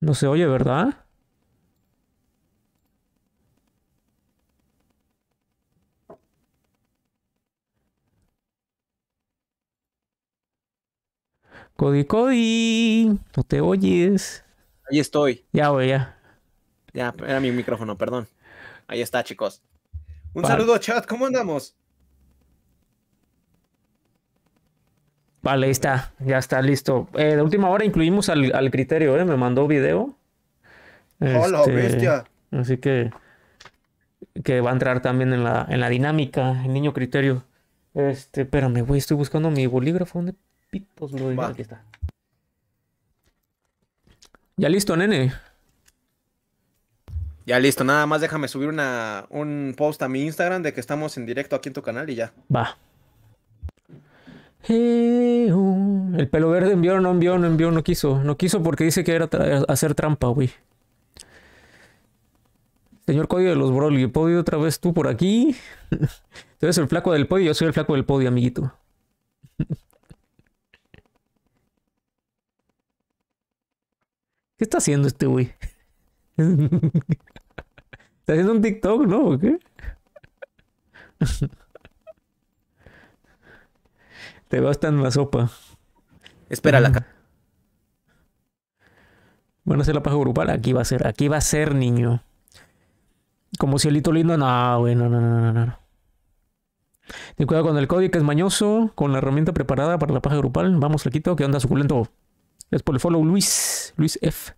No se oye, ¿verdad? Cody, Cody, no te oyes. Ahí estoy. Ya, voy ya. Ya, era mi micrófono, perdón. Ahí está, chicos. Un saludo, chat, ¿cómo andamos? Vale, ahí está, ya está listo. Eh, de última hora incluimos al, criterio, ¿eh? Me mandó video. Hola, este, bestia. Así que, que va a entrar también en la, dinámica, el niño criterio. Este, espérame, güey, estoy buscando mi bolígrafo. ¿Dónde pitos lo Aquí está. Ya listo, nene. Ya listo, nada más déjame subir un post a mi Instagram de que estamos en directo aquí en tu canal y ya. Va. Eh, uh, el pelo verde envió, no envió, no envió, no quiso. No quiso porque dice que era hacer trampa, güey. Señor Código de los Broly, Podio otra vez tú por aquí. tú eres el flaco del podio, yo soy el flaco del podio, amiguito. ¿Qué está haciendo este güey? ¿Está haciendo un TikTok, no? qué? Te en la sopa. Espera la mm. Bueno, hacer la paja grupal. Aquí va a ser, aquí va a ser, niño. Como cielito lindo, no, güey, no, no, no, no, no. Ten cuidado con el código que es mañoso, con la herramienta preparada para la paja grupal. Vamos, quito. ¿qué onda, suculento? Es por el follow, Luis, Luis F.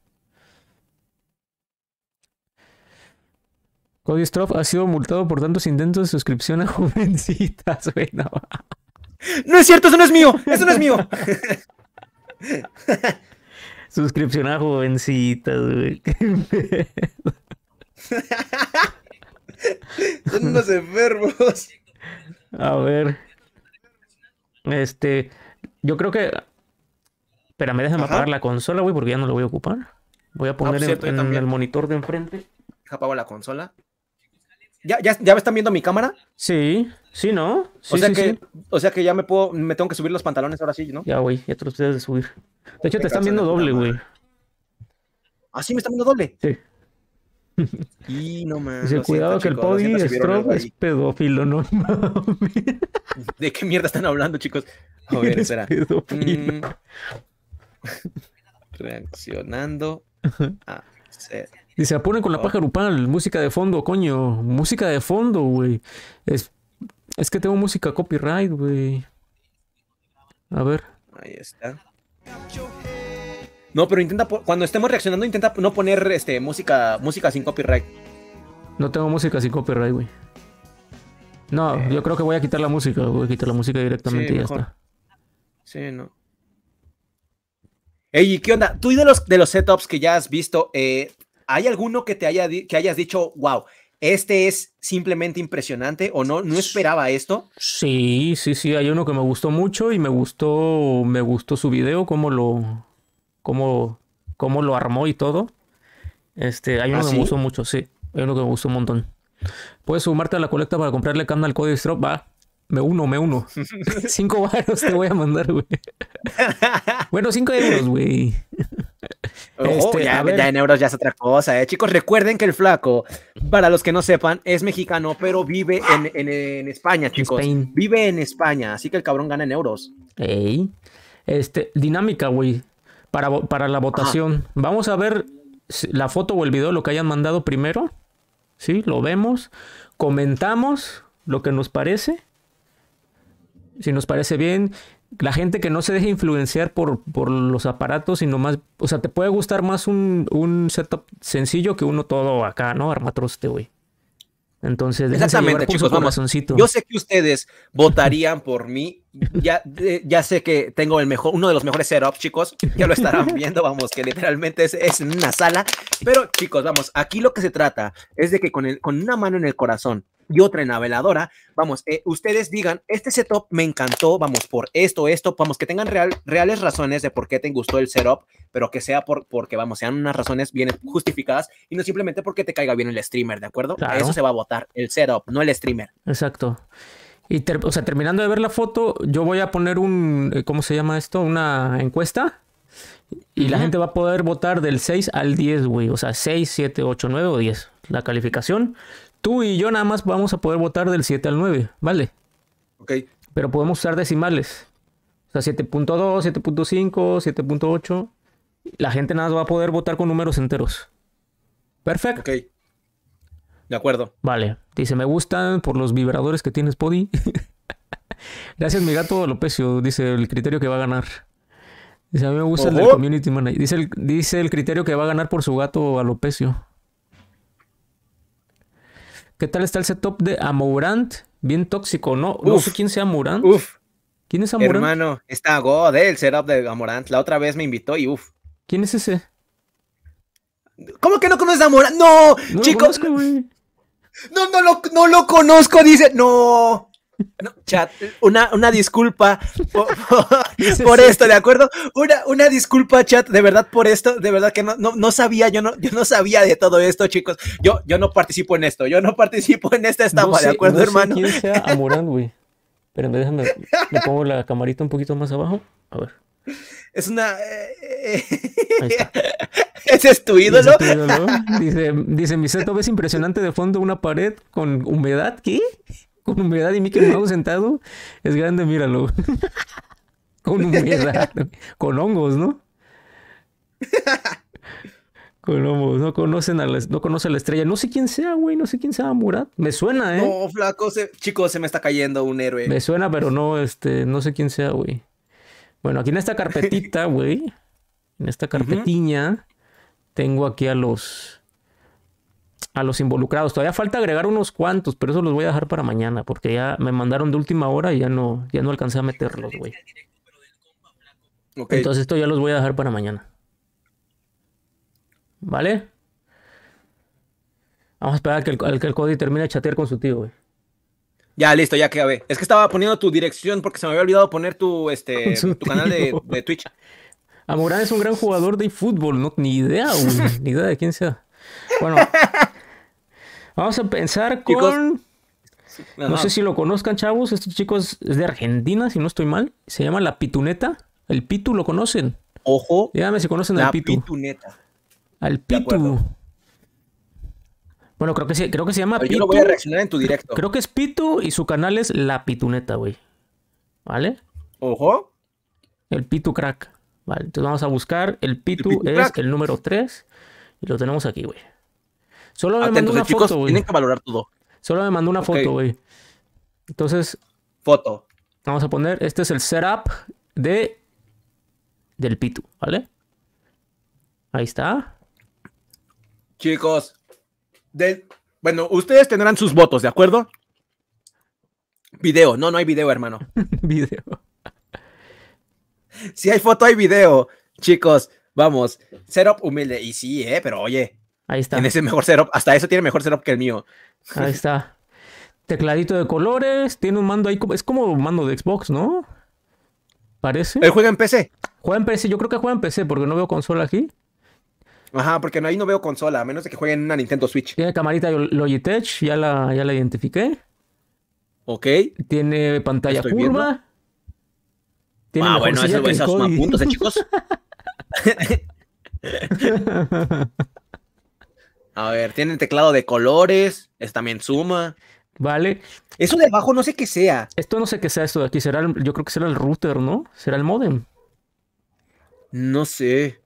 Cody Stroff ha sido multado por tantos intentos de suscripción a jovencitas, güey, no es cierto, eso no es mío, eso no es mío. Suscripción a jovencitas, güey. Son unos enfermos. A ver. Este, yo creo que. Espérame, me Ajá. apagar la consola, güey, porque ya no lo voy a ocupar. Voy a ah, pues poner en, el monitor de enfrente. Apago la consola. ¿Ya, ya, ya me están viendo mi cámara? Sí, sí, ¿no? Sí, o, sea que, o sea que ya me puedo, me tengo que subir los pantalones ahora sí, ¿no? Ya, güey, ya te lo tienes de subir. De hecho, te, están viendo doble, güey. ¿Ah, sí me están viendo doble? Sí. Y no mames. cuidado que el Podi Stroke es pedófilo, no ¿De qué mierda están hablando, chicos? A ver, espera. Mm. Reaccionando a ser Dice, ponen con la ah. paja grupal, música de fondo, coño. Música de fondo, güey. Es, que tengo música copyright, güey. A ver. Ahí está. No, pero intenta, cuando estemos reaccionando, intenta no poner este, música, música sin copyright. No tengo música sin copyright, güey. No, eh. yo creo que voy a quitar la música, voy a quitar la música directamente y ya está. Sí, no. Ey, ¿qué onda? Tú y de los, de los setups que ya has visto, eh, ¿hay alguno que te haya que hayas dicho, wow, este es simplemente impresionante o no, no esperaba esto. Sí, sí, sí, hay uno que me gustó mucho y me gustó, me gustó su video, cómo lo, cómo, cómo lo armó y todo. Este, hay uno ¿Ah, que me gustó mucho, sí, hay uno que me gustó un montón. Puedes sumarte a la colecta para comprarle Canal al código va. Me uno, me uno. cinco baros te voy a mandar, güey. bueno, cinco euros, güey. Este, ya, en euros ya es otra cosa. Eh. Chicos, recuerden que el flaco, para los que no sepan, es mexicano, pero vive en, España, chicos. Vive en España, así que el cabrón gana en euros. Este, dinámica, güey. Para, para la votación. Vamos a ver la foto o el video, lo que hayan mandado primero. ¿Sí? Lo vemos. Comentamos lo que nos parece. Si nos parece bien, la gente que no se deje influenciar por, por, los aparatos, sino más, o sea, te puede gustar más un, un setup sencillo que uno todo acá, ¿no? Armatroste, güey. Entonces, exactamente, chicos, vamos. Yo sé que ustedes votarían por mí. Ya, ya sé que tengo el mejor, uno de los mejores setups, chicos. Ya lo estarán viendo, vamos, que literalmente es, es una sala. Pero, chicos, vamos, aquí lo que se trata es de que con, el, con una mano en el corazón y otra en la veladora. Vamos, eh, ustedes digan, este setup me encantó, vamos, por esto, esto, vamos, que tengan reales razones de por qué te gustó el setup, pero que sea por, porque, vamos, sean unas razones bien justificadas y no simplemente porque te caiga bien el streamer, ¿de acuerdo? Claro. Eso se va a votar, el setup, no el streamer. Exacto. Y, o sea, terminando de ver la foto, yo voy a poner un, eh, ¿cómo se llama esto? Una encuesta. Y la gente va a poder votar del 6 al 10, güey. O sea, 6, 7, 8, 9 o 10. La calificación Tú y yo nada más vamos a poder votar del 7 al 9, ¿vale? Ok. Pero podemos usar decimales. O sea, 7.2, 7.5, 7.8. La gente nada más va a poder votar con números enteros. Perfecto. Ok. De acuerdo. Vale. Dice, me gustan por los vibradores que tienes, Podi. Gracias, mi gato Alopecio. Dice, el criterio que va a ganar. Dice, a mí me gusta el del community manager. Dice dice el criterio que va a ganar por su gato Alopecio. ¿Qué tal está el setup de Amorant? Bien tóxico, ¿no? no sé quién sea Amourant. Uf. ¿Quién es Amorant? Hermano, está God, eh, el setup de Amorant. La otra vez me invitó y uf. ¿Quién es ese? ¿Cómo que no conoces a Amorant? ¡No! chicos. no, no no lo conozco, dice. No. No, chat, una, una disculpa por, esto, ¿de acuerdo? Una, una disculpa, chat, de verdad por esto, de verdad que no, sabía, yo no, yo no sabía de todo esto, chicos. Yo, yo no participo en esto, yo no participo en esta estampa, ¿de acuerdo, hermano? Sé quién sea Amorán, güey. Pero déjame, le pongo la camarita un poquito más abajo. A ver. Es una. Eh, eh, ¿Ese es tu ídolo? dice, dice mi seto ves impresionante de fondo, una pared con humedad. ¿Qué? con humedad y Mickey hago sentado es grande, míralo. con humedad, con hongos, ¿no? con hongos, no conocen a la, no conoce la estrella. No sé quién sea, güey, no sé quién sea Murat. Me suena, ¿eh? No, flaco, se, chico, se me está cayendo un héroe. Me suena, pero no, este, no sé quién sea, güey. Bueno, aquí en esta carpetita, güey, en esta carpetiña, tengo aquí a los a los involucrados. Todavía falta agregar unos cuantos, pero eso los voy a dejar para mañana, porque ya me mandaron de última hora y ya no, ya no alcancé a meterlos, güey. Entonces esto ya los voy a dejar para mañana. ¿Vale? Vamos a esperar a que el, que Cody termine de chatear con su tío, güey. Ya, listo, ya ve Es que estaba poniendo tu dirección porque se me había olvidado poner tu, este, tu canal de, de Twitch. Amorán es un gran jugador de fútbol, no, ni idea, güey. ni idea de quién sea. Bueno, vamos a pensar con. No sé si lo conozcan, chavos. Este chico es, de Argentina, si no estoy mal. Se llama La Pituneta. El Pitu, ¿lo conocen? Ojo. Dígame si conocen al Pitu. Pituneta. Al Pitu. Bueno, creo que, se, creo que se llama Pitu. Yo voy a reaccionar en tu directo. Creo que es Pitu y su canal es La Pituneta, güey. ¿Vale? Ojo. El Pitu Crack. Vale, entonces vamos a buscar. El Pitu, es el número 3. Y lo tenemos aquí, güey. Solo me mandó una foto, güey. Tienen que valorar todo. Solo me mandó una foto, güey. Entonces. Foto. Vamos a poner. Este es el setup de. Del Pitu, ¿vale? Ahí está. Chicos. bueno, ustedes tendrán sus votos, ¿de acuerdo? Video. No, no hay video, hermano. video. si hay foto, hay video. Chicos, Vamos, setup humilde. Y sí, ¿eh? Pero oye. Ahí está. En ese mejor setup. Hasta eso tiene mejor setup que el mío. Ahí está. Tecladito de colores. Tiene un mando ahí. Como, es como un mando de Xbox, ¿no? Parece. Él juega en PC. Juega en PC. Yo creo que juega en PC porque no veo consola aquí. Ajá, porque ahí no veo consola, a menos de que jueguen en una Nintendo Switch. Tiene camarita Logitech, ya la, ya la identifiqué. Ok. Tiene pantalla curva. ah, bueno, eso, más puntos, ¿eh, chicos? A ver, tiene teclado de colores, es también suma. Vale. Eso debajo no sé qué sea. Esto no sé qué sea esto de aquí. Será yo creo que será el router, ¿no? Será el modem. No sé.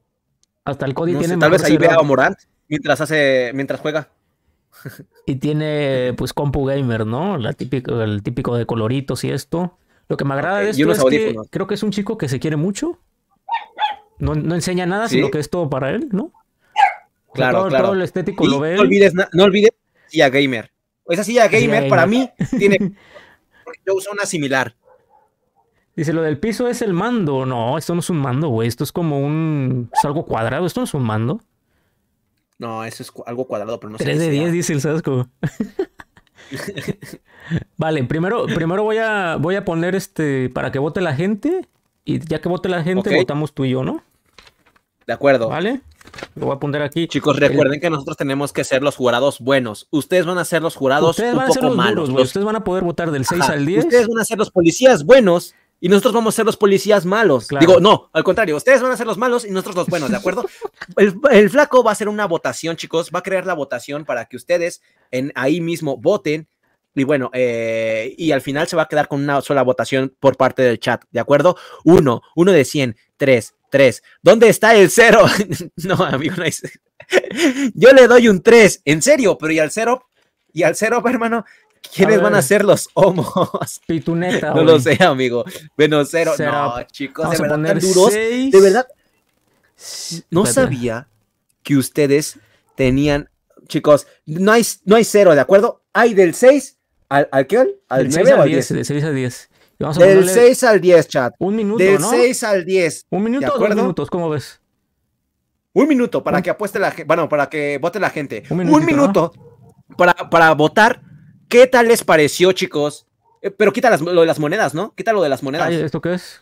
Hasta el Cody tiene. Sé, tal vez ahí vea a Morant mientras hace. mientras juega. Y tiene pues compu gamer, ¿no? La típico, el típico de coloritos y esto. Lo que me agrada de esto es que creo que es un chico que se quiere mucho no, no enseña nada, sino que es todo para él, ¿no? Claro, claro. Todo el estético lo ve. No olvides, no olvides silla gamer. Esa silla gamer, para mí tiene. yo uso una similar. Dice, lo del piso es el mando. No, esto no es un mando, güey. Esto es como un. Es algo cuadrado. Esto no es un mando. No, eso es algo cuadrado, pero no sé. 3 de 10, dice el Sasco. vale, primero, primero voy, a, voy a poner este. Para que vote la gente. Y ya que vote la gente, votamos tú y yo, ¿no? De acuerdo. Vale. Lo voy a poner aquí. Chicos, recuerden que nosotros tenemos que ser los jurados buenos. Ustedes van a ser los jurados un poco malos. Ustedes van a poder votar del 6 al 10. Ustedes van a ser los policías buenos y nosotros vamos a ser los policías malos. Digo, no, al contrario, ustedes van a ser los malos y nosotros los buenos, ¿de acuerdo? el, flaco va a hacer una votación, chicos, va a crear la votación para que ustedes en, ahí mismo voten. Y bueno, eh, y al final se va a quedar con una sola votación por parte del chat, ¿de acuerdo? Uno, uno de 100, tres, 3. ¿Dónde está el 0? no, amigo, no hay Yo le doy un 3, en serio, pero ¿y al 0? ¿Y al 0, hermano? ¿Quiénes a van a ser los homos? Pituneta. no lo sé, amigo. Bueno, 0. No, chicos, Vamos de verdad, tan duros. Seis. De verdad, no sabía que ustedes tenían, chicos, no hay, no hay 0, ¿de acuerdo? Hay del 6 al, al qué? Al 9 o al 10. De 6 a 10. Del 6 al 10, chat. Un minuto. Del 6 al 10. ¿Un minuto o dos minutos? ¿Cómo ves? Un minuto para que apueste la gente. Bueno, para que vote la gente. Un, minuto para, para votar. ¿Qué tal les pareció, chicos? Eh, pero quita lo de las monedas, ¿no? Quita lo de las monedas. ¿Esto qué es?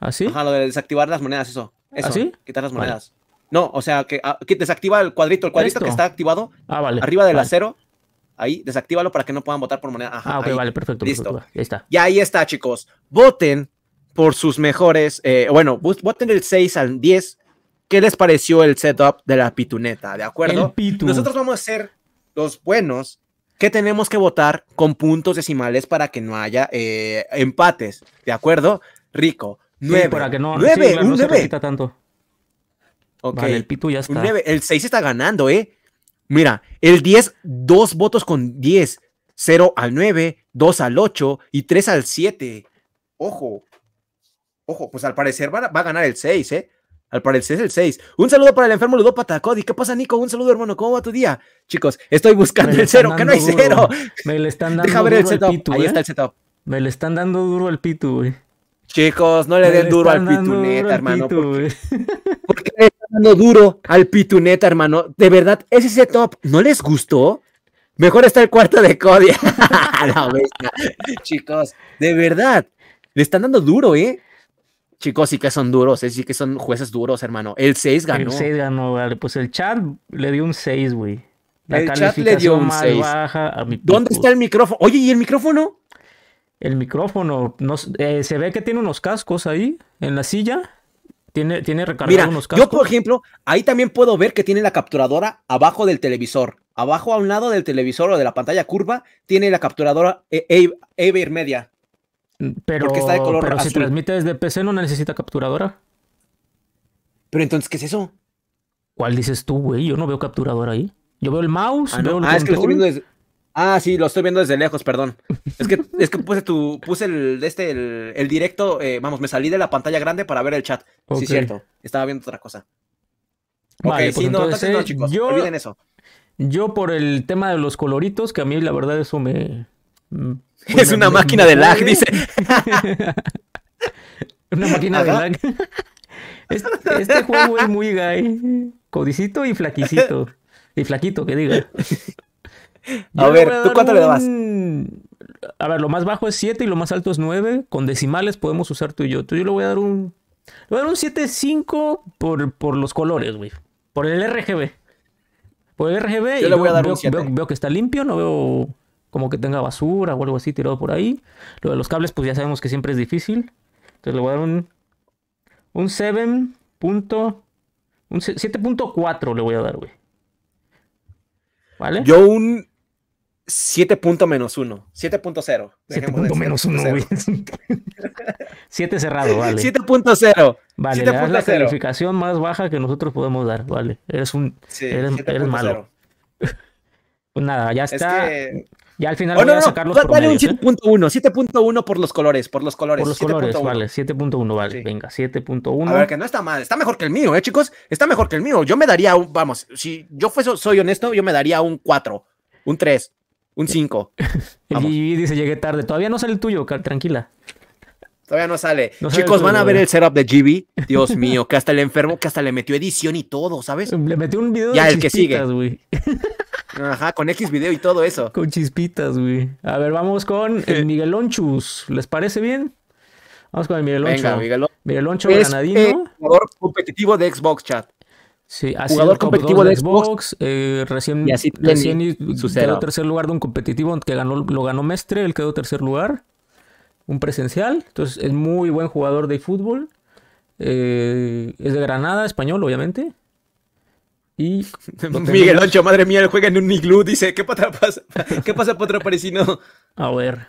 ¿Así? ¿Ah, Ajá, lo de desactivar las monedas, eso. eso ¿Así? ¿Ah, quitar las monedas. No, o sea, ah, que, desactiva el cuadrito. El cuadrito que está activado. Ah, vale. Arriba del acero Ahí, desactívalo para que no puedan votar por moneda. ah, ok, vale, perfecto. Listo. ahí está. Y ahí está, chicos. Voten por sus mejores. Eh, bueno, voten del 6 al 10. ¿Qué les pareció el setup de la pituneta? ¿De acuerdo? Nosotros vamos a ser los buenos que tenemos que votar con puntos decimales para que no haya eh, empates. ¿De acuerdo? Rico. 9. 9, el pitu ya está. 9. El 6 está ganando, ¿eh? Mira, el 10, dos votos con 10, 0 al 9, 2 al 8 y 3 al 7. Ojo, ojo, pues al parecer va a, ganar el 6, ¿eh? Al parecer es el 6. Un saludo para el enfermo ludópata, Cody. ¿Qué pasa, Nico? Un saludo, hermano. ¿Cómo va tu día? Chicos, estoy buscando el 0. que no hay 0? Me le están dando duro el setup. Pitu, Ahí ¿eh? está el setup. Me le están dando duro al pitu, güey. Chicos, no le den duro al pitu, neta, hermano. Pitu, porque, porque dando duro al pituneta, hermano. De verdad, ese top. ¿No les gustó? Mejor está el cuarto de Cody. Chicos, de verdad. Le están dando duro, ¿eh? Chicos, sí que son duros, ¿eh? sí que son jueces duros, hermano. El 6 ganó. El 6 ganó, vale. Pues el chat le dio un 6, güey. el chat le dio un 6. ¿Dónde está el micrófono? Oye, ¿y el micrófono? El micrófono, eh, se ve que tiene unos cascos ahí, en la silla. Tiene, tiene recargado unos cascos. Yo, por ejemplo, ahí también puedo ver que tiene la capturadora abajo del televisor. Abajo a un lado del televisor o de la pantalla curva, tiene la capturadora Aver e, e, Media. Mm, pero, porque está de color pero si transmite desde PC no necesita capturadora. Pero entonces, ¿qué es eso? ¿Cuál dices tú, güey? Yo no veo capturadora ahí. Yo veo el mouse, ah, veo el ah, es que estoy Ah, sí, lo estoy viendo desde lejos, perdón. Es que, es que puse tu, puse el, este, el, directo, eh, vamos, me salí de la pantalla grande para ver el chat. Sí, cierto. Estaba viendo otra cosa. Vale, ok, pues sí, no, yo, olviden eso. Yo por el tema de los coloritos, que a mí la verdad eso me... Mm, pues es una máquina de lag, dice. una máquina de lag. Este, este juego es muy gay. Codicito y flaquicito. Y flaquito, que diga. a ver, ¿tú cuánto le dabas? A ver, lo más bajo es 7 y lo más alto es 9. Con decimales podemos usar tú y yo. yo le voy a dar un. Le voy a dar un 7.5 por, por los colores, güey. Por el RGB. Por el RGB. Yo y le voy a dar un 7. Veo, que está limpio, no veo como que tenga basura o algo así tirado por ahí. Lo de los cables, pues ya sabemos que siempre es difícil. Entonces le voy a dar un. Un 7. un 7.4 le voy a dar, güey. ¿Vale? Yo un 7.-1, 7.0. 7 7 cerrado, vale. 7.0 Vale, le la calificación más baja que nosotros podemos dar, vale. Eres un... eres, malo. Pues nada, ya está... Es Ya al final oh, voy a sacar los los Dale un 7.1, 7.1 por los colores, por los colores. Por los colores, vale, 7.1, vale, venga, 7.1. A que no está mal, está mejor que el mío, ¿eh, chicos? Está mejor que el mío. Yo me daría un, vamos, si yo fuese, soy honesto, yo me daría un 4, un 3. Un 5. GB dice, llegué tarde. Todavía no sale el tuyo, Carl, tranquila. Todavía no sale. Chicos, van a ver el setup de GB. Dios mío, que hasta el enfermo, que hasta le metió edición y todo, ¿sabes? Le metió un video ya, de el que Ajá, con X video y todo eso. Con chispitas, güey. A ver, vamos con el Miguel Onchus. ¿Les parece bien? Vamos con el Miguel Onchus Miguel, Miguel Granadino. Es jugador competitivo de Xbox Chat. Sí, jugador competitivo de Xbox. Eh, recién, quedó tercer lugar de un competitivo que ganó, lo ganó Mestre, él quedó tercer lugar. Un presencial. Entonces es muy buen jugador de fútbol. Eh, es de Granada, español, obviamente. Y Miguel Ocho, madre mía, él juega en un iglú. Dice, ¿qué pasa? ¿Qué pasa, Parisino? A ver.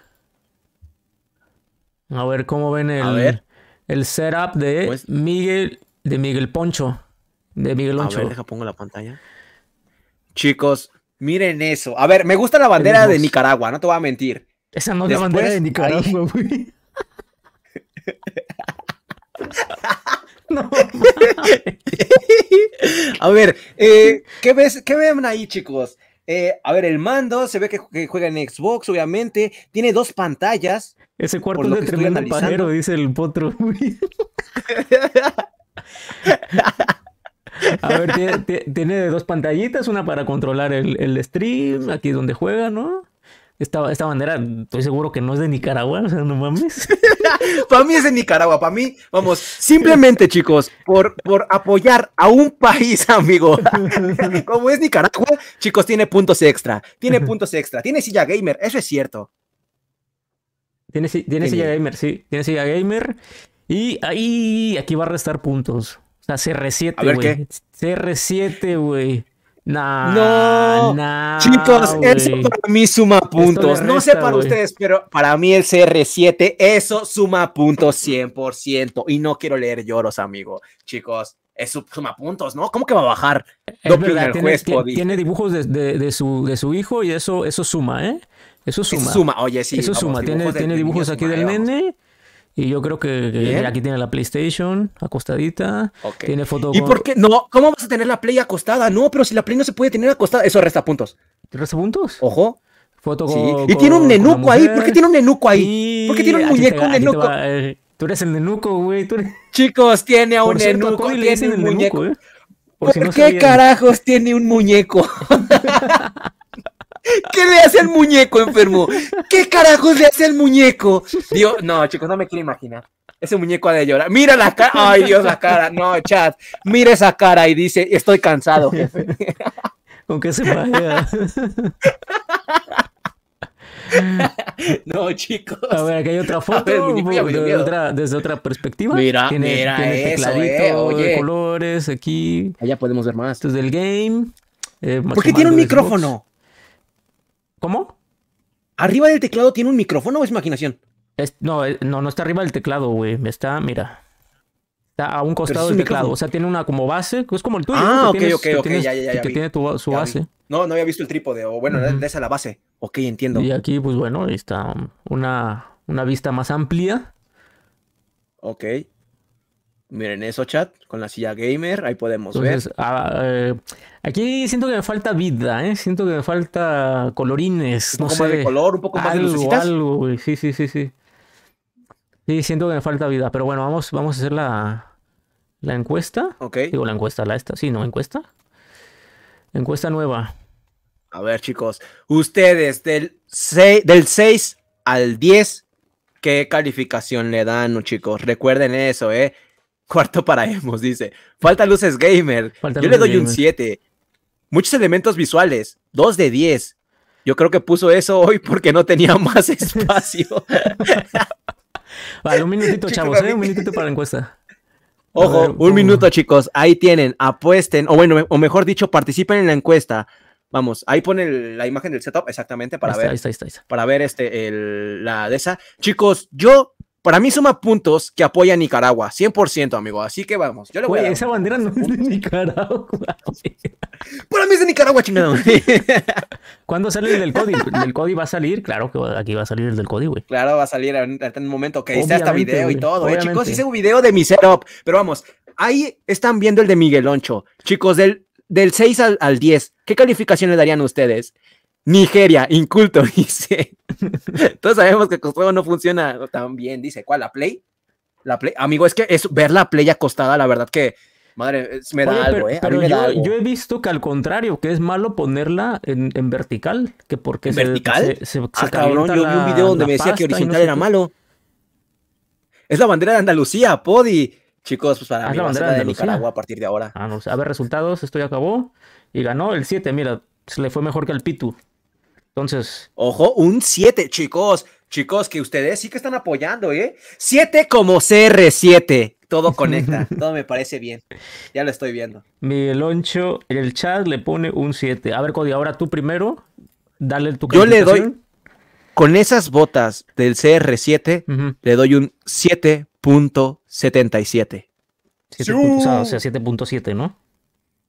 A ver cómo ven el, el setup de pues Miguel de Miguel Poncho de Miguel Loncho. A ver, deja, pongo la pantalla. Chicos, miren eso. A ver, me gusta la bandera de Nicaragua, no te voy a mentir. Esa no es la bandera de Nicaragua, güey. no, a ver, eh, ¿qué, ves, ¿qué ven ahí, chicos? Eh, a ver, el mando se ve que, juega en Xbox, obviamente. Tiene dos pantallas. Ese cuarto es de tremendo panero, dice el potro. A ver, tiene, dos pantallitas, una para controlar el, stream, aquí es donde juega, ¿no? Esta, esta, bandera, estoy seguro que no es de Nicaragua, o sea, no mames. para mí es de Nicaragua, para mí, vamos, simplemente chicos, por, por apoyar a un país, amigo, como es Nicaragua, chicos, tiene puntos extra, tiene puntos extra, tiene silla gamer, eso es cierto. Tiene, tiene silla gamer, sí, tiene silla gamer. Y ahí, aquí va a restar puntos sea, CR7, güey. CR7, güey. Nah, no, nah, chicos, eso para mí suma puntos. no sé para ustedes, pero para mí el CR7, eso suma puntos 100%. Y no quiero leer lloros, amigo. Chicos, eso suma puntos, ¿no? ¿Cómo que va a bajar? tiene, dibujos de, su, de su hijo y eso, eso suma, ¿eh? Eso suma. suma, oye, sí. Eso suma, tiene, dibujos aquí del nene. Y yo creo que aquí tiene la PlayStation acostadita. Tiene foto. ¿Y por qué? No, ¿cómo vas a tener la Play acostada? No, pero si la Play no se puede tener acostada, eso resta puntos. ¿Resta puntos? Ojo. Foto Y tiene un nenuco ahí. ¿Por qué tiene un nenuco ahí? ¿Por qué tiene un muñeco, eh. tú eres el nenuco, güey. Chicos, tiene a un nenuco. Tiene un muñeco. Eh. ¿Por, qué carajos tiene un muñeco? ¿Qué le hace el muñeco enfermo? ¿Qué carajos le hace el muñeco? no, chicos, no me quiero imaginar. Ese muñeco ha de llorar. Mira la cara. Ay, Dios, la cara. No, chat. Mira esa cara y dice, estoy cansado, jefe. Con se vaya. no, chicos. A ver, aquí hay otra foto desde otra perspectiva. Mira, tiene, mira tiene eh, De colores aquí. Allá podemos ver más. Desde del game. Eh, ¿Por qué tiene un micrófono? ¿Cómo? ¿Arriba del teclado tiene un micrófono o es imaginación? no, eh, no, no está arriba del teclado, güey. Está, mira. Está a un costado del teclado. O sea, tiene una como base, es como el tuyo. Ah, ok, ok, Que tiene su base. No, no había visto el trípode, o bueno, de esa la base. Ok, entiendo. Y aquí, pues bueno, está una, una vista más amplia. Ok. Miren eso, chat, con la silla gamer, ahí podemos ver. Ah, eh, aquí siento que me falta vida, ¿eh? Siento que me falta colorines. Un poco no más de color, un poco más de luz. Sí, sí, sí, sí. Sí, siento que me falta vida, pero bueno, vamos, vamos a hacer la, la encuesta. Ok. Digo, la encuesta, la esta. Sí, no, encuesta. Encuesta nueva. A ver, chicos, ustedes del del 6 al 10, ¿qué calificación le dan, chicos? Recuerden eso, ¿eh? Cuarto para Emos, dice. Falta luces gamer. Yo le doy un 7. Muchos elementos visuales. 2 de 10. Yo creo que puso eso hoy porque no tenía más espacio. vale, un minutito, chavos, ¿eh? un minutito para la encuesta. Ojo, un uh. minuto, chicos. Ahí tienen, apuesten, o bueno, o mejor dicho, participen en la encuesta. Vamos, ahí pone la imagen del setup exactamente para ver. Para ver este, la de esa. Chicos, yo para mí suma puntos que apoya a Nicaragua, 100%, amigo. Así que vamos. Oye, esa bandera no es de Nicaragua. Para mí es de Nicaragua, chingado. ¿Cuándo sale el del Cody? ¿El Cody va a salir? Claro que aquí va a salir el del Cody, güey. Claro, va a salir en un momento que hice hasta video y todo, eh, chicos. Hice un video de mi setup. Pero vamos, ahí están viendo el de Miguel Oncho. Chicos, del, del 6 al, al 10, ¿qué calificación le darían ustedes? Nigeria, inculto, dice. Todos sabemos que juego no funciona tan bien, dice. ¿Cuál? ¿La Play? La Play. Amigo, es que es ver la Play acostada, la verdad que. Madre, me da algo, ¿eh? Pero yo, da yo, he visto que al contrario, que es malo ponerla en, vertical, que porque vertical? Se, ah, cabrón, yo vi un video donde me decía que horizontal era malo. Es la bandera de Andalucía, Podi. Chicos, pues para ah, la bandera de, Andalucía, Nicaragua a partir de ahora. Ah, no, a ver, resultados, esto ya acabó. Y ganó el 7, mira, se le fue mejor que al Pitu. Entonces. Ojo, un 7, chicos. Chicos, que ustedes sí que están apoyando, ¿eh? 7 como CR7. Todo conecta, todo me parece bien. Ya lo estoy viendo. Miguel Oncho, en el chat le pone un 7. A ver, Cody, ahora tú primero, dale tu Yo le doy, con esas botas del CR7, le doy un 7.77. Ah, sea, 7.7, ¿no?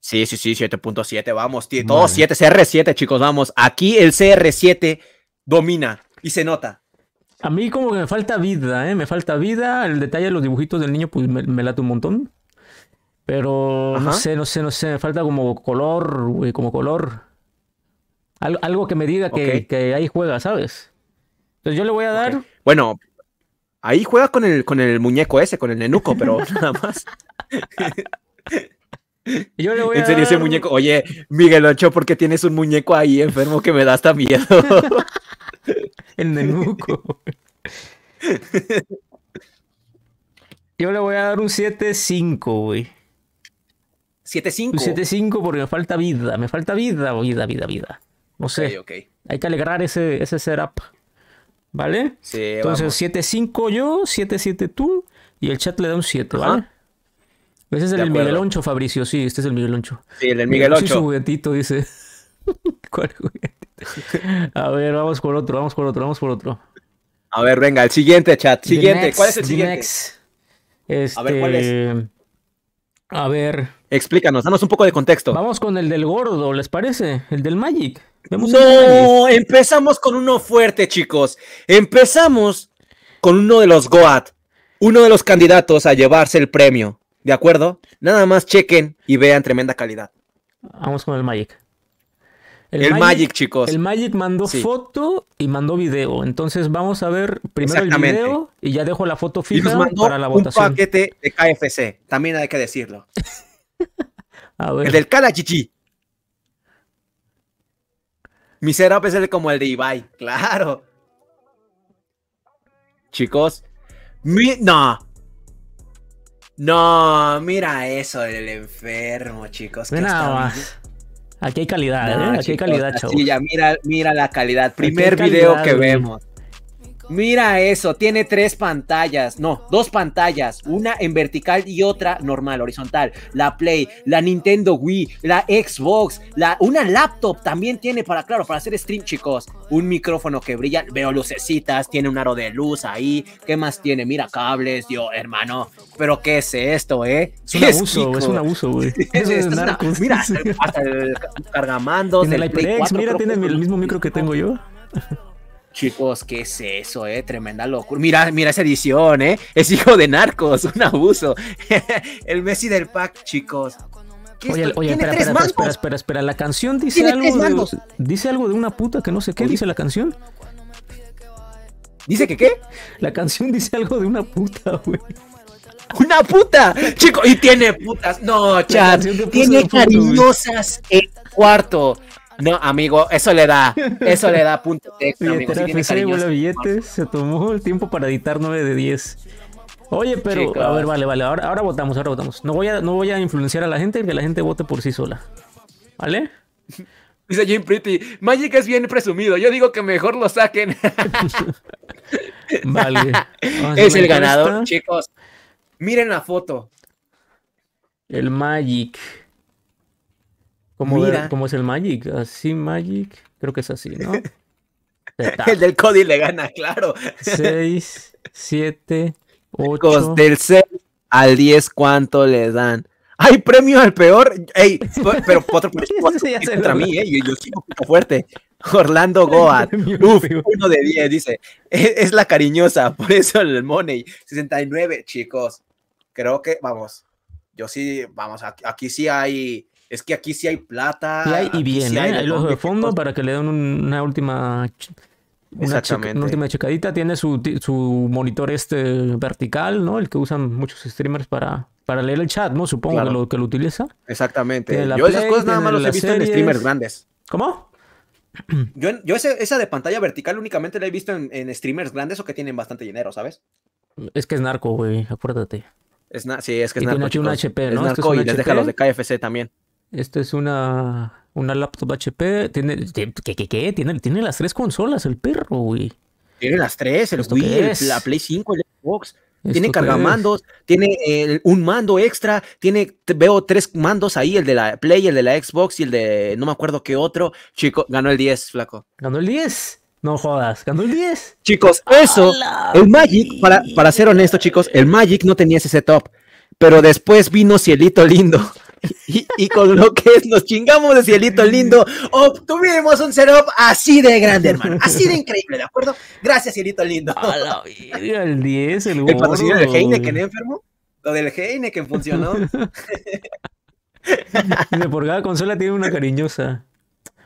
Sí, sí, sí, 7.7, vamos, tío, todos 7, CR7, chicos, vamos. Aquí el CR7 domina y se nota. A mí como que me falta vida, ¿eh? Me falta vida. El detalle de los dibujitos del niño pues me, late un montón. Pero no sé, no sé, no sé. Me falta como color, güey, como color. algo que me diga que, que, ahí juega, ¿sabes? Entonces yo le voy a dar... Bueno, ahí juega con el, con el muñeco ese, con el nenuco, pero nada más. en serio, ese muñeco. Oye, Miguel Ocho, ¿por qué tienes un muñeco ahí enfermo que me da hasta miedo? El nenuco. Yo le voy a dar un 7-5, güey. 7-5. Un 7-5 porque me falta vida. Me falta vida, vida, vida, vida. No sé. Hay que alegrar ese, ese setup. ¿Vale? Sí, Entonces, 7-5 yo, 7-7 tú. Y el chat le da un 7, ¿vale? Ese es el, Miguel Oncho, Fabricio, sí, este es el Miguel Oncho. Sí, el del Miguel Oncho. Sí, su juguetito, dice. ¿Cuál juguetito? A ver, vamos por otro, vamos por otro, vamos por otro. A ver, venga, el siguiente chat, siguiente. ¿Cuál es el siguiente? Este... A ver, ¿cuál es? A ver. Explícanos, danos un poco de contexto. Vamos con el del gordo, ¿les parece? El del Magic. no, empezamos con uno fuerte, chicos. Empezamos con uno de los Goat, uno de los candidatos a llevarse el premio. ¿De acuerdo? Nada más chequen y vean tremenda calidad. Vamos con el Magic. El, Magic, chicos. El Magic mandó foto y mandó video. Entonces vamos a ver primero el video y ya dejo la foto fija para la votación. Un paquete de KFC, también hay que decirlo. El del Calachichi. Mi setup es como el de Ibai, claro. Chicos, no, no, mira eso del enfermo, chicos. Que nada más. Aquí hay calidad, ¿eh? Aquí hay calidad, chicos. ya, mira, mira la calidad. Primer video que vemos. Mira eso, tiene tres pantallas, no, dos pantallas, una en vertical y otra normal, horizontal. La Play, la Nintendo Wii, la Xbox, la, una laptop también tiene para, claro, para hacer stream, chicos. Un micrófono que brilla, veo lucecitas, tiene un aro de luz ahí. ¿Qué más tiene? Mira cables, yo, hermano. Pero ¿qué es esto, eh? Es un abuso, es, un abuso, güey. es, mira, mira, tiene el mismo micro que tengo yo. Chicos, ¿qué es eso, eh? Tremenda locura. Mira, mira esa edición, eh. Es hijo de narcos, un abuso. el Messi del pack, chicos. Oye, oye espera, espera, espera, espera, La canción dice algo, de, dice algo de una puta que no sé qué dice la canción. ¿Dice que qué? La canción dice algo de una puta, güey. ¡Una puta! Chico, y tiene putas. No, chat. Tiene cariñosas el cuarto. No, amigo, eso le da, eso le da punto extra, se tomó el tiempo para editar 9 de 10. Oye, pero, a ver, vale, vale, ahora, ahora votamos, ahora votamos. No voy, a, no voy a influenciar a la gente, que la gente vote por sí sola. ¿Vale? Dice Jim Pretty, Magic es bien presumido, yo digo que mejor lo saquen. vale. es el ganador, chicos. Miren la foto. El Magic. Como, es el Magic, así Magic, creo que es así, ¿no? el del Cody le gana, claro. 6, 7, 8. Del 6 al 10, ¿cuánto le dan? ¡Hay premio al peor! ¡Ey! Pero otro, entra contra mí, ¿eh? Yo, yo sigo fuerte. Orlando Goat. Uf, uno de 10, dice. E, es, la cariñosa, por eso el Money. 69, chicos. Creo que, vamos. Yo sí, vamos, aquí sí hay es que aquí sí hay plata. Sí hay, y bien, hay los ¿eh? de fondo para que le den una última. Una última checadita. Tiene su, monitor este vertical, ¿no? El que usan muchos streamers para, para leer el chat, ¿no? Supongo que, lo, que lo utiliza. Exactamente. Yo esas cosas nada más las he visto en streamers grandes. ¿Cómo? Yo, yo esa de pantalla vertical únicamente la he visto en, streamers grandes o que tienen bastante dinero, ¿sabes? Es que es narco, güey, acuérdate. sí, es que es y narco. Tiene HP, ¿no? Es narco y les deja los de KFC también. Esto es una, una laptop HP. Tiene, ¿qué, qué, Tiene, las tres consolas, el perro, güey. Tiene las tres, el Wii, la Play 5, el Xbox. Tiene cargamandos, tiene eh, un mando extra, tiene, veo tres mandos ahí, el de la Play, el de la Xbox y el de no me acuerdo qué otro. Chico, ganó el 10, flaco. Ganó el 10. No jodas, ganó el 10. Chicos, eso, el Magic, para, para ser honesto, chicos, el Magic no tenía ese setup. Pero después vino Cielito Lindo. Y, con lo que nos chingamos de cielito lindo, obtuvimos un setup así de grande, hermano. Así de increíble, ¿de acuerdo? Gracias, cielito lindo. A la vida, el 10, el El patrocinio del Heineken eh, enfermo. Lo del Heineken funcionó. De por cada consola tiene una cariñosa.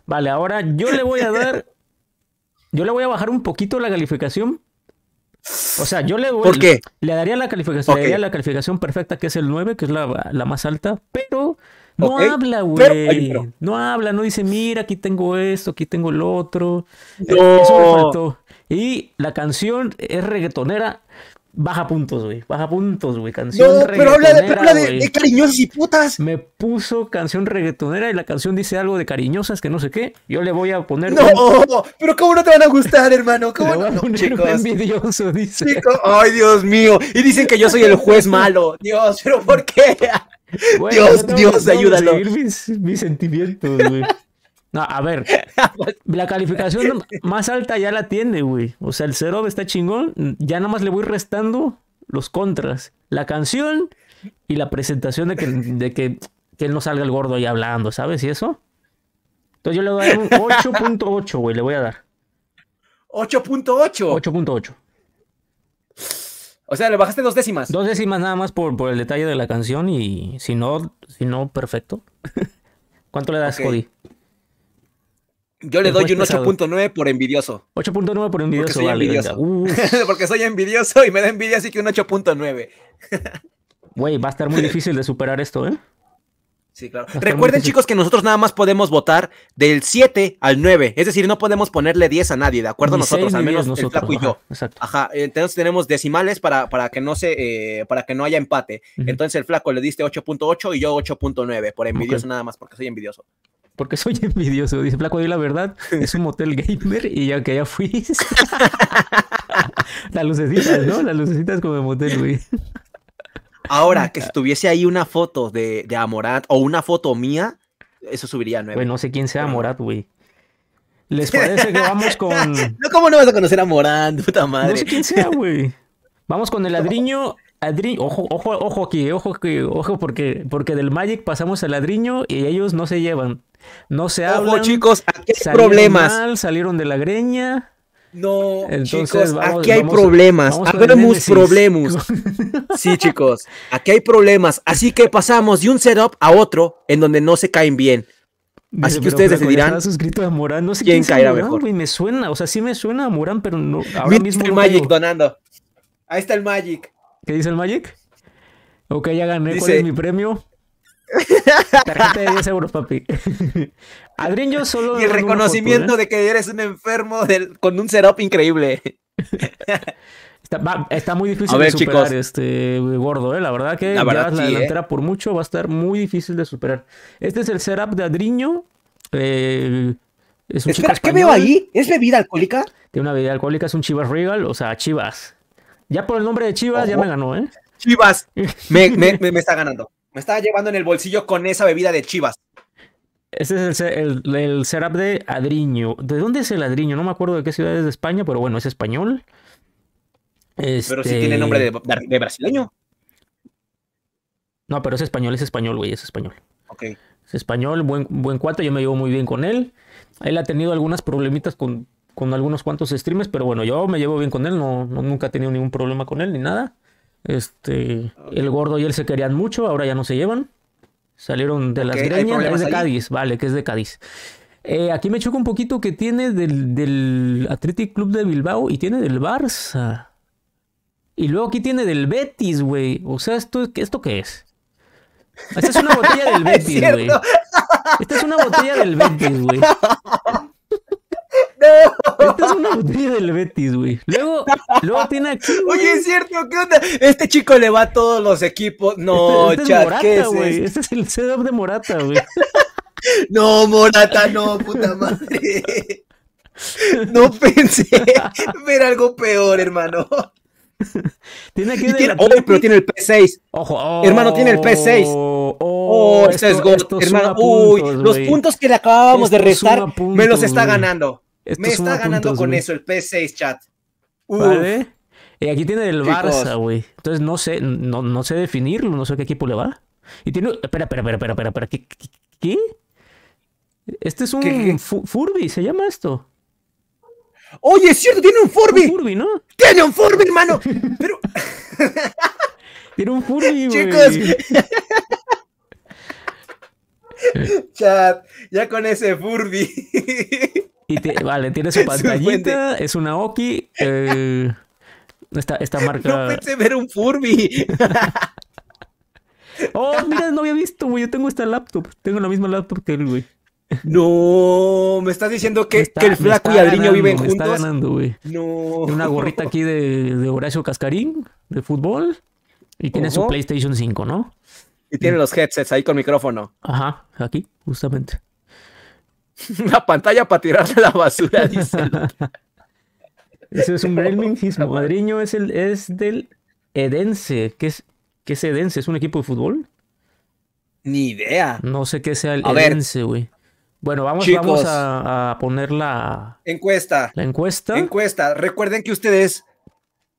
Vale, ahora yo le voy a dar. Yo le voy a bajar un poquito la calificación o sea, yo le, daría la calificación, la calificación perfecta, que es el 9, que es la, más alta, pero no habla, güey. No habla, no dice, mira, aquí tengo esto, aquí tengo el otro. Eso faltó. Y la canción es reggaetonera, Baja puntos, güey. Baja puntos, güey. Canción no, pero habla de, de, cariñosas y putas. Me puso canción reggaetonera y la canción dice algo de cariñosas que no sé qué. Yo le voy a poner. No, pero ¿cómo no te van a gustar, hermano? ¿Cómo no? no chicos. envidioso, dice. ay, Dios mío. Y dicen que yo soy el juez malo. Dios, ¿pero por qué? Dios, Dios, no, ayúdalo. mis sentimientos, güey. No, a ver, la calificación más alta ya la tiene, güey. O sea, el cero está chingón. Ya nada más le voy restando los contras. La canción y la presentación de que, él no salga el gordo ahí hablando, ¿sabes? Y eso. Entonces yo le voy a dar un 8.8, güey, le voy a dar. 8.8. 8.8. O sea, le bajaste dos décimas. Dos décimas nada más por, por el detalle de la canción y si no, si no, perfecto. ¿Cuánto le das, Cody? Yo le doy un 8.9 por envidioso. 8.9 por envidioso. Porque soy envidioso. Porque soy envidioso y me da envidia, así que un 8.9. Güey, va a estar muy difícil de superar esto, ¿eh? Sí, claro. Recuerden, chicos, que nosotros nada más podemos votar del 7 al 9. Es decir, no podemos ponerle 10 a nadie, ¿de acuerdo? nosotros, al menos nosotros, el flaco y yo. Exacto. Ajá. Eh, entonces tenemos decimales para, para que no se, eh, para que no haya empate. Entonces el flaco le diste 8.8 y yo 8.9 por envidioso nada más, porque soy envidioso porque soy envidioso. Dice, flaco, di la verdad, es un motel gamer y ya que ya fui. Las lucecitas, ¿no? Las lucecitas como de motel, güey. Ahora, que si tuviese ahí una foto de, de Amorat o una foto mía, eso subiría a nueve. Güey, no sé quién sea Amorat, güey. ¿Les parece que vamos con...? No, ¿cómo no vas a conocer a Amorat? puta madre? No sé quién sea, güey. Vamos con el ladriño... ojo, ojo, ojo aquí, ojo, aquí, ojo, porque, porque del Magic pasamos al ladriño y ellos no se llevan. No se Ojo, chicos, aquí hay problemas. salieron de la greña. No, Entonces, chicos, aquí hay problemas problemas. Tenemos problemas. Sí, chicos, aquí hay problemas. Así que pasamos de un setup a otro en donde no se caen bien. Así que ustedes decidirán suscrito a Morán, no sé quién, caerá mejor. me suena, o sea, sí me suena a Morán, pero no. Ahora mismo el Magic donando. Ahí está el Magic. ¿Qué dice el Magic? Ok, ya gané. es mi premio? Tarjeta de 10 euros, papi. Adriño solo. Y el reconocimiento ¿eh? de que eres un enfermo con un setup increíble. Está, muy difícil de superar chicos. este gordo, ¿eh? La verdad que la ¿eh? delantera por mucho, va a estar muy difícil de superar. Este es el setup de Adriño. Eh, ¿qué veo ahí? ¿Es bebida alcohólica? Tiene una bebida alcohólica, es un Chivas Regal, o sea, Chivas. Ya por el nombre de Chivas, ya me ganó, ¿eh? Chivas, me está ganando. Me estaba llevando en el bolsillo con esa bebida de chivas. Ese es el, el, Serap de Adriño. ¿De dónde es el Adriño? No me acuerdo de qué ciudad es de España, pero bueno, es español. Pero si tiene este nombre de, brasileño. No, pero es español, es español, güey, es español. Ok. Es español, buen, buen cuate, yo me llevo muy bien con él. Él ha tenido algunas problemitas con, algunos cuantos streamers, pero bueno, yo me llevo bien con él, no, nunca he tenido ningún problema con él ni nada. Este, el gordo y él se querían mucho, ahora ya no se llevan. Salieron de las greñas, es de Cádiz, vale, que es de Cádiz. Eh, aquí me choca un poquito que tiene del, del Athletic Club de Bilbao y tiene del Barça. Y luego aquí tiene del Betis, güey. O sea, ¿esto, ¿esto qué es? Esta es una botella del Betis, güey. Esta es una botella del Betis, güey. ¡No! es una botella del Betis, güey. Luego, luego tiene aquí. Oye, es cierto, ¿qué onda? Este chico le va a todos los equipos. No, este, chat, este es Morata, güey. Este? es el setup de Morata, güey. no, Morata, no, puta madre. No pensé ver algo peor, hermano. Tiene que pero tiene el P6. Ojo, oh, hermano, tiene el P6. Oh, oh este esto, es gol. Hermano, uy, los puntos que le acabábamos de restar me los está ganando. Me está ganando con eso el P6 chat. Vale. Y eh, aquí tiene el Barça, güey. Entonces no sé, no, no sé definirlo, no sé qué equipo le va. Y tiene. Espera, espera, espera, espera, espera. ¿Qué? qué? Este es un Furby, se llama esto. Oye, es cierto, tiene un Furby. Un Furby, ¿no? Tiene un Furby, hermano. Pero. tiene un Furby, güey. Chicos. Chat, ya con ese Furby. vale, tiene su pantallita, es una Oki. Eh, esta, marca. No pensé ver un Furby. oh, mira, no había visto, güey. Yo tengo esta laptop. Tengo la misma laptop que él, güey. No, me estás diciendo que, el flaco y Adriño viven juntos. está ganando, güey. No. Tiene una gorrita aquí de, Horacio Cascarín, de fútbol. Y tiene su PlayStation 5, ¿no? Y tiene mm. los headsets ahí con micrófono. Ajá, aquí, justamente. Una pantalla para tirarle la basura, dice. Eso es un gremlinismo. Madriño es, el, es del Edense. ¿Qué es, es Edense? ¿Es un equipo de fútbol? Ni idea. No sé qué sea el Edense, güey. Bueno, vamos, vamos a, poner la encuesta. La encuesta. Encuesta. Recuerden que ustedes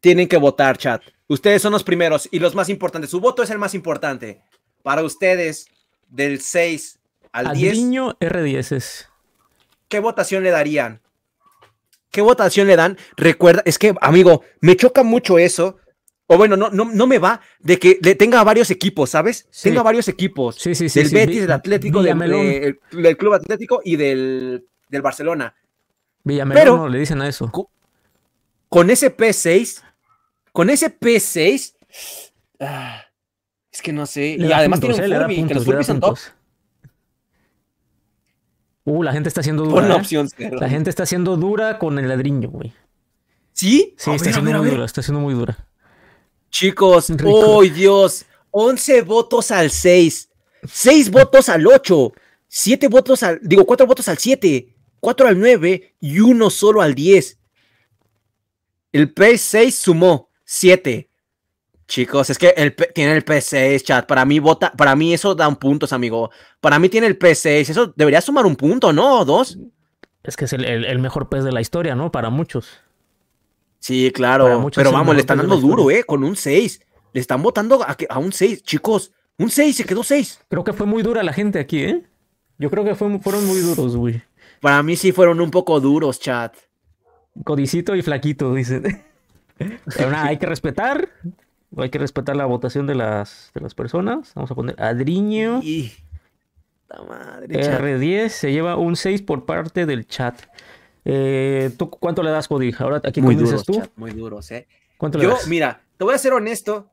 tienen que votar, chat. Ustedes son los primeros y los más importantes. Su voto es el más importante. Para ustedes, del 6 al diez. 10. niño R10 es. ¿Qué votación le darían? ¿Qué votación le dan? Recuerda, es que, amigo, me choca mucho eso. O bueno, no, no, no me va de que le tenga varios equipos, ¿sabes? Tenga varios equipos. Sí, sí, sí. Del Betis, del Atlético, eh, del, Club Atlético y del, del Barcelona. Villamelo Pero, le dicen a eso. Con, ese P6, con ese P6, ah, es que no sé. y además tiene un eh, Furby, que los Furby son top. Uh, la gente está siendo dura. Con la, ¿eh? opción la gente está siendo dura con el ladrillo, güey. ¿Sí? Sí, está siendo muy dura, está siendo muy dura. Chicos, oh, Dios! 11 votos al 6, 6 votos al 8, 7 votos al, digo, 4 votos al 7, 4 al 9 y 1 solo al 10. El p 6 sumó 7. Chicos, es que el, tiene el P6, chat. Para mí, vota, para mí eso da un puntos, amigo. Para mí tiene el P6. Eso debería sumar un punto, ¿no? Dos. Es que es el, mejor pez de la historia, ¿no? Para muchos. Sí, claro. pero vamos, le están dando duro, ¿eh? Con un 6. Le están votando a, un 6. Chicos, un 6, se quedó 6. Creo que fue muy dura la gente aquí, ¿eh? Yo creo que fue, fueron muy duros, güey. Para mí sí fueron un poco duros, chat. Codicito y flaquito, dice. Pero nada, hay que respetar. Hay que respetar la votación de las, de las personas. Vamos a poner Adriño. Y... Madre, R10 se lleva un 6 por parte del chat. Eh, ¿Tú cuánto le das, Cody? Ahora aquí muy duro, tú. muy duros, ¿eh? ¿Cuánto le das? mira, te voy a ser honesto.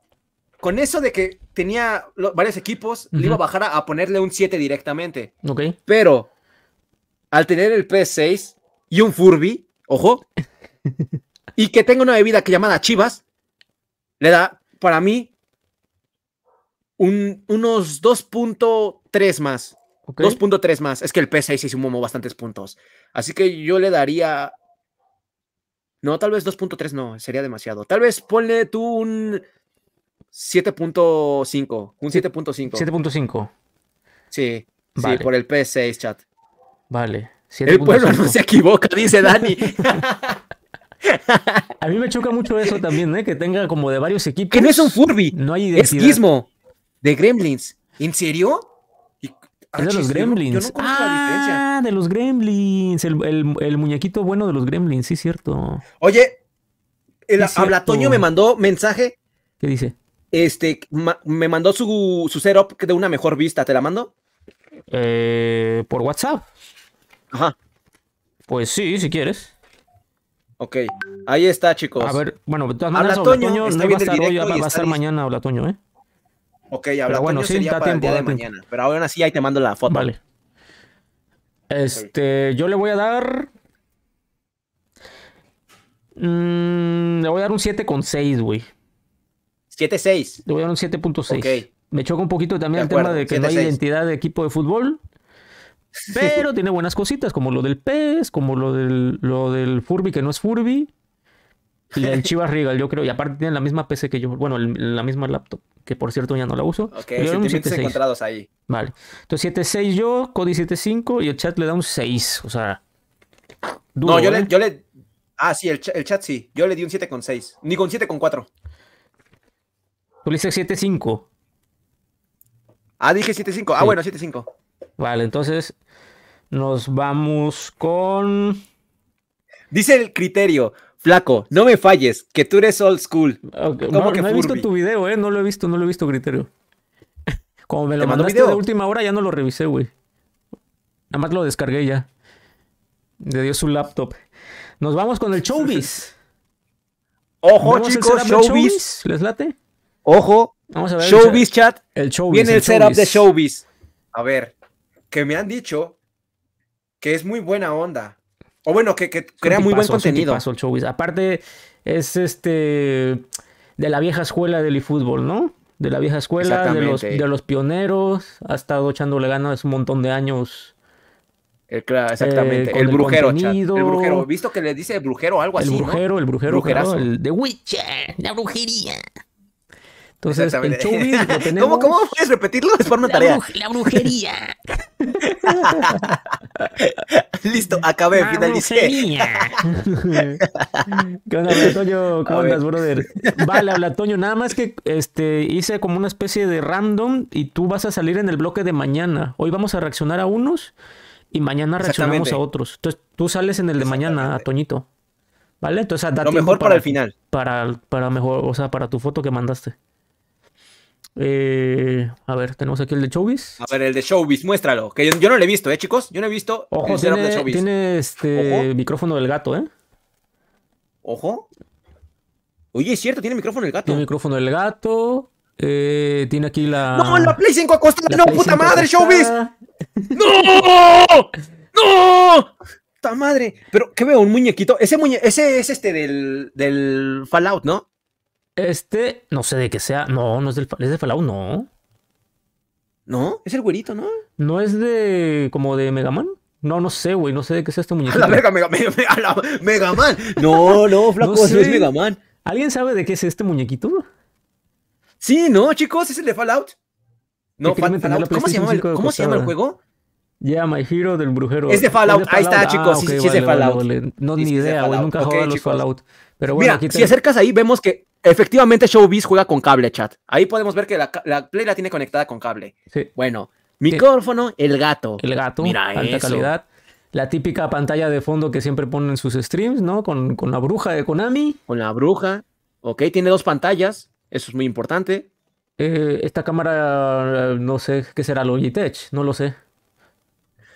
Con eso de que tenía varios equipos, le iba a bajar a, ponerle un 7 directamente. Ok. Pero al tener el P6 y un Furby, ojo, y que tenga una bebida que llamada Chivas, le da para mí, unos 2.3 más. 2.3 más. Es que el P6 un sumó bastantes puntos. Así que yo le daría. No, tal vez 2.3 no, sería demasiado. Tal vez ponle tú un 7.5. Un 7.5. 7.5. Sí, sí, por el P6, chat. Vale. El pueblo no se equivoca, dice Dani. A mí me choca mucho eso también, ¿eh? que tenga como de varios equipos. Que no es un Furby. No hay Es de Gremlins. ¿En serio? Ah, es de los Gremlins. ah, de los Gremlins. El, muñequito bueno de los Gremlins, sí, cierto. Oye, el Toño me mandó mensaje. ¿Qué dice? Este, me mandó su, su setup de una mejor vista. ¿Te la mando? Eh, por WhatsApp. Ajá. Pues sí, si quieres. Ok, ahí está, chicos. A ver, bueno, Habla Toño, no va a estar hoy, va, a estar mañana Habla Toño, ¿eh? Ok, Habla bueno, Toño sería para tiempo, de mañana. Pero aún así ahí te mando la foto. Vale. Este, yo le voy a dar... Mm, le voy a dar un 7,6, güey. 7,6. Le voy a dar un 7.6. Ok. Me choca un poquito también el tema de que no hay identidad de equipo de fútbol. Pero tiene buenas cositas, como lo del pez, como lo del, Furby que no es Furby. Y el Chivas Regal, yo creo. Y aparte tiene la misma PC que yo. Bueno, la misma laptop, que por cierto ya no la uso. Ok, sentimientos encontrados ahí. Vale. Entonces 7.6 yo, Cody 7.5 y el chat le da un 6. O sea. no, yo, le, ¿eh? yo le. Ah, sí, el, chat sí. Yo le di un 7.6. Ni con 7.4. Tú le dices 7.5. Ah, dije 7.5. Ah, bueno, 7.5. Vale, entonces nos vamos con. Dice el criterio. Flaco, no me falles, que tú eres old school. No, no he visto tu video, eh. No lo he visto, no lo he visto, criterio. Como me lo mandaste de última hora, ya no lo revisé, güey. Nada más lo descargué ya. Le dio su laptop. Nos vamos con el showbiz. Ojo, chicos, showbiz. ¿Les late? Ojo. Vamos Showbiz chat. El showbiz. Viene el, setup de showbiz. A ver, que me han dicho que es muy buena onda. O bueno, que, crea muy buen contenido. Aparte, es este de la vieja escuela del e-fútbol, ¿no? De la vieja escuela, de los, de los pioneros, ha estado echándole ganas un montón de años. Eh, eh, el, exactamente. el, brujero, El brujero. Visto que le dice el brujero algo así. Brujero, El brujero, el brujero, el de Witcher, la brujería. Entonces, el showbiz lo tenemos... ¿Cómo, ¿Cómo, puedes repetirlo? Es para una tarea. la brujería. Listo, acabé, la finalicé. Brujería. ¿Qué onda, Toño? ¿Cómo andas, brother? Vale, habla Toño. Nada más que este, hice como una especie de random y tú vas a salir en el bloque de mañana. Hoy vamos a reaccionar a unos y mañana reaccionamos a otros. Entonces, tú sales en el de mañana, Toñito. ¿Vale? Entonces, da lo mejor para, para el final. Para, para mejor, o sea, para tu foto que mandaste. Eh, a ver, tenemos aquí el de Showbiz. A ver, el de Showbiz, muéstralo. Que yo, no lo he visto, ¿eh, chicos? Yo no he visto. Ojo, el tiene, este micrófono del gato, ¿eh? Ojo. Oye, es cierto, tiene micrófono del gato. Tiene micrófono del gato. Eh, tiene aquí la. ¡No, la Play 5 acostada! ¡No, puta madre, Showbiz! ¡No! ¡No! ¡Puta madre! Pero, ¿qué veo? ¿Un muñequito? Ese muñe... ese es este del, del Fallout, ¿no? Este, no sé de qué sea. No, no es del ¿es de Fallout, no. ¿No? Es el güerito, ¿no? ¿No es de. como de Mega Man? No, no sé, güey. No sé de qué sea este muñequito. A la verga, mega, mega, mega, Megaman. No, no, flaco, no, es es Man! ¿Alguien sabe de qué es este muñequito? Sí, no, chicos, es el de Fallout. No, Fallout. ¿Cómo se llama, el, ¿cómo se llama el juego? Ya, yeah, My Hero del Brujero. Es de Fallout, ahí está, ah, chicos. sí, es de Fallout. No, ni idea, güey. Nunca okay, jugado a los Fallout. Pero bueno, si acercas ahí, vemos que Efectivamente, Showbiz juega con cable, chat. Ahí podemos ver que la, la Play la tiene conectada con cable. Sí. Bueno, micrófono, el gato. El gato, Mira alta calidad. La típica pantalla de fondo que siempre ponen sus streams, ¿no? Con, la bruja de Konami. Con la bruja. Ok, tiene dos pantallas. Eso es muy importante. Eh, esta cámara, no sé qué será, Logitech, no lo sé.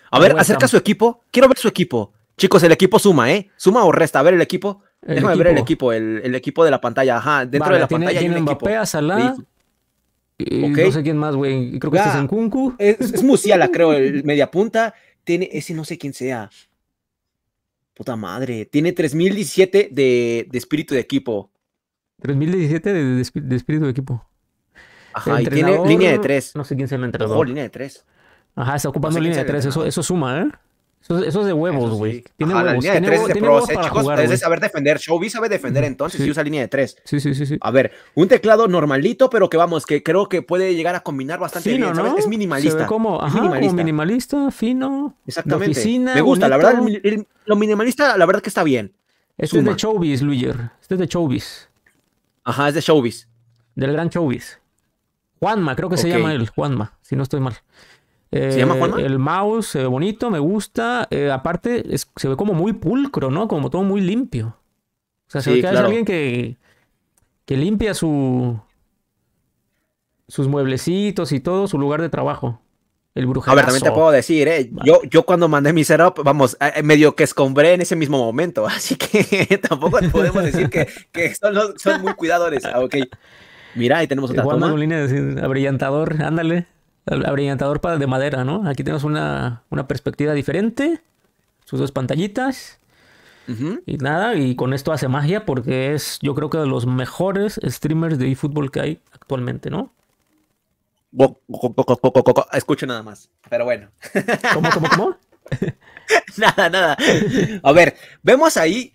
A ver, acerca su equipo. Quiero ver su equipo. Chicos, el equipo suma, ¿eh? Suma o resta. A ver el equipo. El Déjame equipo. ver el equipo, el, equipo de la pantalla. Ajá, dentro de la pantalla tiene hay un Mbappé, equipo. no sé quién más, güey. Creo que este es Kunku. Es, es Musiala, creo, el mediapunta punta. Tiene, ese no sé quién sea. Puta madre. Tiene 3017 de, de espíritu de equipo. 3017 de, espíritu de equipo. Ajá, y tiene línea de 3. No sé quién se el entrenador. Oh, línea de 3. Ajá, está ocupando línea de 3. Eso, eso suma, ¿eh? Eso, es de huevos, güey. Tiene La línea de tres de eh, chicos. Jugar, es de saber defender. Showbiz sabe defender entonces y usa línea de tres. Sí, sí, sí, sí, A ver, un teclado normalito, pero que vamos, que creo que puede llegar a combinar bastante bien, Es minimalista. Se Ajá, minimalista. minimalista, fino. Exactamente. Me gusta, la verdad, lo minimalista, la verdad que está bien. Este un es de Showbiz, Luyer. Este es de Showbiz. Ajá, es de Showbiz. Del gran Showbiz. Juanma, creo que se llama él, Juanma, si no estoy mal. ¿Se llama Juanma? Eh, el mouse bonito, me gusta. Eh, aparte, se ve como muy pulcro, ¿no? Como todo muy limpio. O sea, se ve que hay alguien que, que limpia su, sus mueblecitos y todo, su lugar de trabajo. El brujerazo. A ver, también te puedo decir, eh, yo, yo cuando mandé mi setup, vamos, medio que escombré en ese mismo momento, así que tampoco podemos decir que, que son, muy cuidadores. Ah, ok. Mira, ahí tenemos otra Juan toma. Molina, abrillantador, ándale. El abrillantador de madera, ¿no? Aquí tenemos una, perspectiva diferente, sus dos pantallitas. Y nada, y con esto hace magia porque es, yo creo que de los mejores streamers de eFootball que hay actualmente, ¿no? Escucho nada más, pero bueno. ¿Cómo, cómo, cómo? nada, nada. A ver, vemos ahí.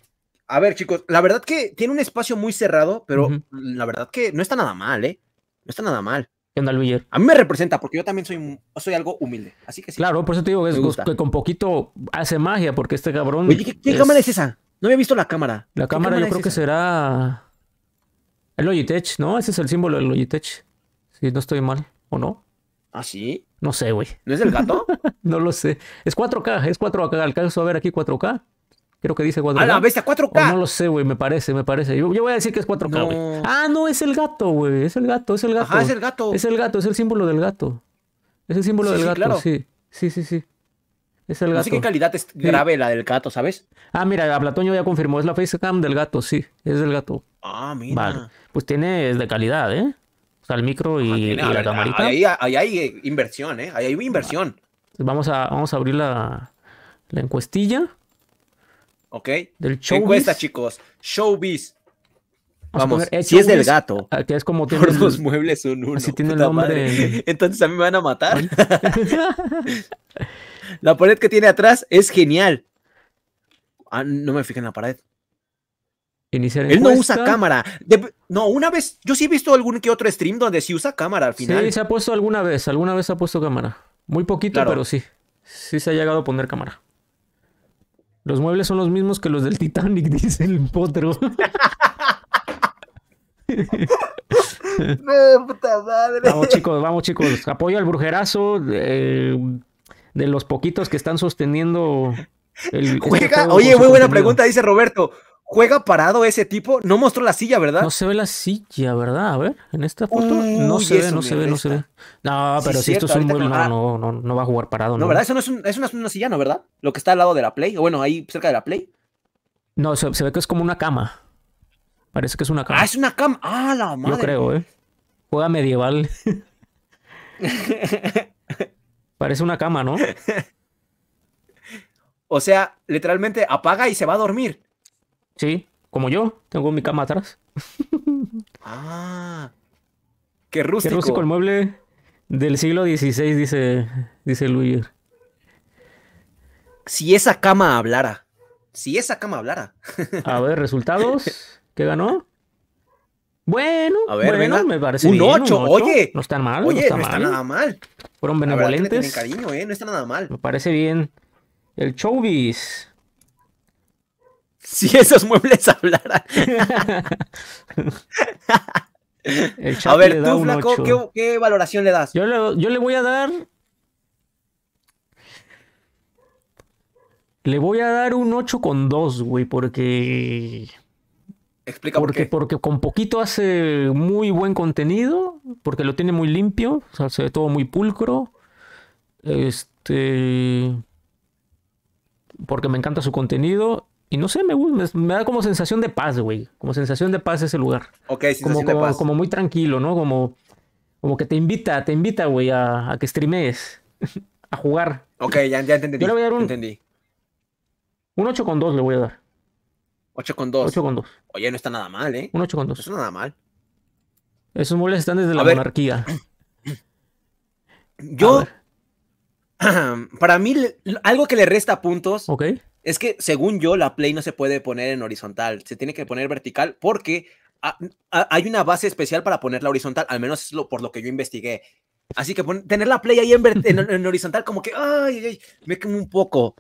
A ver, chicos, la verdad que tiene un espacio muy cerrado, pero la verdad que no está nada mal, ¿eh? No está nada mal. ¿Qué onda, A mí me representa porque yo también soy, soy algo humilde. Así que Claro, por eso te digo que, con poquito hace magia porque este cabrón. ¿qué, cámara es esa? No había visto la cámara. La cámara, yo creo que será. El Logitech, ¿no? Ese es el símbolo del Logitech. Si no estoy mal, ¿o no? ¿Ah, sí? No sé, güey. ¿No es el gato? no lo sé. Es 4K, es 4K. Alcanzo a ver aquí 4K. Creo que dice 4K. 4 no lo sé, güey, me parece, me parece. Yo, voy a decir que es 4K, Ah, no, es el gato, güey. Es el gato, es el gato. Ah, es el gato. Es el gato, es el símbolo del gato. Es el símbolo del gato, sí. Sí, sí, sí. Es el gato. No sé calidad es grave la del gato, ¿sabes? Ah, mira, Platoño ya confirmó, es la facecam del gato, sí. Es del gato. Ah, mira. Pues tiene, es de calidad, ¿eh? O sea, el micro y, ah, la, camarita. Ahí, hay eh, inversión, ¿eh? Ahí hay inversión. Vamos a, vamos a abrir la encuestilla. ¿Ok? Del showbiz. chicos. Showbiz. Vamos, eh, si es del gato. Ah, que es como tiene los muebles son uno. tiene el Entonces a mí me van a matar. la pared que tiene atrás es genial. Ah, no me fijé en la pared. Él no usa cámara. No, una vez, yo sí he visto algún que otro stream donde sí usa cámara al final. Sí, se ha puesto alguna vez, alguna vez ha puesto cámara. Muy poquito, pero sí. Sí se ha llegado a poner cámara. Los muebles son los mismos que los del Titanic, dice el potro. puta madre. Vamos chicos, vamos chicos. Apoyo al brujerazo eh, de los poquitos que están sosteniendo el... Este oye, muy buena pregunta, dice Roberto juega parado ese tipo. No mostró la silla, ¿verdad? No se ve la silla, ¿verdad? A ver, en esta foto. no, se ve, no, se ve, no se ve, no pero si esto es un No, no, no, va a jugar parado. No, ¿verdad? Eso no es, una silla, ¿no, verdad? Lo que está al lado de la Play. O bueno, ahí cerca de la Play. No, se, ve que es como una cama. Parece que es una cama. Ah, es una cama. Ah, la madre. Yo creo, ¿eh? Juega medieval. Parece una cama, ¿no? o sea, literalmente apaga y se va a dormir. Sí, como yo, tengo mi cama atrás. ah, qué rústico. Qué rústico el mueble del siglo XVI, dice, dice Luis. Si esa cama hablara. Si esa cama hablara. A ver, resultados. ¿Qué ganó? Bueno, a ver, bueno, me parece un 8, oye. No está mal, oye, no está, no está mal. nada mal. Fueron benevolentes. cariño, eh, no está nada mal. Me parece bien. El showbiz. Si esos muebles hablaran. a ver, tú, Flaco, ¿qué, valoración le das? Yo le, voy a dar. Le voy a dar un 2, güey, porque. Explica porque, por qué. Porque con poquito hace muy buen contenido, porque lo tiene muy limpio, o sea, se todo muy pulcro. Este. Porque me encanta su contenido y no sé, me, da como sensación de paz, güey. Como sensación de paz ese lugar. Ok, sensación como, de paz. Como muy tranquilo, ¿no? Como, como que te invita, te invita, güey, a, que streamees. a jugar. Ok, ya, entendí. Yo le voy a dar un... Entendí. Un 2 le voy a dar. 8,2. 8,2. Oye, no está nada mal, ¿eh? Un 8,2. No está nada mal. Esos muebles están desde la monarquía. Yo... Para mí, algo que le resta puntos Ok... Es que según yo, la Play no se puede poner en horizontal, se tiene que poner vertical porque hay una base especial para ponerla horizontal, al menos es lo, por lo que yo investigué. Así que tener la Play ahí en, horizontal como que, ay, me quemo un poco.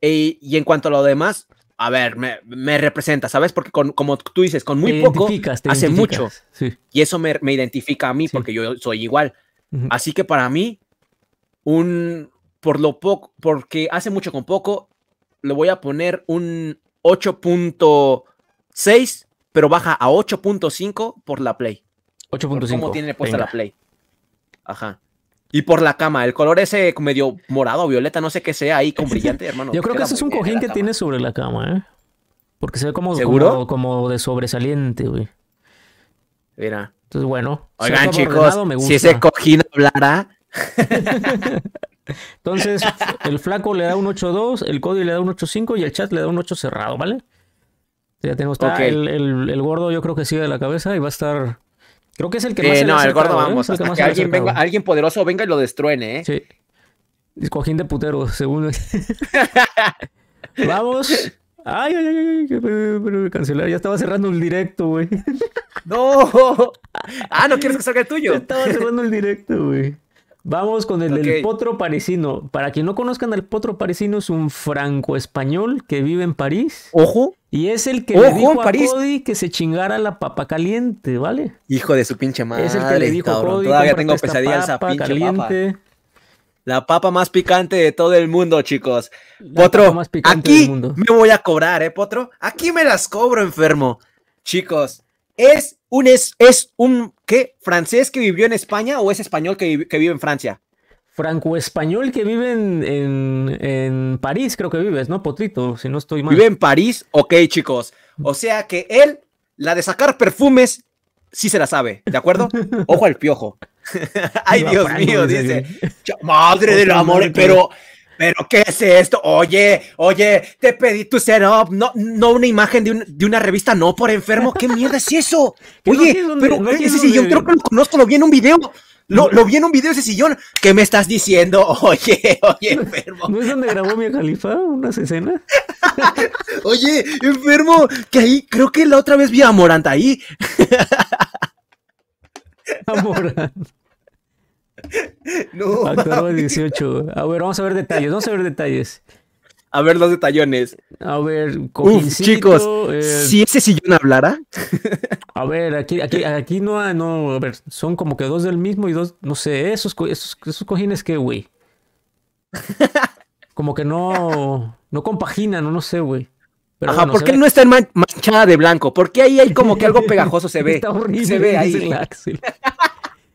E, y en cuanto a lo demás, a ver, me, representa, ¿sabes? Porque como tú dices, con muy poco hace mucho. Y eso me, identifica a mí porque yo soy igual. Así que para mí, un por lo poco, porque hace mucho con poco le voy a poner un 8.6, pero baja a 8.5 por la Play. 8.5. Como tiene puesta la Play. Ajá. Y por la cama, el color ese medio morado, violeta, no sé qué sea ahí con brillante, hermano. Yo creo que ese es un cojín que tiene sobre la cama, ¿eh? Porque se ve como, como, de sobresaliente, güey. Mira. Entonces, bueno. Oigan, chicos, si ese cojín hablara. Entonces, el flaco le da un 8-2 el Cody le da un 8-5 y el chat le da un 8 cerrado, ¿vale? Ya tenemos el, gordo, yo creo que sigue de la cabeza y va a estar. Creo que es el que eh, más. no, el gordo, ¿eh? vamos. que, alguien, poderoso venga y lo destruene, ¿eh? Sí. de putero, según. vamos. Ay, ay, ay, ay, cancelar. Ya estaba cerrando el directo, güey. no. Ah, no quieres que salga el tuyo. Ya estaba cerrando el directo, güey. Vamos con el del potro parisino. Para quien no conozcan al potro parisino, es un franco español que vive en París. Ojo. Y es el que le dijo a París. que se chingara la papa caliente, ¿vale? Hijo de su pinche madre. Es el que le dijo a Todavía tengo pesadillas esa pinche caliente. La papa más picante de todo el mundo, chicos. La potro, más picante del mundo. me voy a cobrar, ¿eh, Potro? Aquí me las cobro, enfermo. Chicos, es un, es, es un ¿Qué? ¿Francés que vivió en España o es español que, vive en Francia? Franco-español que vive en, en, París, creo que vives, ¿no, Potrito? Si no estoy mal. Vive en París, ok, chicos. O sea que él, la de sacar perfumes, sí se la sabe, ¿de acuerdo? Ojo al piojo. Ay, Dios mío, dice. Madre del amor, pero ¿Pero qué es esto? Oye, oye, te pedí tu setup, no, no una imagen de, un, de una revista, no por enfermo. ¿Qué mierda es eso? Oye, pero ese sillón creo que lo conozco, lo vi en un video. Lo, lo, vi en un video ese sillón. ¿Qué me estás diciendo? Oye, oye, enfermo. ¿No es donde grabó mi califa unas escenas? oye, enfermo, que ahí creo que la otra vez vi a Moranta ahí. a No. de 18. A ver, vamos a ver detalles. Vamos a ver detalles. A ver los detallones. A ver, Uf, chicos, eh, si ese sillón hablara. A ver, aquí, aquí, aquí no, ah, no, a ver, son como que dos del mismo y dos, no sé, esos, esos, esos cojines que, güey. Como que no, no compaginan, no, no sé, güey. Ajá, ¿por qué no está manchada de blanco? ¿Por qué ahí hay como que algo pegajoso se ve? Está horrible, se ve ahí.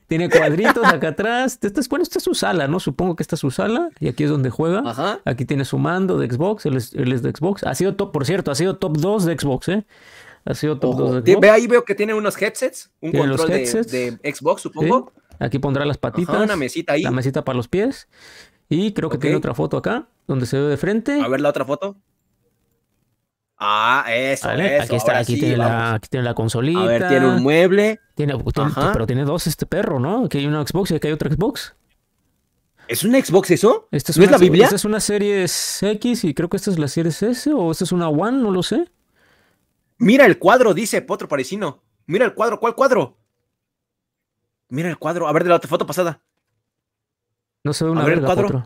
Tiene cuadritos acá atrás. bueno, esta es su sala, ¿no? Supongo que esta es su sala y aquí es donde juega. Ajá. Aquí tiene su mando de Xbox, él es, de Xbox. Ha sido top, por cierto, ha sido top 2 de Xbox, ¿eh? Ha sido top 2 de Xbox. Ve ahí veo que tiene unos headsets, un control De, Xbox, supongo. Aquí pondrá las patitas. una mesita ahí. La mesita para los pies. Y creo que tiene otra foto acá, donde se ve de frente. A ver la otra foto. Ah, eso, eso. Aquí está, aquí, tiene la, aquí, tiene la, consolita. A ver, tiene un mueble. Tiene, pues, pero tiene dos este perro, ¿no? Aquí hay una Xbox y aquí hay otra Xbox. ¿Es una Xbox eso? es es la Biblia? Esta es una Series X y creo que esta es la Series S o esta es una One, no lo sé. Mira el cuadro, dice Potro Parisino. Mira el cuadro, ¿cuál cuadro? Mira el cuadro, a ver de la otra foto pasada. No se ve una a cuadro.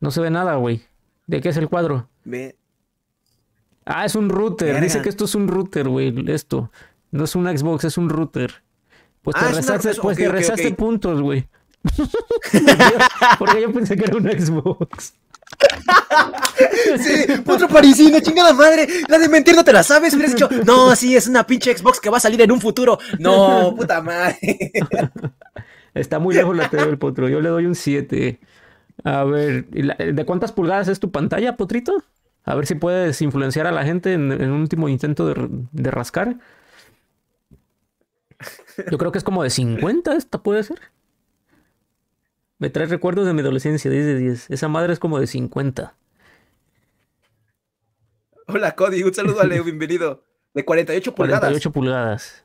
No se ve nada, güey. ¿De qué es el cuadro? Ve... Ah, es un router. Dice que esto es un router, güey. Esto. No es una Xbox, es un router. Pues te ah, rezaste, pues te rezaste puntos, güey. Porque yo pensé que era un Xbox. sí, otro parisino, chinga la madre. La de mentir no te la sabes. Hubieras dicho, no, sí, es una pinche Xbox que va a salir en un futuro. No, puta madre. Está muy lejos la tele del potro. Yo le doy un 7. A ver, ¿de cuántas pulgadas es tu pantalla, potrito? a ver si puedes influenciar a la gente en, un último intento de, rascar. Yo creo que es como de 50 esta puede ser. Me trae recuerdos de mi adolescencia, 10 de 10. Esa madre es como de 50. Hola Cody, un saludo a Leo, bienvenido. De 48 pulgadas. 48 pulgadas.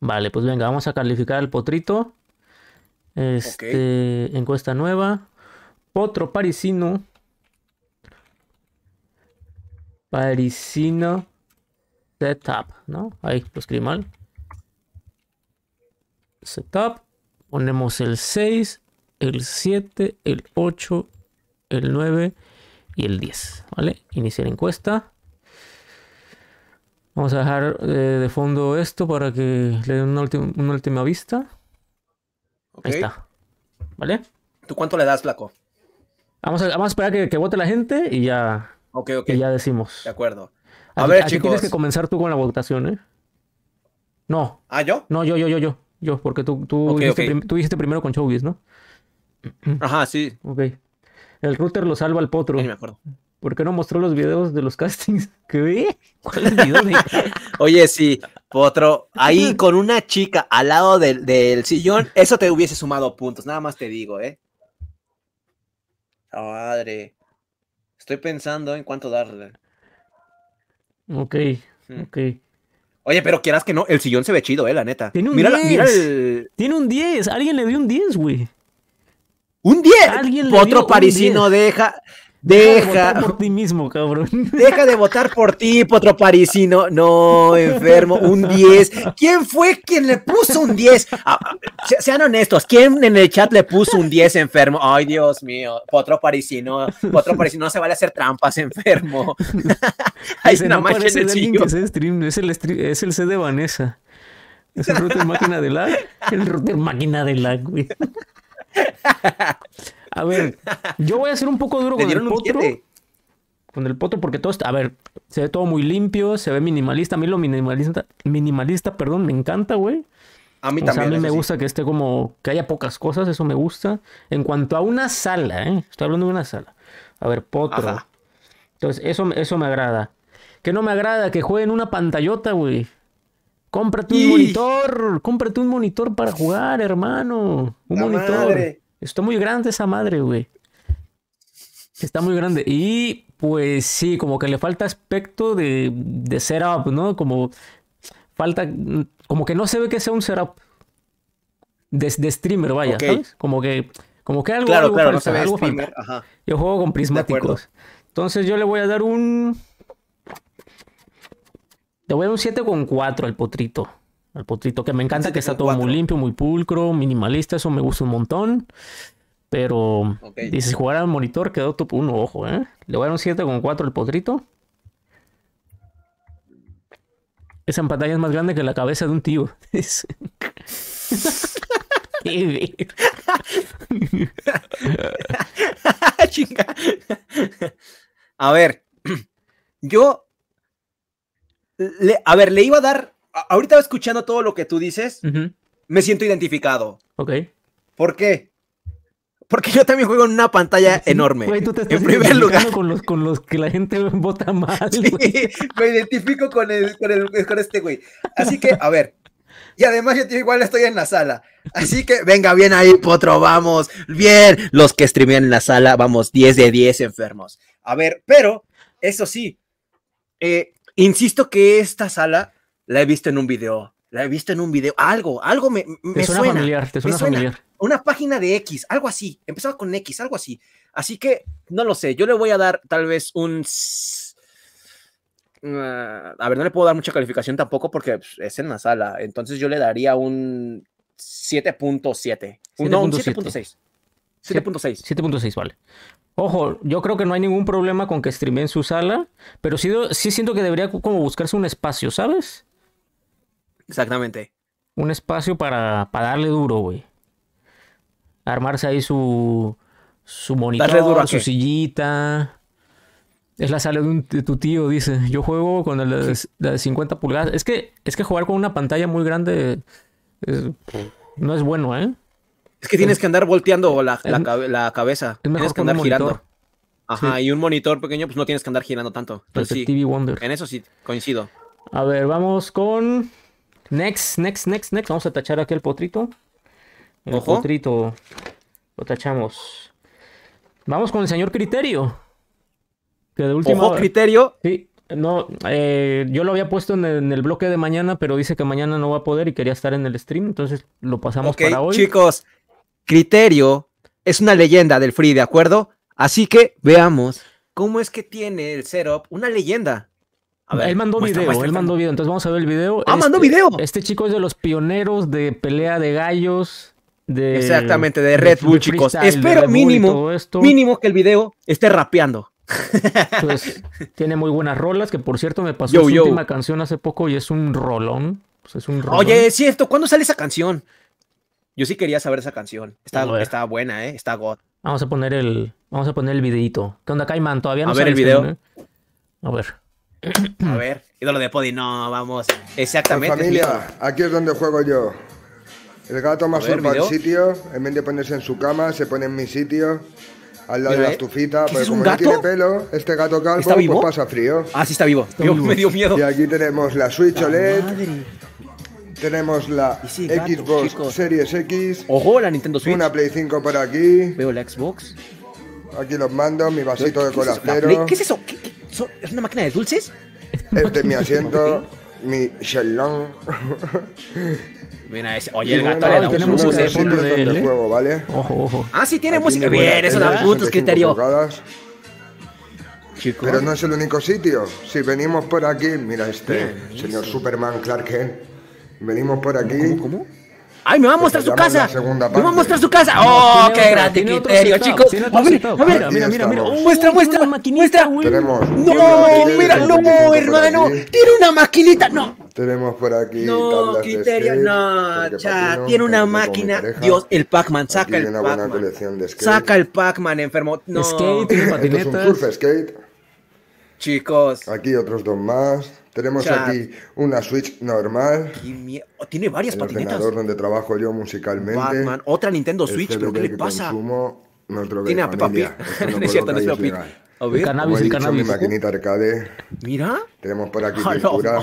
Vale, pues venga, vamos a calificar al potrito. Este, encuesta nueva. Potro parisino Parisina Setup, ¿no? Ahí lo escribí mal. Setup. Ponemos el 6, el 7, el 8, el 9 y el 10. ¿Vale? Iniciar encuesta. Vamos a dejar eh, de fondo esto para que le den una, última vista. Ahí está. ¿Vale? ¿Tú cuánto le das, Flaco? Vamos a, a esperar que, que vote la gente y ya Ok, ok. Y ya decimos. De acuerdo. A ver, chicos. Tienes que comenzar tú con la votación, ¿eh? No. ¿Ah, yo? No, yo, yo, yo, yo. Yo, porque tú, tú, dijiste, primero con Chowbiz, ¿no? Ajá, sí. Ok. El router lo salva al potro. Sí, me acuerdo. ¿Por qué no mostró los videos de los castings? ¿Qué? ¿Cuáles videos? De... Oye, sí, Potro, ahí con una chica al lado del, del, sillón, eso te hubiese sumado puntos, nada más te digo, ¿eh? Madre. Estoy pensando en cuánto darle. Ok, hmm. ok. Oye, pero quieras que no, el sillón se ve chido, eh, la neta. Tiene un mira 10. mira el... Tiene un 10. Alguien le dio un 10, güey. ¿Un 10? le Otro dio parisino un 10? deja. Deja. De votar por ti mismo, cabrón. Deja de votar por ti, potro parisino. No, enfermo. Un 10. ¿Quién fue quien le puso un 10? Ah, sean honestos. ¿Quién en el chat le puso un 10 enfermo? Ay, Dios mío. Potro parisino. Potro parisino no se vale hacer trampas, enfermo. es, el es el C de Vanessa. Es el router máquina de lag. El router máquina de lag, güey. A ver, yo voy a ser un poco duro con el potro. Con el potro, porque todo está. A ver, se ve todo muy limpio, se ve minimalista. A mí lo minimalista, minimalista, perdón, me encanta, güey. A mí también. a mí me gusta que esté como. que haya pocas cosas, eso me gusta. En cuanto a una sala, ¿eh? Estoy hablando de una sala. A ver, potro. Entonces, eso, eso me agrada. Que no me agrada que jueguen una pantallota, güey. Cómprate un monitor, cómprate un monitor para jugar, hermano. Un monitor. Madre. Está muy grande esa madre, güey. Está muy grande. Y pues sí, como que le falta aspecto de, de setup, ¿no? Como falta, como que no se ve que sea un setup de, de streamer, vaya, Como que, como que algo, claro, no se ve Yo juego con prismáticos. Entonces yo le voy a dar un... Le voy a dar un 7.4 al potrito. Al potrito, que me encanta que está todo muy limpio, muy pulcro, minimalista, eso me gusta un montón. Pero Dice, si jugar al monitor quedó top 1, ojo, ¿eh? Le voy a dar un 7,4 al potrito. Esa en pantalla es más grande que la cabeza de un tío. a ver, yo. a ver, le iba a dar ahorita escuchando todo lo que tú dices, me siento identificado. Ok. ¿Por qué? Porque yo también juego en una pantalla enorme. en primer lugar. Con los, con los que la gente vota mal. me identifico con, este güey. Así que, a ver, y además yo igual estoy en la sala. Así que venga bien ahí, Potro, vamos. Bien, los que streamean en la sala, vamos, 10 de 10 enfermos. A ver, pero, eso sí, eh, insisto que esta sala la he visto en un video, la he visto en un video, algo, algo me, te suena, familiar, te suena, familiar. Una página de X, algo así, empezaba con X, algo así. Así que no lo sé, yo le voy a dar tal vez un ah, a ver, no le puedo dar mucha calificación tampoco porque pues, es en la sala. Entonces yo le daría un 7.7. No, un 7.6. 7.6. 7.6, vale. Ojo, yo creo que no hay ningún problema con que streame en su sala, pero sí, sí siento que debería como buscarse un espacio, ¿sabes? Exactamente. Un espacio para, para darle duro, güey. Armarse ahí su, su monitor, su sillita. Es la sala de, tu tío, dice. Yo juego con la de, 50 pulgadas. Es que, es que jugar con una pantalla muy grande no es bueno, ¿eh? Es que tienes que andar volteando la, cabeza. Es tienes que andar girando. Ajá, y un monitor pequeño, pues no tienes que andar girando tanto. TV Wonder. En eso sí coincido. A ver, vamos con Next, next, next, next. Vamos a tachar aquí el potrito. El potrito. Lo tachamos. Vamos con el señor Criterio. Que de último. Criterio. Sí, no, eh, yo lo había puesto en el, bloque de mañana, pero dice que mañana no va a poder y quería estar en el stream, entonces lo pasamos para hoy. Chicos, Criterio es una leyenda del Free, ¿de acuerdo? Así que veamos cómo es que tiene el setup una leyenda él mandó video, él mandó video, entonces vamos a ver el video. Ah, mandó este video. Este chico es de los pioneros de pelea de gallos. De, Exactamente, de Red Bull, chicos. Espero mínimo, mínimo que el video esté rapeando. tiene muy buenas rolas, que por cierto me pasó su última canción hace poco y es un rolón. Pues es un rolón. Oye, es cierto, ¿cuándo sale esa canción? Yo sí quería saber esa canción. Está, está buena, ¿eh? Está god. Vamos a poner el, vamos a poner el videito. ¿Qué onda, Caimán? Todavía no A ver el este video. A ver. A ver, y lo de Podi, no, vamos. Exactamente. Pues, familia, aquí es donde juego yo. El gato más usurpa el sitio, en vez de ponerse en su cama, se pone en mi sitio, al lado de la ¿eh? estufita, porque como no tiene pelo, este gato calvo pues pasa frío. Ah, sí está vivo. me dio miedo. Y aquí tenemos la Switch OLED. Tenemos la Xbox Series X. Ojo, la Nintendo Switch. Una Play 5 por aquí. Veo la Xbox. Aquí los mando, mi vasito de colapero ¿Qué es eso? ¿Qué, qué ¿Es una máquina de dulces? Este es mi asiento, mi chelón. Mira, ese, oye, el gato le da un de Juego, ¿eh? ¿vale? Ah, sí, tiene música. Bien, eso da puntos, criterio. Pero no es el único sitio. Si venimos por aquí, mira este señor Superman Clark Kent. Venimos por aquí. ¿Cómo? cómo Ay, me va a pues mostrar su casa. Me va a mostrar su casa. Oh, qué gratis, criterio, eh, chicos. A ver, a ver, mira, mira, mira. Muestra, muestra, muestra. No, mira, no, hermano. Tiene una maquinita. No, tenemos por aquí. No, Criterio, no, cha, tiene una máquina. Dios, el Pac-Man, saca, el Pac-Man. Saca el Pac-Man, enfermo. No. Skate, patinetas. Esto es un surf skate. Chicos. Aquí otros dos más. Tenemos aquí una Switch normal. Oh, tiene varias el ordenador donde trabajo yo musicalmente. Batman, otra Nintendo este Switch, pero ¿qué le pasa? Tiene a Peppa Pig. No, es cierto, no es Peppa Pig. cannabis, el cannabis. mi maquinita arcade. Mira. Tenemos por aquí pintura.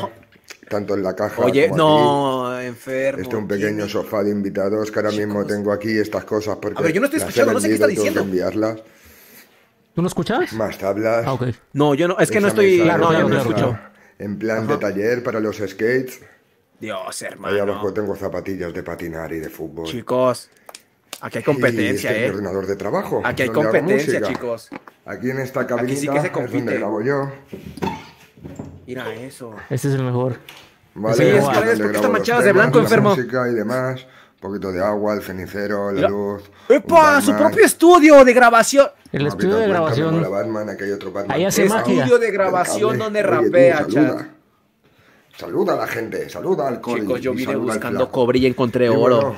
Tanto en la caja. Oye, no, enfermo. Este es un pequeño sofá de invitados que ahora mismo tengo aquí estas cosas. Porque a ver, yo no estoy escuchando, no sé qué está diciendo. enviarlas. ¿Tú no escuchas? Más tablas. Ah, no, yo no, es que no estoy. no, yo no escucho en plan de taller para los skates. Dios, hermano. Ahí abajo tengo zapatillas de patinar y de fútbol. Chicos, aquí hay competencia, este ¿eh? Es ordenador de trabajo. Aquí hay competencia, chicos. Aquí en esta cabina sí que se compite. es yo. Mira eso. Este es el mejor. Vale, sí, es, es porque están de blanco, enfermo. Música y demás poquito de agua, el cenicero, la, luz. ¡Epa! ¡Su propio estudio de grabación! El estudio de grabación. ahí hace hay otro Ahí hace estudio de grabación donde rapea, chat. saluda. a la gente, saluda al código. Chicos, yo vine buscando cobre y encontré oro.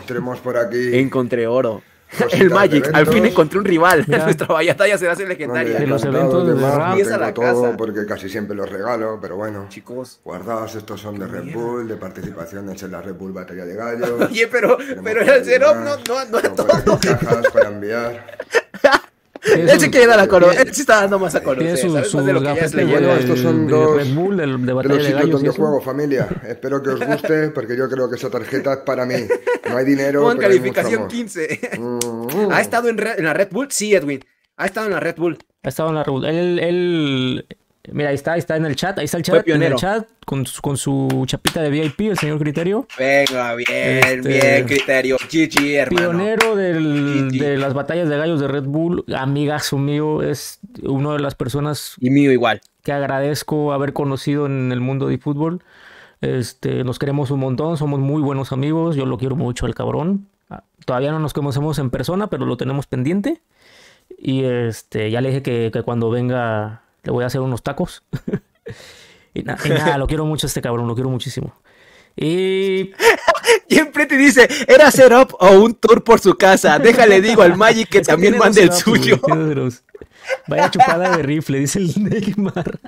Encontré oro el Magic, al fin encontré un rival. Ya. Nuestra batalla será legendaria. los eventos de rap, la todo porque casi siempre los regalo, pero bueno. Chicos, guardados, estos son de Red Bull, de participaciones en la Red Bull Batalla de Gallos. Oye, pero, pero el serum no, no, no cajas para enviar. Él sí quiere dar a conocer, él sí está dando más a conocer. Tiene sus, sus de lo que ya bueno, estos son dos Red Bull, el de batalla los de gallos. juego, familia. Espero que os guste, porque yo creo que esa tarjeta es para mí. No hay dinero, Con calificación 15. Mm. ¿Ha estado en, en la Red Bull? Sí, Edwin. Ha estado en la Red Bull. Ha estado en la Red Bull. Él, él Mira, ahí está, ahí está en el chat, ahí está el chat, en el chat con, su chapita de VIP, el señor Criterio. Venga, bien, este, bien, Criterio. GG, hermano. Pionero de las batallas de gallos de Red Bull, amigazo mío, es una de las personas. Y mío igual. Que agradezco haber conocido en el mundo de fútbol. Este, nos queremos un montón, somos muy buenos amigos, yo lo quiero mucho al cabrón. Ah, todavía no nos conocemos en persona, pero lo tenemos pendiente. Y este, ya le dije que cuando venga le voy a hacer unos tacos. y, nada, lo quiero mucho a este cabrón, lo quiero muchísimo. Y. Siempre te dice, era up o un tour por su casa. Déjale, digo al Magic que también mande el suyo. Vaya chupada de rifle, dice el Neymar.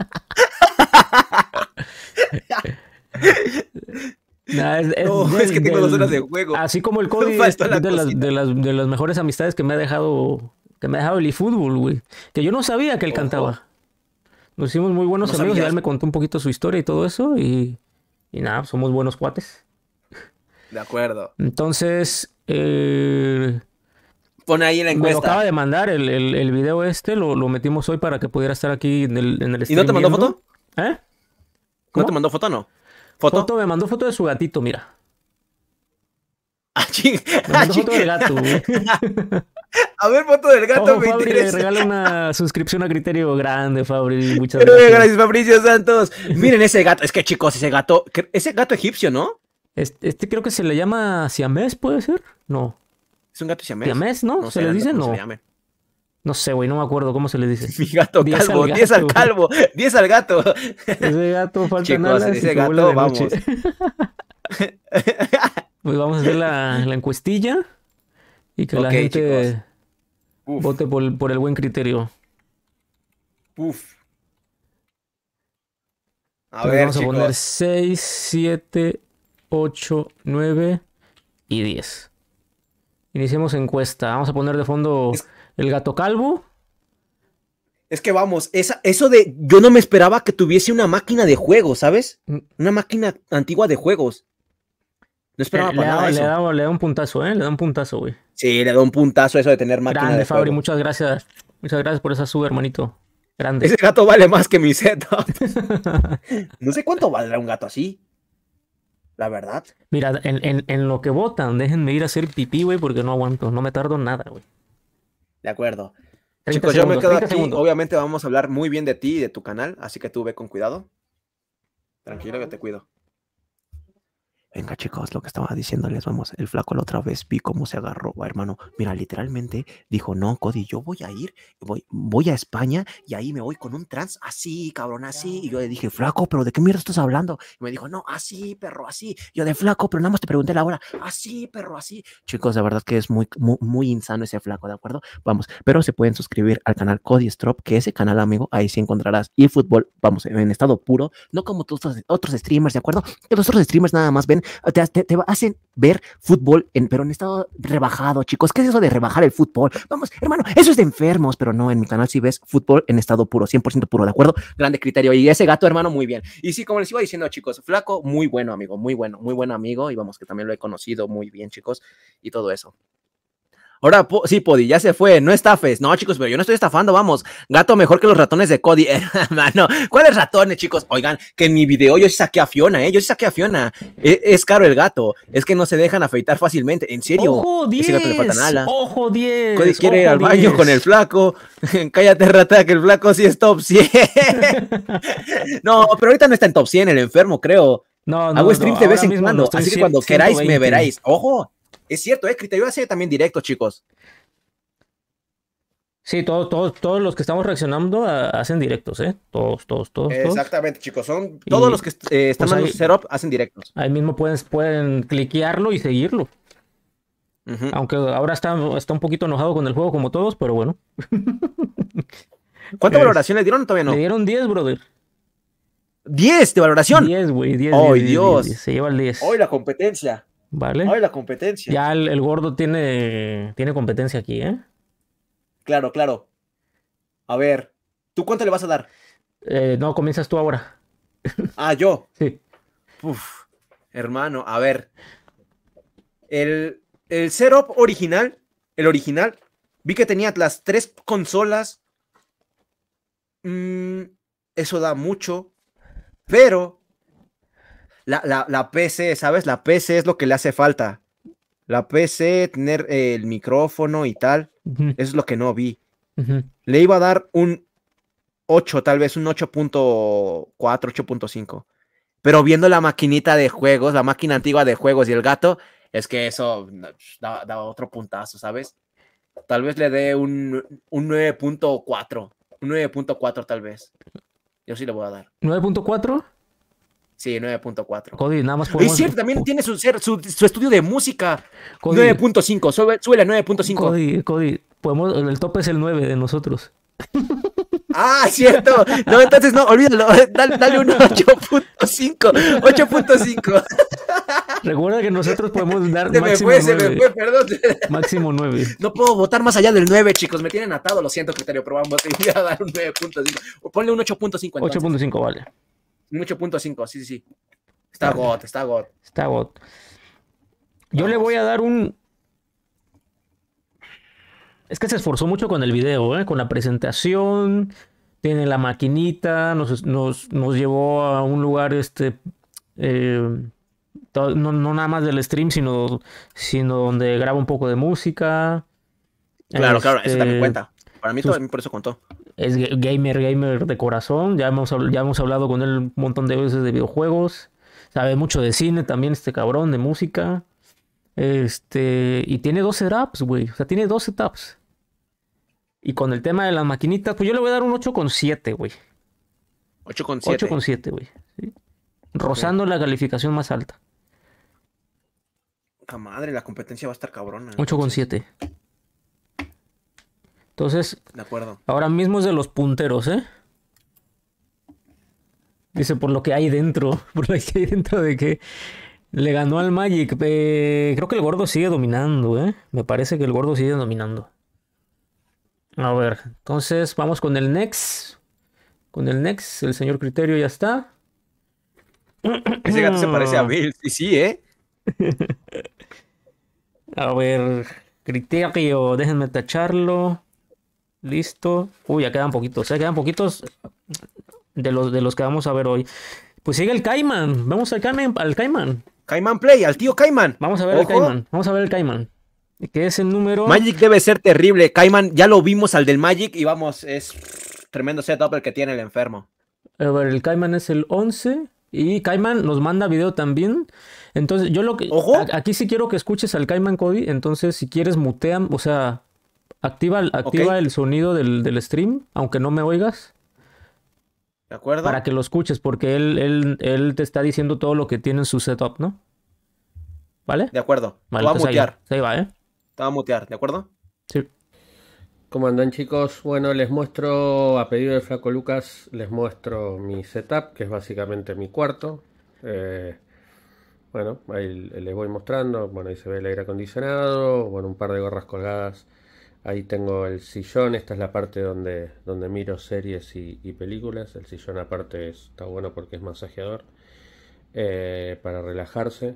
no, es que tengo dos horas de juego. Así como el Cody este, de, las, mejores amistades que me ha dejado que me ha dejado el eFootball, güey. Que yo no sabía que él cantaba. Nos hicimos muy buenos amigos, y él me contó un poquito su historia y todo eso, y, nada, somos buenos cuates. De acuerdo. Entonces, eh, pone ahí en la encuesta. Me lo acaba de mandar el, el, video este, lo, metimos hoy para que pudiera estar aquí en el, en el ¿Y no te mandó foto? ¿Eh? ¿Cómo? ¿No te mandó foto no? ¿Foto? me mandó foto de su gatito, mira. Ah, Me mandó ah, foto del gato, güey. A ver, foto del gato Ojo, me Fabri, interesa. Le regala una suscripción a criterio grande, Fabri. Muchas gracias. gracias, Fabricio Santos. Miren ese gato. Es que, chicos, ese gato. Ese gato egipcio, ¿no? Este, creo que se le llama siamés, ¿puede ser? No. Es un gato siamés. Siamés, ¿no? se le dice, no. No sé, güey, no me acuerdo cómo se le dice. Mi gato calvo, 10 al, calvo, 10 al gato. Ese gato falta nada. Ese gato, vamos. pues vamos a hacer la encuestilla. Y que la gente vote por, el buen criterio. A ver, vamos a poner 6, 7, 8, 9 y 10. Iniciemos encuesta. Vamos a poner de fondo el gato calvo. Es que vamos, eso de. Yo no me esperaba que tuviese una máquina de juegos, ¿sabes? Mm. Una máquina antigua de juegos. No esperaba eh, le, Da, un puntazo, ¿eh? Le da un puntazo, güey. Sí, le da un puntazo eso de tener máquina Grande, Fabri, muchas gracias. Muchas gracias por esa sub, hermanito. Grande. Ese gato vale más que mi setup. no sé cuánto valdrá un gato así. La verdad. Mira, en, lo que votan, déjenme ir a hacer pipí, güey, porque no aguanto. No me tardo nada, güey. De acuerdo. Chicos, yo me quedo aquí. Obviamente vamos a hablar muy bien de ti y de tu canal, así que tú ve con cuidado. Tranquilo, que te cuido. Venga, chicos, lo que estaba diciéndoles, vamos, el flaco la otra vez vi cómo se agarró, hermano. Mira, literalmente dijo, no, Cody, yo voy a ir, voy, voy a España y ahí me voy con un trans, así, cabrón, así. Y yo le dije, flaco, pero ¿de qué mierda estás hablando? Y me dijo, no, así, perro, así. Yo de flaco, pero nada más te pregunté la hora, así, perro, así. Chicos, de verdad que es muy, muy, insano ese flaco, ¿de acuerdo? Vamos, pero se pueden suscribir al canal Cody Strop, que ese canal, amigo, ahí sí encontrarás y fútbol, vamos, en estado puro, no como todos otros streamers, ¿de acuerdo? Que los otros streamers nada más ven te, hacen ver fútbol, pero en estado rebajado, chicos. ¿Qué es eso de rebajar el fútbol? Vamos, hermano, eso es de enfermos, pero no, en mi canal si ves fútbol en estado puro, 100% puro, ¿de acuerdo? Grande criterio. Y ese gato, hermano, muy bien. Y sí, como les iba diciendo, chicos, flaco, muy bueno, amigo, muy bueno, muy buen amigo. Y vamos, que también lo he conocido muy bien, chicos, y todo eso. Ahora sí, Podi, ya se fue. No estafes. No, chicos, pero yo no estoy estafando. Vamos. Gato mejor que los ratones de Cody. no, ¿cuáles ratones, chicos? Oigan, que en mi video yo sí saqué a Fiona, ¿eh? Yo sí saqué a Fiona. E, es caro el gato. Es que no se dejan afeitar fácilmente. En serio. Ojo, 10. Ojo, 10. Cody quiere ir al baño con el flaco. Cállate, rata, que el flaco sí es top 100. no, pero ahorita no está en top 100 el enfermo, creo. No, no, Hago stream de vez en cuando, así que cuando queráis me veráis. Ojo, es cierto, ¿eh? Criterio hace también directo, chicos. Sí, todos, todos, todos los que estamos reaccionando ah, hacen directos, ¿eh? Todos, todos, todos. Exactamente, chicos. Son todos los que eh, están en pues, en setup hacen directos. Ahí mismo pueden, pueden cliquearlo y seguirlo. Aunque ahora está, está un poquito enojado con el juego, como todos, pero bueno. ¿Cuántas valoraciones dieron todavía no? Le dieron 10, brother. 10 de valoración. 10, güey, ¡Ay, Dios! se lleva el 10. Hoy la competencia. ¿Vale? Ay, la competencia. Ya el, gordo tiene, tiene competencia aquí, ¿eh? Claro, claro. A ver, ¿tú cuánto le vas a dar? Eh, no, comienzas tú ahora. Ah, yo. sí. hermano, a ver. El, el original, el original, vi que tenía las tres consolas. Mm, eso da mucho. Pero la, PC, ¿sabes? La PC es lo que le hace falta. La PC, tener eh, el micrófono y tal, eso es lo que no vi. Le iba a dar un 8, tal vez un 8.4, 8.5. Pero viendo la maquinita de juegos, la máquina antigua de juegos y el gato, es que eso da, otro puntazo, ¿sabes? Tal vez le dé un, un 9.4, un 9.4 tal vez. Yo sí le voy a dar. ¿9.4? Sí, 9.4. Cody, nada más por Es cierto, también tiene su, estudio de música. 9.5, sube, a 9.5. Cody, Cody, podemos, el tope es el 9 de nosotros. Ah, cierto. No, entonces no, olvídalo. Eh, dale, un 8.5. 8.5. Recuerda que nosotros podemos dar se máximo me fue, 9. Se me fue, perdón. Máximo 9. No puedo votar más allá del 9, chicos. Me tienen atado, lo siento, criterio, pero vamos, a dar un 9.5. Ponle un 8.5 8.5, vale. 8.5, sí, sí, sí. Está got, está got Está bot. Yo le voy a dar un. Es que se esforzó mucho con el video, ¿eh? con la presentación. Tiene la maquinita, nos, llevó a un lugar este, eh, no, no, nada más del stream, sino, sino donde graba un poco de música. Claro, claro, eso también este, cuenta. Para mí por eso contó es gamer, gamer de corazón. Ya hemos, ya hemos hablado con él un montón de veces de videojuegos. Sabe mucho de cine también, este cabrón, de música. Este, y tiene 12 setups, güey. O sea, tiene 12 taps. Y con el tema de las maquinitas, pues yo le voy a dar un 8,7, güey. 8,7. 8,7, güey. ¿sí? Rozando la calificación más alta. La madre, la competencia va a estar cabrona. 8,7. Entonces, ahora mismo es de los punteros, ¿eh? Dice, por lo que hay dentro, por lo que hay dentro de que le ganó al Magic. Eh, creo que el gordo sigue dominando, ¿eh? Me parece que el gordo sigue dominando. A ver, entonces vamos con el next. Con el next, el señor Criterio ya está. Ese gato se parece a Bill, sí, sí, ¿eh? a ver, Criterio, déjenme tacharlo. Listo. Uy, ya quedan poquitos. Ya quedan poquitos de los, de los que vamos a ver hoy. Pues sigue el Cayman. Vamos al Cayman. Al Cayman. Play, al tío Cayman. Vamos a ver el Cayman. Vamos a ver el Cayman. Que es el número. Magic debe ser terrible. Cayman, ya lo vimos al del Magic y vamos, es tremendo setup el que tiene el enfermo. A ver, el Cayman es el 11. Y Cayman nos manda video también. Entonces, yo lo que. Ojo. aquí sí quiero que escuches al Cayman Cody. Entonces, si quieres, mutean. O sea, Activa, activa el sonido del, stream, aunque no me oigas. ¿De acuerdo? Para que lo escuches, porque él, te está diciendo todo lo que tiene en su setup, ¿no? ¿Vale? De acuerdo. te va a mutear. se va, ¿eh? Te va a mutear, ¿de acuerdo? Sí. ¿Cómo andan chicos, bueno, les muestro, a pedido de Flaco Lucas, les muestro mi setup, que es básicamente mi cuarto. Eh, bueno, ahí les voy mostrando, bueno, ahí se ve el aire acondicionado, bueno, un par de gorras colgadas Ahí tengo el sillón, esta es la parte donde, donde miro series y, películas. El sillón aparte está bueno porque es masajeador eh, para relajarse.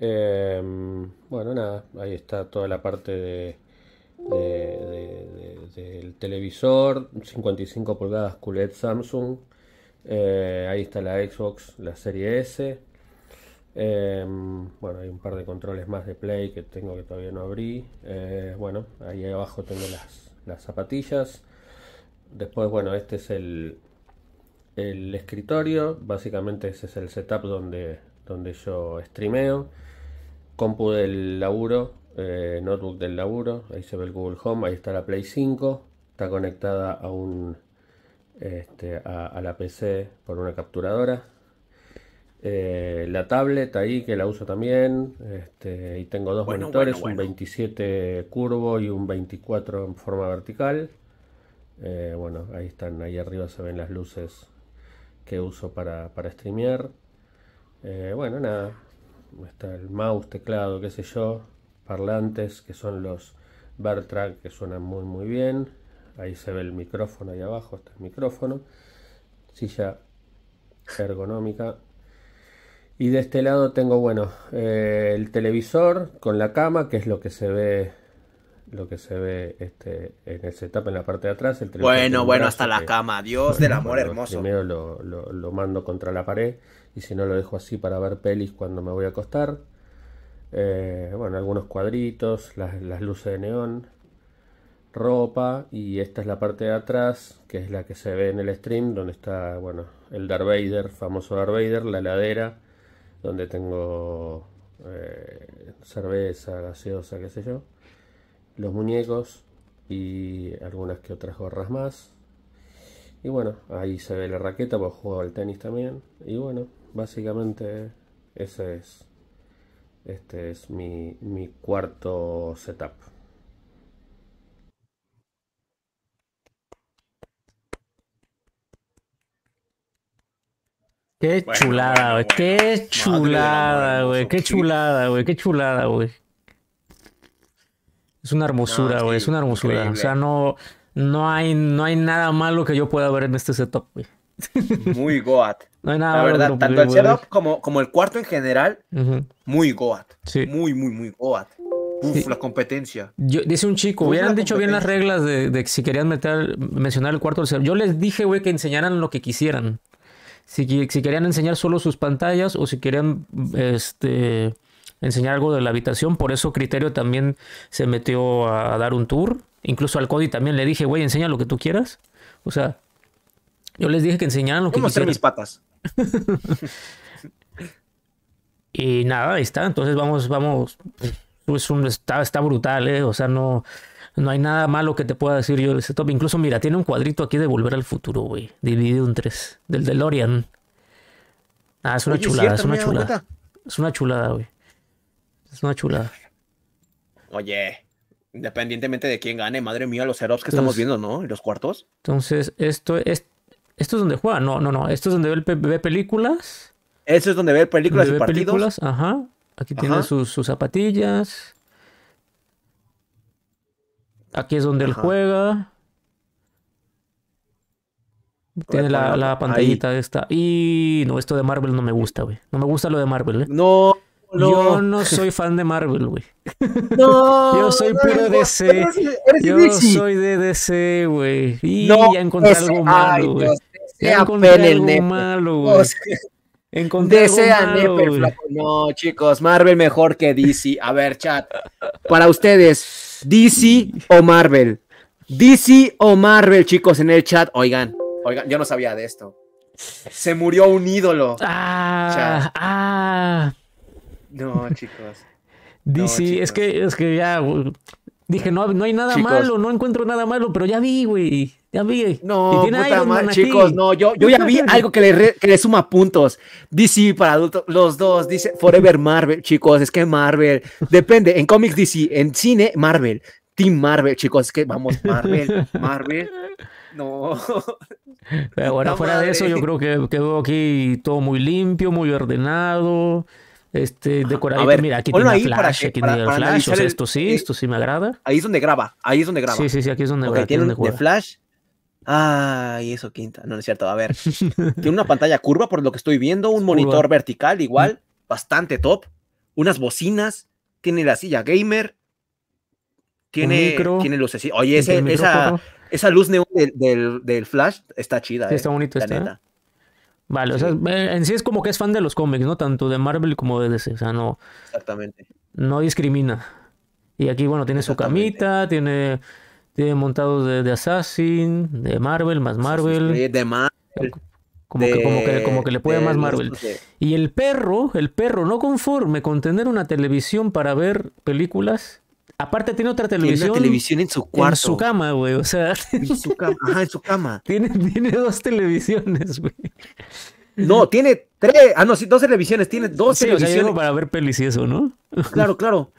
Em, bueno, nada, ahí está toda la parte de, del televisor, 55 pulgadas QLED Samsung. Eh, ahí está la Xbox, la serie S. Em, bueno, hay un par de controles más de play que tengo que todavía no abrí. Eh, bueno, ahí abajo tengo las, zapatillas. Después, bueno, este es el, el escritorio. Básicamente ese es el setup donde, donde yo streameo. Compu del laburo, eh, notebook del laburo. Ahí se ve el Google Home, ahí está la Play 5. Está conectada a un este, a la PC por una capturadora eh, la tablet ahí que la uso también. Este, y tengo dos monitores, un 27 curvo y un 24 en forma vertical. Eh, bueno, ahí están, ahí arriba se ven las luces que uso para, para streamear. Eh, bueno, nada. Está el mouse, teclado, qué sé yo. Parlantes que son los Bertrand que suenan muy muy bien. Ahí se ve el micrófono ahí abajo, está el micrófono. Silla ergonómica y de este lado tengo, bueno, eh, el televisor con la cama, que es lo que se ve lo que se ve este, en el setup en la parte de atrás. bueno, bueno, hasta la cama. Dios del amor hermoso. Primero lo, lo, mando contra la pared y si no lo dejo así para ver pelis cuando me voy a acostar. Eh, bueno, algunos cuadritos, las, las luces de neón, ropa y esta es la parte de atrás que es la que se ve en el stream donde está, bueno, el Darth Vader, famoso Darth Vader, la heladera donde tengo eh, cerveza, gaseosa, qué sé yo, los muñecos y algunas que otras gorras más. Y bueno, ahí se ve la raqueta, pues juego al tenis también. Y bueno, básicamente ese es, este es mi cuarto setup. Qué chulada, güey. Qué chulada, güey. Qué chulada, güey. Qué chulada, güey. Es una hermosura, güey. es una hermosura. O sea, no, no, hay, no hay nada malo que yo pueda ver en este setup, güey. Muy Goat. No hay nada La verdad, tanto el setup como, como el cuarto en general, muy Goat. Sí. Muy, muy, muy Goat. Uf, la competencia. dice un chico, hubieran dicho bien las reglas de, si querían meter, mencionar el cuarto del Yo les dije, güey, que enseñaran lo que quisieran si, querían enseñar solo sus pantallas o si querían este, enseñar algo de la habitación. Por eso Criterio también se metió a, dar un tour. Incluso al Cody también le dije, güey, enseña lo que tú quieras. O sea, yo les dije que enseñaran lo que quisieran. mis patas. y nada, ahí está. Entonces vamos, vamos. Pues, está, está brutal, ¿eh? O sea, no no hay nada malo que te pueda decir yo de ese top. Incluso, mira, tiene un cuadrito aquí de Volver al Futuro, güey. Dividido en tres. Del DeLorean. Ah, es una chulada, es, una chulada. Es una chulada, güey. Es una chulada. Oye, independientemente de quién gane, madre mía, los setups que estamos viendo, ¿no? los cuartos. Entonces, esto es, esto es donde juega. No, no, no. Esto es donde ve, películas. Eso es donde ve películas y películas, ajá. Aquí tiene sus, sus zapatillas. Aquí es donde él juega. Tiene la, pantallita de esta. Y no, esto de Marvel no me gusta, güey. No me gusta lo de Marvel, ¿eh? No, Yo no soy fan de Marvel, güey. No. Yo soy puro DC. Yo soy de DC, güey. Y ya encontré algo malo, güey. Ya encontré algo malo, güey. DC No, chicos, Marvel mejor que DC. A ver, chat. Para ustedes, DC o Marvel. DC o Marvel, chicos, en el chat. Oigan, oigan, yo no sabía de esto. Se murió un ídolo. Ah, ah. No, chicos. DC, es que es que ya Dije, no, no hay nada malo, no encuentro nada malo, pero ya vi, güey. Ya vi. No, puta madre, chicos, no, yo, ya vi algo que le, suma puntos. DC para adultos, los dos, dice Forever Marvel, chicos, es que Marvel. Depende, en cómics DC, en cine, Marvel. Team Marvel, chicos, es que vamos, Marvel, Marvel. No. Pero fuera de eso, yo creo que quedó aquí todo muy limpio, muy ordenado este, decoradito. mira, aquí tiene flash, aquí tiene flash, esto sí, esto sí me agrada. Ahí es donde graba, ahí es donde graba. Sí, sí, sí, aquí es donde okay, graba. Tiene un, de flash. Ay, eso quinta, no, es cierto, a ver. tiene una pantalla curva por lo que estoy viendo, un monitor vertical igual, bastante top, unas bocinas, tiene la silla gamer, tiene, tiene luces. Oye, esa, esa luz neón del, del, flash está chida. está eh, bonito, está. ¿eh? Neta. Vale, o sea, en sí es como que es fan de los cómics, ¿no? Tanto de Marvel como de DC, o sea, no... Exactamente. No discrimina. Y aquí, bueno, tiene su camita, tiene, tiene montado de, Assassin, de Marvel, más Marvel. Sí, de Marvel. Como, que, le puede más Marvel. Y el perro, el perro, no conforme con tener una televisión para ver películas, Aparte tiene otra televisión. Tiene televisión en su cuarto. En su cama, güey. O sea. En su cama. Ajá, en su cama. Tiene, dos televisiones, güey. No, tiene tres. Ah, no, sí, dos televisiones. Tiene dos televisiones. O sea, para ver pelis y eso, ¿no? Claro, claro.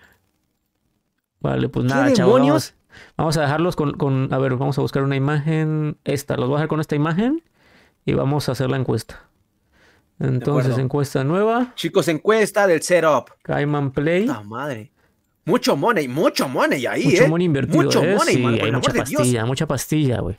Vale, pues nada, chavos. Vamos, a dejarlos con, con. A ver, vamos a buscar una imagen. Esta, los voy a dejar con esta imagen. Y vamos a hacer la encuesta. Entonces, encuesta nueva. Chicos, encuesta del setup. Cayman Play. La madre. Mucho money, mucho money ahí, mucho ¿eh? Money invertido, mucho ¿eh? money mucha pastilla, mucha pastilla, güey.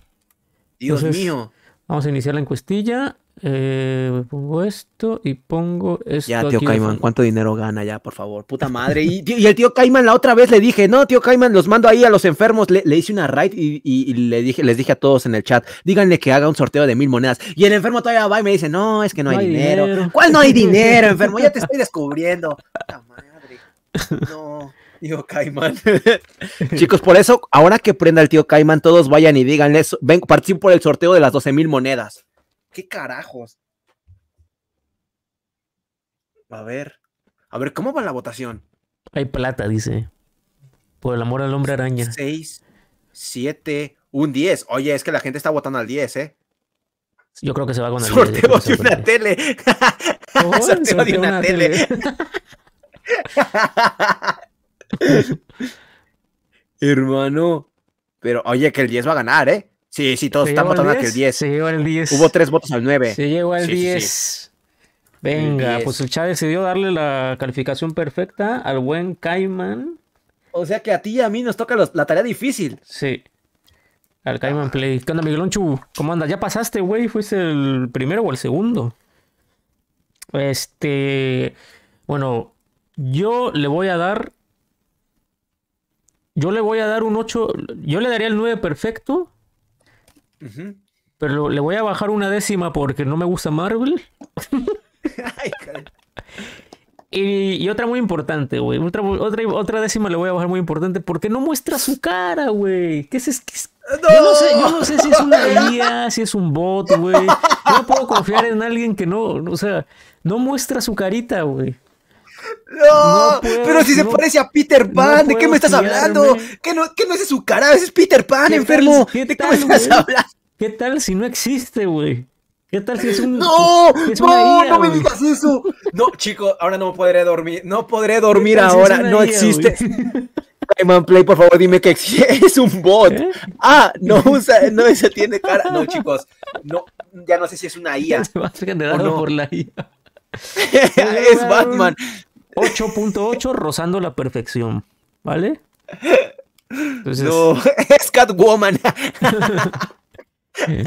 Dios mío. Vamos a iniciar la encuestilla. Eh, pongo esto y pongo esto. Ya, tío ¿cuánto dinero gana ya, por favor? Puta madre. Y, el tío Caiman la otra vez le dije, no, tío Caiman, los mando ahí a los enfermos. Le, hice una raid y, y, le dije, les dije a todos en el chat, díganle que haga un sorteo de mil monedas. Y el enfermo todavía va y me dice, no, es que no, hay, dinero. dinero. ¿Cuál no hay dinero, enfermo? Ya te estoy descubriendo. Puta madre. No tío Caimán. Chicos, por eso, ahora que prenda el tío Caimán, todos vayan y díganle, ven, participen por el sorteo de las 12 mil monedas. ¿Qué carajos? A ver, a ver, ¿cómo va la votación? Hay plata, dice. Por el amor al hombre araña. 6, 7, un 10. Oye, es que la gente está votando al 10, ¿eh? Yo creo que se va con el sorteo de una tele. sorteo, de una, tele. Hermano. Pero oye, que el 10 va a ganar, ¿eh? Sí, sí, todos estamos votando aquí el 10. Se llegó el 10. Hubo tres votos al 9. Se llegó al 10. Venga, pues el chá decidió darle la calificación perfecta al buen Cayman. O sea que a ti y a mí nos toca la tarea difícil. Sí. Al Cayman Play. ¿Qué onda, Miguelonchu? ¿Cómo andas? ¿Ya pasaste, güey? ¿Fuiste el primero o el segundo? Este. Bueno, yo le voy a dar yo le voy a dar un 8, yo le daría el 9 perfecto. Pero le voy a bajar una décima porque no me gusta Marvel. y, otra muy importante, güey. Otra, otra, décima le voy a bajar muy importante porque no muestra su cara, güey. ¿Qué es, ¡No! Yo, no sé, si es una guía, si es un bot, güey. Yo no puedo confiar en alguien que no, o sea, no muestra su carita, güey. No, pero si se parece a Peter Pan, ¿de qué me estás hablando? ¿Qué no, es su cara? Ese es Peter Pan, enfermo. ¿De qué tal, me estás hablando? ¿Qué tal si no existe, güey? ¿Qué tal si es un... ¡No! Es ¡No! ¡No me eso! No, ahora no podré dormir. No podré dormir ahora. no existe. Cayman Play, por favor, dime que es un bot. ¿Eh? Ah, no no se tiene cara. No, chicos, no, ya no sé si es una IA. Se va a por la IA. es Batman. 8.8 rozando la perfección, ¿vale? No, es Catwoman.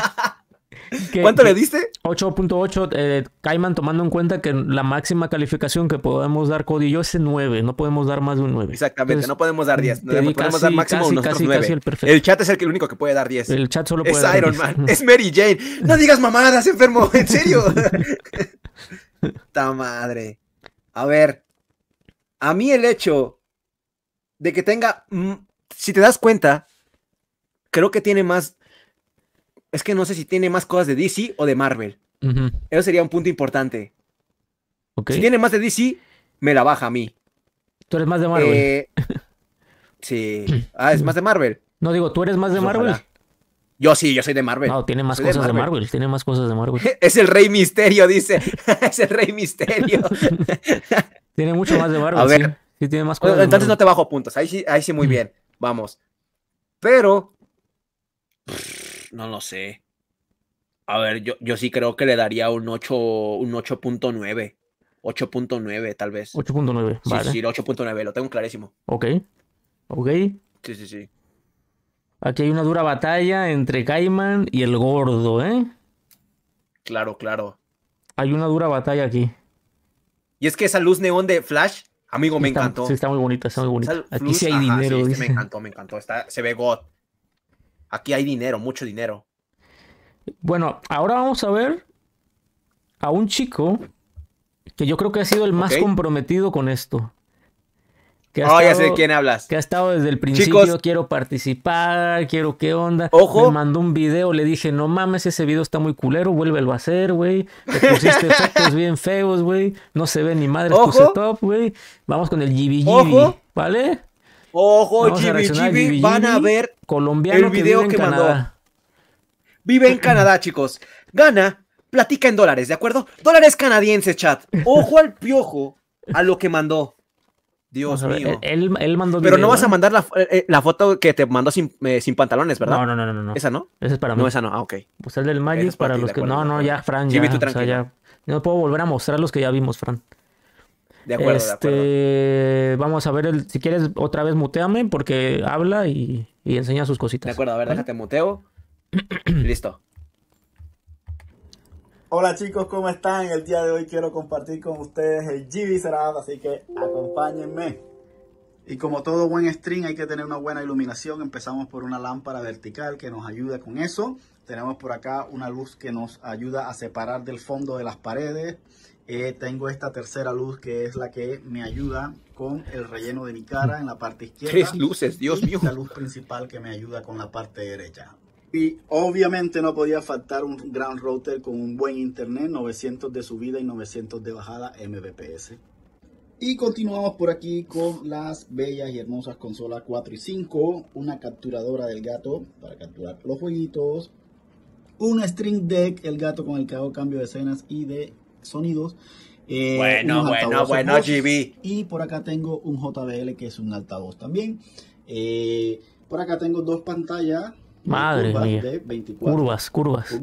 ¿Cuánto le diste? 8.8. Eh, Caiman, tomando en cuenta que la máxima calificación que podemos dar Cody y yo es 9. No podemos dar más de un 9. Exactamente, no podemos dar 10. No podemos dar máximo casi, 9. el, chat es el, que, el, único que puede dar 10. El chat solo puede es Iron Man, es Mary Jane. No digas mamadas, enfermo, en serio. Ta madre. A ver, a mí el hecho de que tenga, mm, si te das cuenta, creo que tiene más, es que no sé si tiene más cosas de DC o de Marvel. Eso sería un punto importante. Si tiene más de DC, me la baja a mí. Tú eres más de Marvel. Eh, sí. Ah, es más de Marvel. No digo, tú eres más de pues Marvel. Yo sí, yo soy de Marvel. No, tiene más cosas de Marvel. Marvel. Tiene más cosas de Marvel. es el Rey Misterio, dice. es el Rey Misterio. Tiene mucho más de barba. A ver. Sí. tiene más Entonces no te bajo puntos. Ahí sí, muy mm. bien. Vamos. Pero. no lo sé. A ver, yo, yo sí creo que le daría un 8, un 8.9. 8.9 tal vez. 8.9. Sí, vale. sí, 8.9, lo tengo clarísimo. Ok. Ok. Sí, sí, sí. Aquí hay una dura batalla entre Cayman y el gordo, ¿eh? Claro, claro. Hay una dura batalla aquí. Y es que esa luz neón de Flash, amigo, me encantó. Sí, está muy bonita, está muy bonita. Aquí sí hay dinero. Sí, me encantó, me encantó. se ve God. Aquí hay dinero, mucho dinero. Bueno, ahora vamos a ver a un chico que yo creo que ha sido el más comprometido con esto. Que ya sé de quién hablas. Que ha estado desde el principio, quiero participar, quiero qué onda. Ojo. Me mandó un video, le dije, no mames, ese video está muy culero, vuélvelo a hacer, güey. Te pusiste efectos bien feos, güey. No se ve ni madre top, güey. Vamos con el GBG. ojo. ¿vale? Ojo, GBGB, van a ver colombiano el video que, en mandó. Vive en Canadá, chicos. Gana, platica en dólares, ¿de acuerdo? Dólares canadienses, chat. Ojo al piojo a lo que mandó. Dios mío. E-, él, él mandó Pero no vas a mandar la, eh, eh, la, foto que te mandó sin, eh, sin pantalones, ¿verdad? No, no, no, no, ¿Esa no? Esa es para mí. No, esa no. Ah, ok. Pues el del Magic para, los que. No, no, ya, Fran. Ya, o sea, ya. No puedo volver a mostrar los que ya vimos, Fran. De acuerdo, de acuerdo. Este, vamos a ver, el, si quieres, otra vez muteame porque habla y, y enseña sus cositas. De acuerdo, a ver, déjate muteo. Listo. Hola chicos, ¿cómo están? El día de hoy quiero compartir con ustedes el GB así que acompáñenme. Y como todo buen string hay que tener una buena iluminación. Empezamos por una lámpara vertical que nos ayuda con eso. Tenemos por acá una luz que nos ayuda a separar del fondo de las paredes. Eh, tengo esta tercera luz que es la que me ayuda con el relleno de mi cara en la parte izquierda. Tres luces, Dios y mío. La luz principal que me ayuda con la parte derecha. Y obviamente no podía faltar un gran router con un buen internet, 900 de subida y 900 de bajada Mbps. Y continuamos por aquí con las bellas y hermosas consolas 4 y 5, una capturadora del gato para capturar los jueguitos, un string deck, el gato con el que hago cambio de escenas y de sonidos. Eh, bueno, bueno, bueno, GB. Y por acá tengo un JBL que es un altavoz también. Eh, por acá tengo dos pantallas Madre curvas mía. curvas, curvas.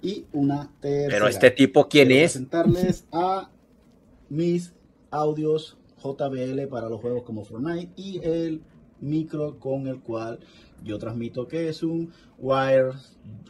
y una tercera. Pero este tipo, ¿quién es? Presentarles a mis audios JBL para los juegos como Fortnite y el micro con el cual yo transmito que es un Wire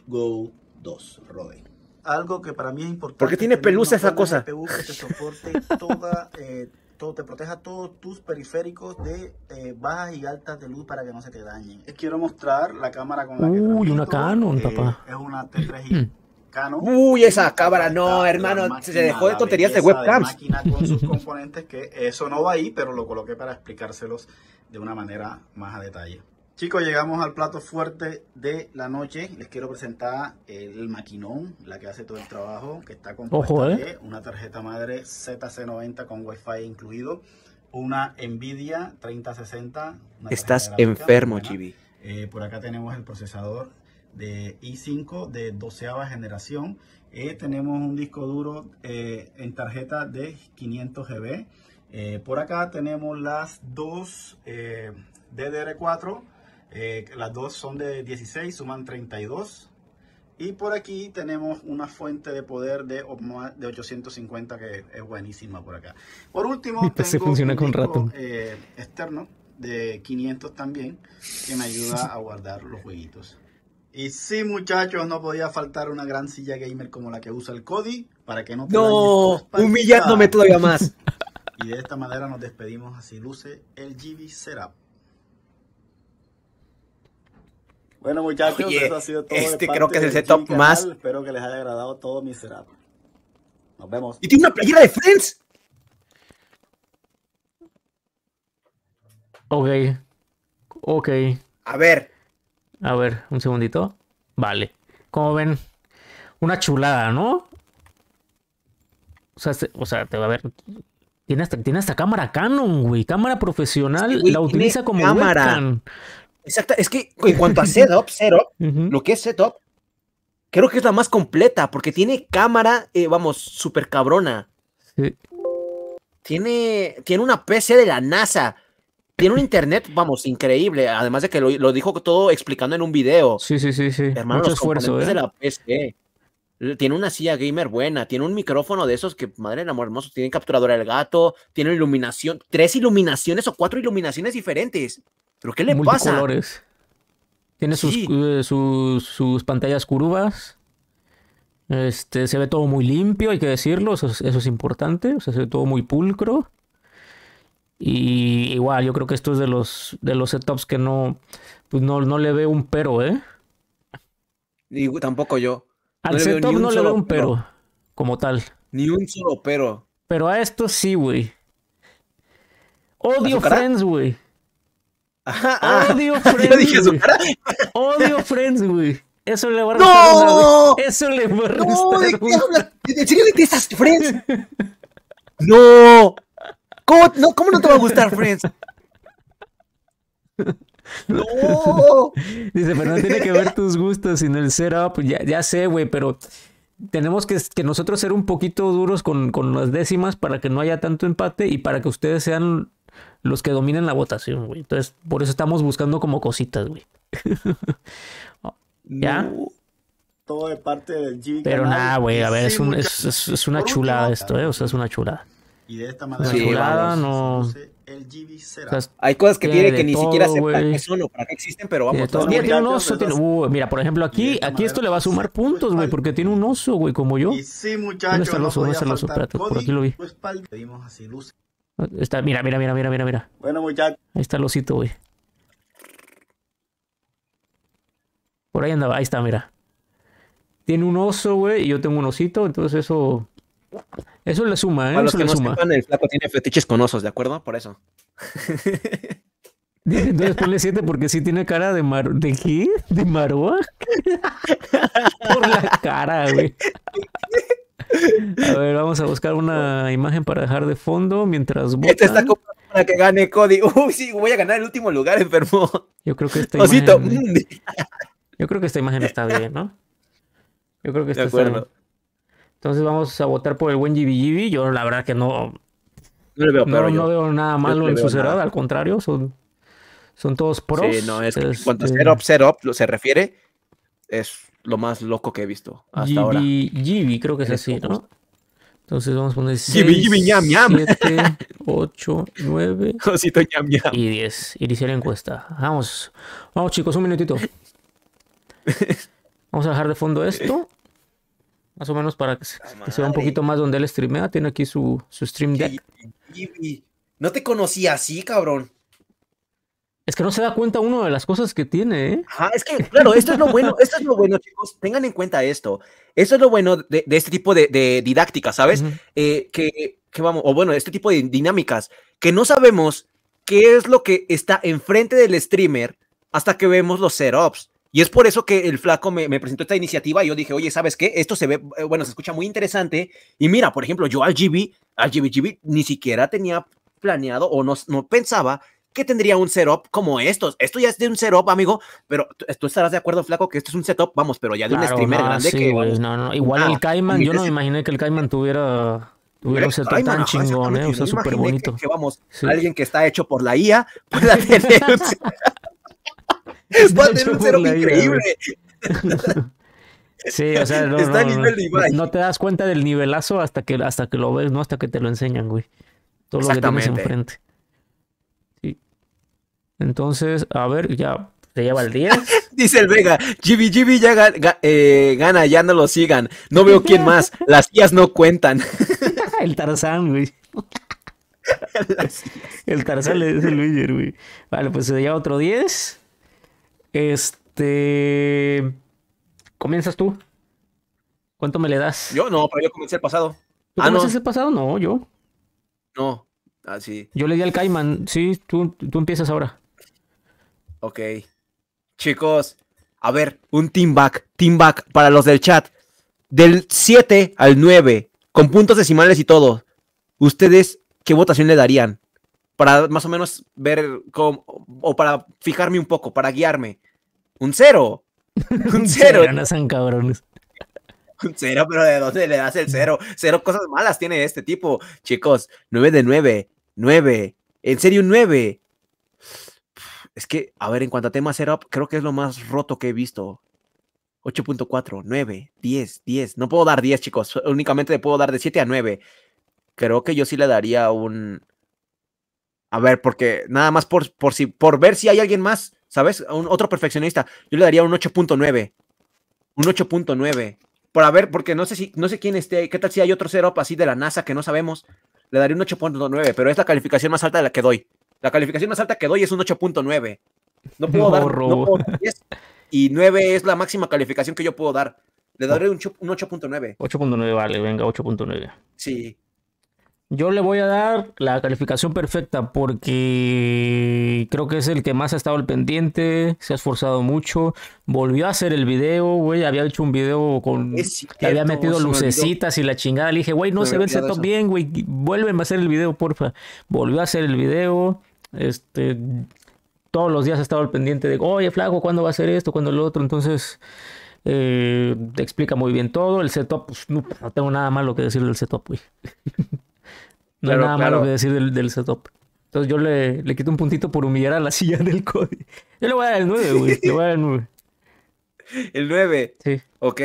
Go 2 Rode. Algo que para mí es importante. Porque tiene pelusa esa cosa. que te soporte toda, eh, todo, te proteja todos tus periféricos de eh, bajas y altas de luz para que no se te dañen. Les eh, quiero mostrar la cámara con la Uy, que Uy, una Canon, eh, papá. Es una T3i. Mm. Canon. Uy, esa cámara, no, hermano, se dejó de tonterías de webcams. máquina con sus componentes que eso no va ahí, pero lo coloqué para explicárselos de una manera más a detalle. Chicos, llegamos al plato fuerte de la noche. Les quiero presentar el maquinón, la que hace todo el trabajo, que está compuesta ¿eh? de una tarjeta madre ZC90 con Wi-Fi incluido, una Nvidia 3060. Estás enfermo, Chibi. Eh, por acá tenemos el procesador de i5 de 12 generación. Eh, tenemos un disco duro en tarjeta de 500 GB. por acá tenemos las dos DDR4 eh, las dos son de 16, suman 32. Y por aquí tenemos una fuente de poder de, de 850 que es buenísima por acá. Por último, funciona con rato. Eh, externo de 500 también que me ayuda a guardar los jueguitos. Y sí, muchachos, no podía faltar una gran silla gamer como la que usa el Cody para que no No, humillándome todavía más. y de esta manera nos despedimos así luce el GB Setup. Bueno, muchachos, eso ha sido todo. Este creo que es el setup más. Espero que les haya agradado todo miserable. Nos vemos. Y tiene una playera de Friends. Ok. Ok. A ver. A ver, un segundito. Vale. Como ven, una chulada, ¿no? O sea, o sea, te va a ver. Tiene hasta, tiene cámara Canon, güey. Cámara profesional. la utiliza como cámara. Exacto, es que en cuanto a setup, lo que es setup, creo que es la más completa, porque tiene cámara, eh, vamos, súper cabrona. Tiene, tiene una PC de la NASA. Tiene un internet, vamos, increíble. Además de que lo, dijo todo explicando en un video. Sí, sí, sí, sí. Mucho esfuerzo, ¿eh? de la PC. Tiene una silla gamer buena, tiene un micrófono de esos que, madre del amor hermoso, tiene capturadora del gato, tiene iluminación, tres iluminaciones o cuatro iluminaciones diferentes. ¿Pero qué le multicolores. Tiene sus, eh, sus, pantallas curvas. Este, se ve todo muy limpio, hay que decirlo, eso, es importante. O sea, se ve todo muy pulcro. Y igual, yo creo que esto es de los, de los setups que no, pues no, no le veo un pero, ¿eh? tampoco yo. Al setup no le veo un pero, pero, como tal. Ni un solo pero. Pero a esto sí, güey. Odio Friends, güey. Ah, ah, odio Friends. Odio Friends, güey. Eso le va a ¡No! Eso le va a No, ¿de qué hablas? ¿En serio Friends? ¡No! ¿Cómo no, ¿Cómo no te va a gustar Friends? ¡No! Dice, pero no tiene que ver tus gustos, sino el setup. Ya, ya sé, güey, pero tenemos que, nosotros ser un poquito duros con, las décimas para que no haya tanto empate y para que ustedes sean los que dominan la votación, güey. Entonces, por eso estamos buscando como cositas, güey. ¿Ya? todo de parte del GB. Pero nada, güey, a ver, es, una chulada esto, ¿eh? O sea, es una chulada. Y de esta manera, La chulada, pues, no. El será. Hay cosas que tiene que ni siquiera se... que son o para que existen, pero vamos. Mira, tiene un oso. Tiene... Uh, mira, por ejemplo, aquí, aquí esto le va a pues, sumar pues, puntos, güey, porque tiene un oso, güey, como yo. sí, muchachos. ¿Dónde está el oso? ¿Dónde está el oso? por aquí lo vi. Pedimos así Está, mira, mira, mira, mira, mira, mira. Bueno, muchachos. Ahí está el osito, güey. Por ahí andaba, ahí está, mira. Tiene un oso, güey, y yo tengo un osito, entonces eso. Eso le suma, ¿eh? A los que no suma. Sepan, el flaco tiene fetiches con osos, ¿de acuerdo? Por eso. Entonces ponle 7 porque sí tiene cara de mar... ¿De qué? ¿De maroa? Por la cara, güey. A ver, vamos a buscar una imagen para dejar de fondo mientras Esta está para que gane Cody. Uy, sí, voy a ganar el último lugar, enfermo. Yo creo que esta mm, Yo creo que esta imagen está bien, ¿no? Yo creo que está bien. Entonces vamos a votar por el buen GBGB. Yo la verdad que no... No, veo, pero no veo nada malo en su cerrada, al contrario, son, son todos pros. Sí, no, es que este, cuando setup se refiere, es lo más loco que he visto hasta ahora. creo que es así, ¿no? Entonces vamos a poner 6, ñam, ñam. 7, 8, 9 ñam, ñam. y 10. Iniciar la encuesta. Vamos, vamos chicos, un minutito. Vamos a dejar de fondo esto. Más o menos para que, se vea un poquito más donde él streamea. Tiene aquí su, su stream deck. No te conocí así, cabrón. Es que no se da cuenta uno de las cosas que tiene, ¿eh? es que, claro, esto es lo bueno, esto es lo bueno, chicos, tengan en cuenta esto. Esto es lo bueno de, este tipo de, de didáctica, ¿sabes? Eh, que, que, vamos, o bueno, este tipo de dinámicas, que no sabemos qué es lo que está enfrente del streamer hasta que vemos los setups. Y es por eso que el flaco me, presentó esta iniciativa y yo dije, oye, ¿sabes qué? Esto se ve, eh, bueno, se escucha muy interesante. Y mira, por ejemplo, yo al GB, al GB, ni siquiera tenía planeado o no, no pensaba ¿Qué tendría un setup como estos. Esto ya es de un setup, amigo, pero tú estarás de acuerdo, Flaco, que esto es un setup, vamos, pero ya de un streamer grande sí, que... no, no. Igual el ah, Cayman, yo no me imaginé que el Cayman tuviera... Tuviera un setup tan chingón, ¿eh? O sea, súper bonito. Que, vamos, alguien que está hecho por la IA pueda tener un, pueda tener un setup increíble. Sí, o sea, no, no, te das cuenta del nivelazo hasta que, hasta que lo ves, no hasta que te lo enseñan, güey. Todo lo que tienes enfrente. Entonces, a ver, ya se lleva el 10. Dice el Vega, Gibi Gibi ya eh, gana, ya no lo sigan. No veo quién más. Las guías no cuentan. el Tarzán, güey. el Tarzán le dice güey. Vale, pues se lleva otro 10. Este. Comienzas tú. ¿Cuánto me le das? Yo no, pero yo comencé el pasado. ¿Tú ah, comienzas el pasado? No, yo. No. Así. Ah, yo le di al Caiman, Sí, tú, tú empiezas ahora. Ok. Chicos, a ver, un team back, team back para los del chat. Del 7 al 9, con puntos decimales y todo, ¿ustedes qué votación le darían? Para más o menos ver cómo, o para fijarme un poco, para guiarme. Un cero. Un cero. Un cero, pero ¿de dónde le das el cero? Cero cosas malas tiene este tipo. Chicos, 9 de 9, 9. En serio, 9. Es que, a ver, en cuanto a tema setup, creo que es lo más roto que he visto. 8.4, 9, 10, 10. No puedo dar 10, chicos. Únicamente le puedo dar de 7 a 9. Creo que yo sí le daría un. A ver, porque nada más por, si, por ver si hay alguien más, ¿sabes? Un, otro perfeccionista. Yo le daría un 8.9. Un 8.9. a ver, porque no sé si no sé quién esté. ¿Qué tal si hay otro setup así de la NASA que no sabemos? Le daría un 8.9, pero es la calificación más alta de la que doy. La calificación más alta que doy es un 8.9. No puedo dar. No y 9 es la máxima calificación que yo puedo dar. Le daré un, 8.9. 8.9, vale, venga, 8.9. Sí. Yo le voy a dar la calificación perfecta porque creo que es el que más ha estado al pendiente, se ha esforzado mucho, volvió a hacer el video, güey, había hecho un video con... había metido lucecitas y la chingada, le dije, güey, no se ve el bien, güey, Vuelve a hacer el video, porfa. Volvió a hacer el video, este, todos los días he estado al pendiente de, oye, Flaco, ¿cuándo va a ser esto? ¿Cuándo lo otro? Entonces, eh, te explica muy bien todo. El setup, pues, pues, no, tengo nada malo que decir del setup, güey. no hay nada malo que decir del, del setup. Entonces yo le, le, quito un puntito por humillar a la silla del Cody Yo le voy a dar el 9, güey. Le voy a dar el 9. ¿El 9? Sí. Ok.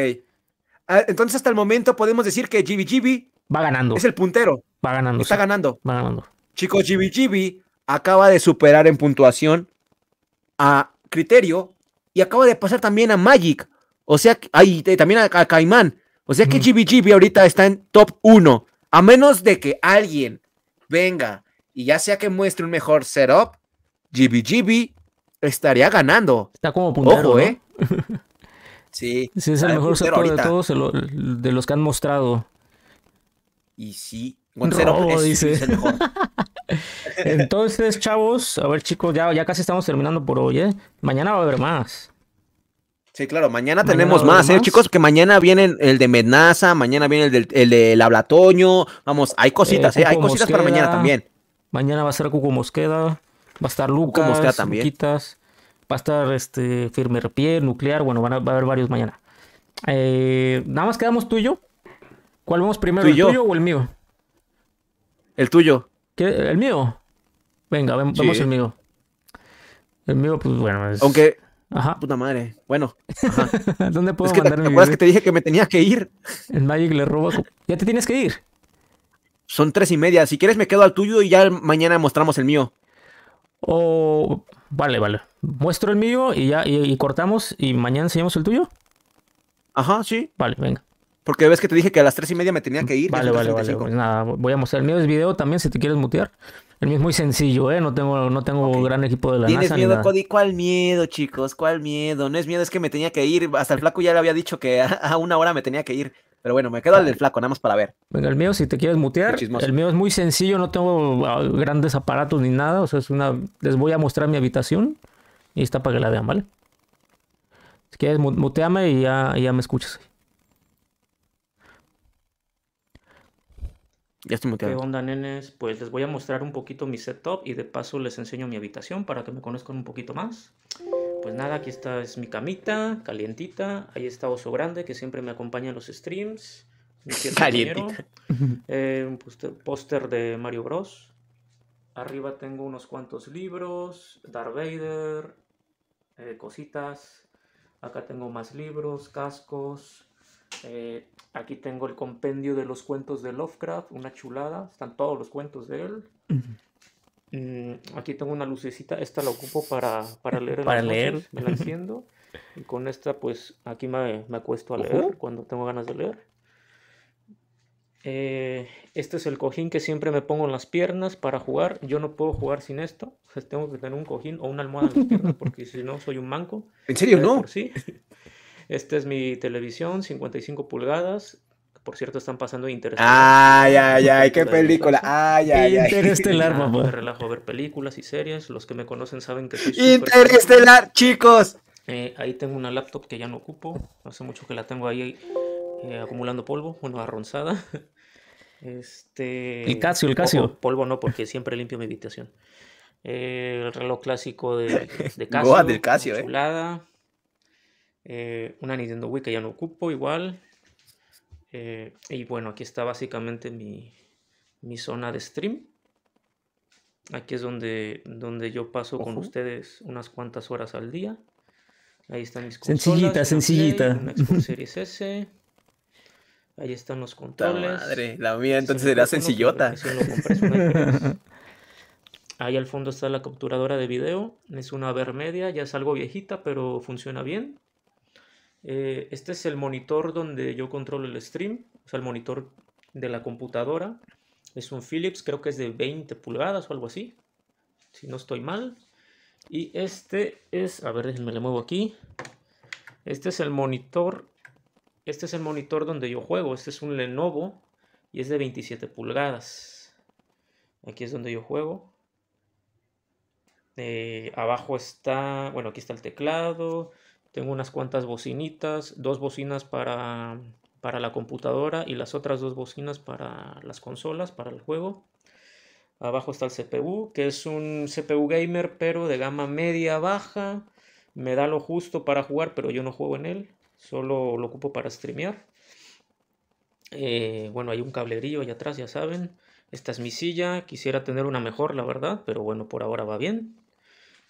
Ah, entonces hasta el momento podemos decir que GBGB... Va ganando. Es el puntero. Va ganando. Está ganando. Va ganando. Chicos, GBGB acaba de superar en puntuación a Criterio y acaba de pasar también a Magic. O sea, ahí también a, Caimán. O sea que GBGB ahorita está en top 1. A menos de que alguien venga y ya sea que muestre un mejor setup, GBGB estaría ganando. Está como puntero, Ojo, ¿eh? sí. Si es el mejor setup de todos, de los que han mostrado. Y sí. Un dice. el mejor. Entonces, chavos, a ver, chicos, ya, ya casi estamos terminando por hoy, ¿eh? Mañana va a haber más. Sí, claro, mañana, tenemos más, ¿eh, chicos? Que mañana viene el de Mednaza, mañana viene el del, el Vamos, hay eh, cositas, ¿eh? Hay cositas para mañana también. Mañana va a ser Cuco Mosqueda, va a estar Lucas, Mosqueda también. va a estar este, Firme pie Nuclear, bueno, van a, va a haber varios mañana. nada más quedamos tuyo ¿Cuál vamos primero, el tuyo o el mío? El tuyo. ¿Qué, ¿El mío? Venga, vemos el mío. El mío, pues bueno, Aunque... Ajá. Puta madre. Bueno. ¿Dónde puedo mandar te, ¿Te acuerdas que te dije que me tenía que ir? En Magic le robo... ¿Ya te tienes que ir? Son tres y media. Si quieres me quedo al tuyo y ya mañana mostramos el mío. O... Oh, vale, vale. Muestro el mío y ya y, cortamos y mañana enseñamos el tuyo. Ajá, sí. Vale, venga. Porque ves que te dije que a las tres y media me tenía que ir. Vale, vale, vale. Pues nada, voy a mostrar el mío. Es video también si te quieres mutear. El mío es muy sencillo, ¿eh? No tengo, no tengo gran equipo de la ¿Tienes miedo, Cody? ¿Cuál miedo, chicos? ¿Cuál miedo? No es miedo, es que me tenía que ir. Hasta el flaco ya le había dicho que a una hora me tenía que ir. Pero bueno, me quedo al del flaco, nada más para ver. Venga, el mío, si te quieres mutear, el mío es muy sencillo, no tengo ah, grandes aparatos ni nada. O sea, es una. Les voy a mostrar mi habitación y está para que la vean, ¿vale? Si quieres, muteame y ya, ya me escuchas. Ya estoy ¿Qué onda, nenes? Pues les voy a mostrar un poquito mi setup y de paso les enseño mi habitación para que me conozcan un poquito más. Pues nada, aquí está es mi camita, calientita. Ahí está Oso Grande, que siempre me acompaña en los streams. Calientita. Eh, póster de Mario Bros. Arriba tengo unos cuantos libros, Darth Vader, eh, cositas. Acá tengo más libros, cascos, eh, Aquí tengo el compendio de los cuentos de Lovecraft, una chulada, están todos los cuentos de él. Mm, aquí tengo una lucecita, esta la ocupo para, para leer. para leer. me la enciendo. Y con esta, pues aquí me, me acuesto a leer cuando tengo ganas de leer. Eh, este es el cojín que siempre me pongo en las piernas para jugar. Yo no puedo jugar sin esto. O sea, tengo que tener un cojín o una almohada en las piernas porque si no soy un manco. ¿En serio? No. Sí. Esta es mi televisión, 55 pulgadas. Por cierto, están pasando Interestelar. Ah, ay, ay, ay, qué película. Ay, ah, ay, ay. Interestelar, mamá. Me relajo a ver películas y series. Los que me conocen saben que soy Interestelar, chicos. Eh, ahí tengo una laptop que ya no ocupo. Hace mucho que la tengo ahí eh, acumulando polvo, bueno, arronzada. Este, el Casio, el Casio. polvo no, porque siempre limpio mi habitación. Eh, el reloj clásico de, Casio. del Casio, eh. Eh, una Nintendo Wii que ya no ocupo igual. Eh, y bueno, aquí está básicamente mi, mi, zona de stream. Aquí es donde, donde yo paso con ustedes unas cuantas horas al día. Ahí están mis consolas. Sencillita, sencillita. Xbox Series S. Ahí están los controles. La madre, la mía entonces será pues, sencillota. Ahí al fondo está la capturadora de video. Es una Ver ya es algo viejita, pero funciona bien. Eh, este es el monitor donde yo controlo el stream, o sea, el monitor de la computadora. Es un Philips, creo que es de 20 pulgadas o algo así, si no estoy mal. Y este es, a ver, déjenme le muevo aquí. Este es el monitor, este es el monitor donde yo juego. Este es un Lenovo y es de 27 pulgadas. Aquí es donde yo juego. Eh, abajo está, bueno, aquí está el teclado, tengo unas cuantas bocinitas, dos bocinas para, para la computadora y las otras dos bocinas para las consolas, para el juego. Abajo está el CPU, que es un CPU gamer, pero de gama media baja. Me da lo justo para jugar, pero yo no juego en él. Solo lo ocupo para streamear. Eh, bueno, hay un cablerío allá atrás, ya saben. Esta es mi silla. Quisiera tener una mejor, la verdad, pero bueno, por ahora va bien.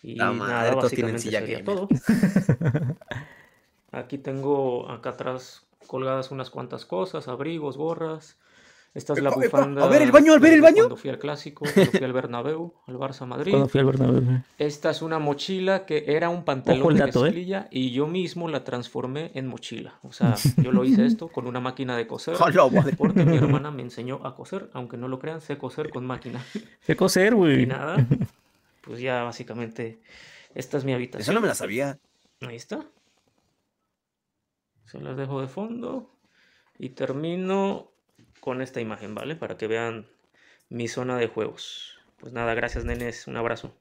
Y nada, tienen sería todo. Aquí tengo acá atrás colgadas unas cuantas cosas, abrigos, gorras. Esta es la bufanda. A ver el baño, al ver el baño. Cuando fui al clásico, cuando fui al Bernabéu, al Barça Madrid. fui al Bernabéu. Esta es una mochila que era un pantalón de ¿eh? mezclilla y yo mismo la transformé en mochila. O sea, yo lo hice esto con una máquina de coser. porque mi hermana me enseñó a coser, aunque no lo crean, sé coser con máquina. Sé coser, güey. Y nada. pues ya básicamente esta es mi habitación. Eso no me la sabía. Ahí está. Se las dejo de fondo y termino con esta imagen, ¿vale? Para que vean mi zona de juegos. Pues nada, gracias nenes, un abrazo.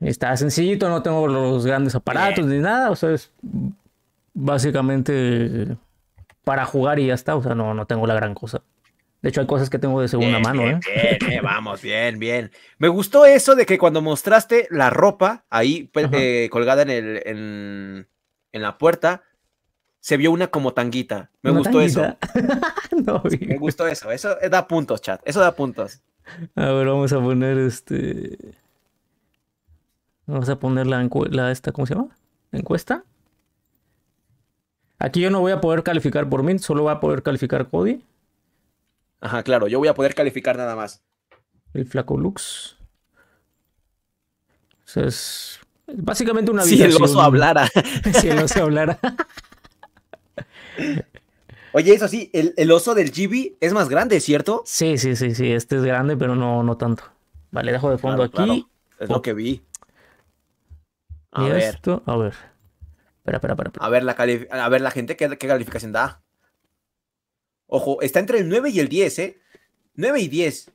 Está sencillito, no tengo los grandes aparatos ni nada, o sea, es básicamente para jugar y ya está, o sea, no, no tengo la gran cosa. De hecho, hay cosas que tengo de segunda mano. ¿eh? Bien, ¿eh? vamos, bien, bien. Me gustó eso de que cuando mostraste la ropa ahí pues, eh, colgada en, el, en, la puerta, se vio una como tanguita. Me gustó eso. me gustó eso. Eso eh, da puntos, chat. Eso da puntos. A ver, vamos a poner este. Vamos a poner la, la esta, ¿cómo se llama? encuesta. Aquí yo no voy a poder calificar por mí, solo va a poder calificar Cody. Ajá, claro, yo voy a poder calificar nada más. El flaco Lux. es básicamente una vida. Si el oso hablara. si el oso hablara. Oye, eso sí, el, oso del GB es más grande, ¿cierto? Sí, sí, sí, sí. Este es grande, pero no, no tanto. Vale, dejo de fondo aquí. Es lo oh. que vi. A ver. Esto? A ver. Espera, espera, espera, A ver la, a ver, la gente, ¿qué, ¿qué, calificación da? Ojo, está entre el 9 y el 10, ¿eh? 9 y 10.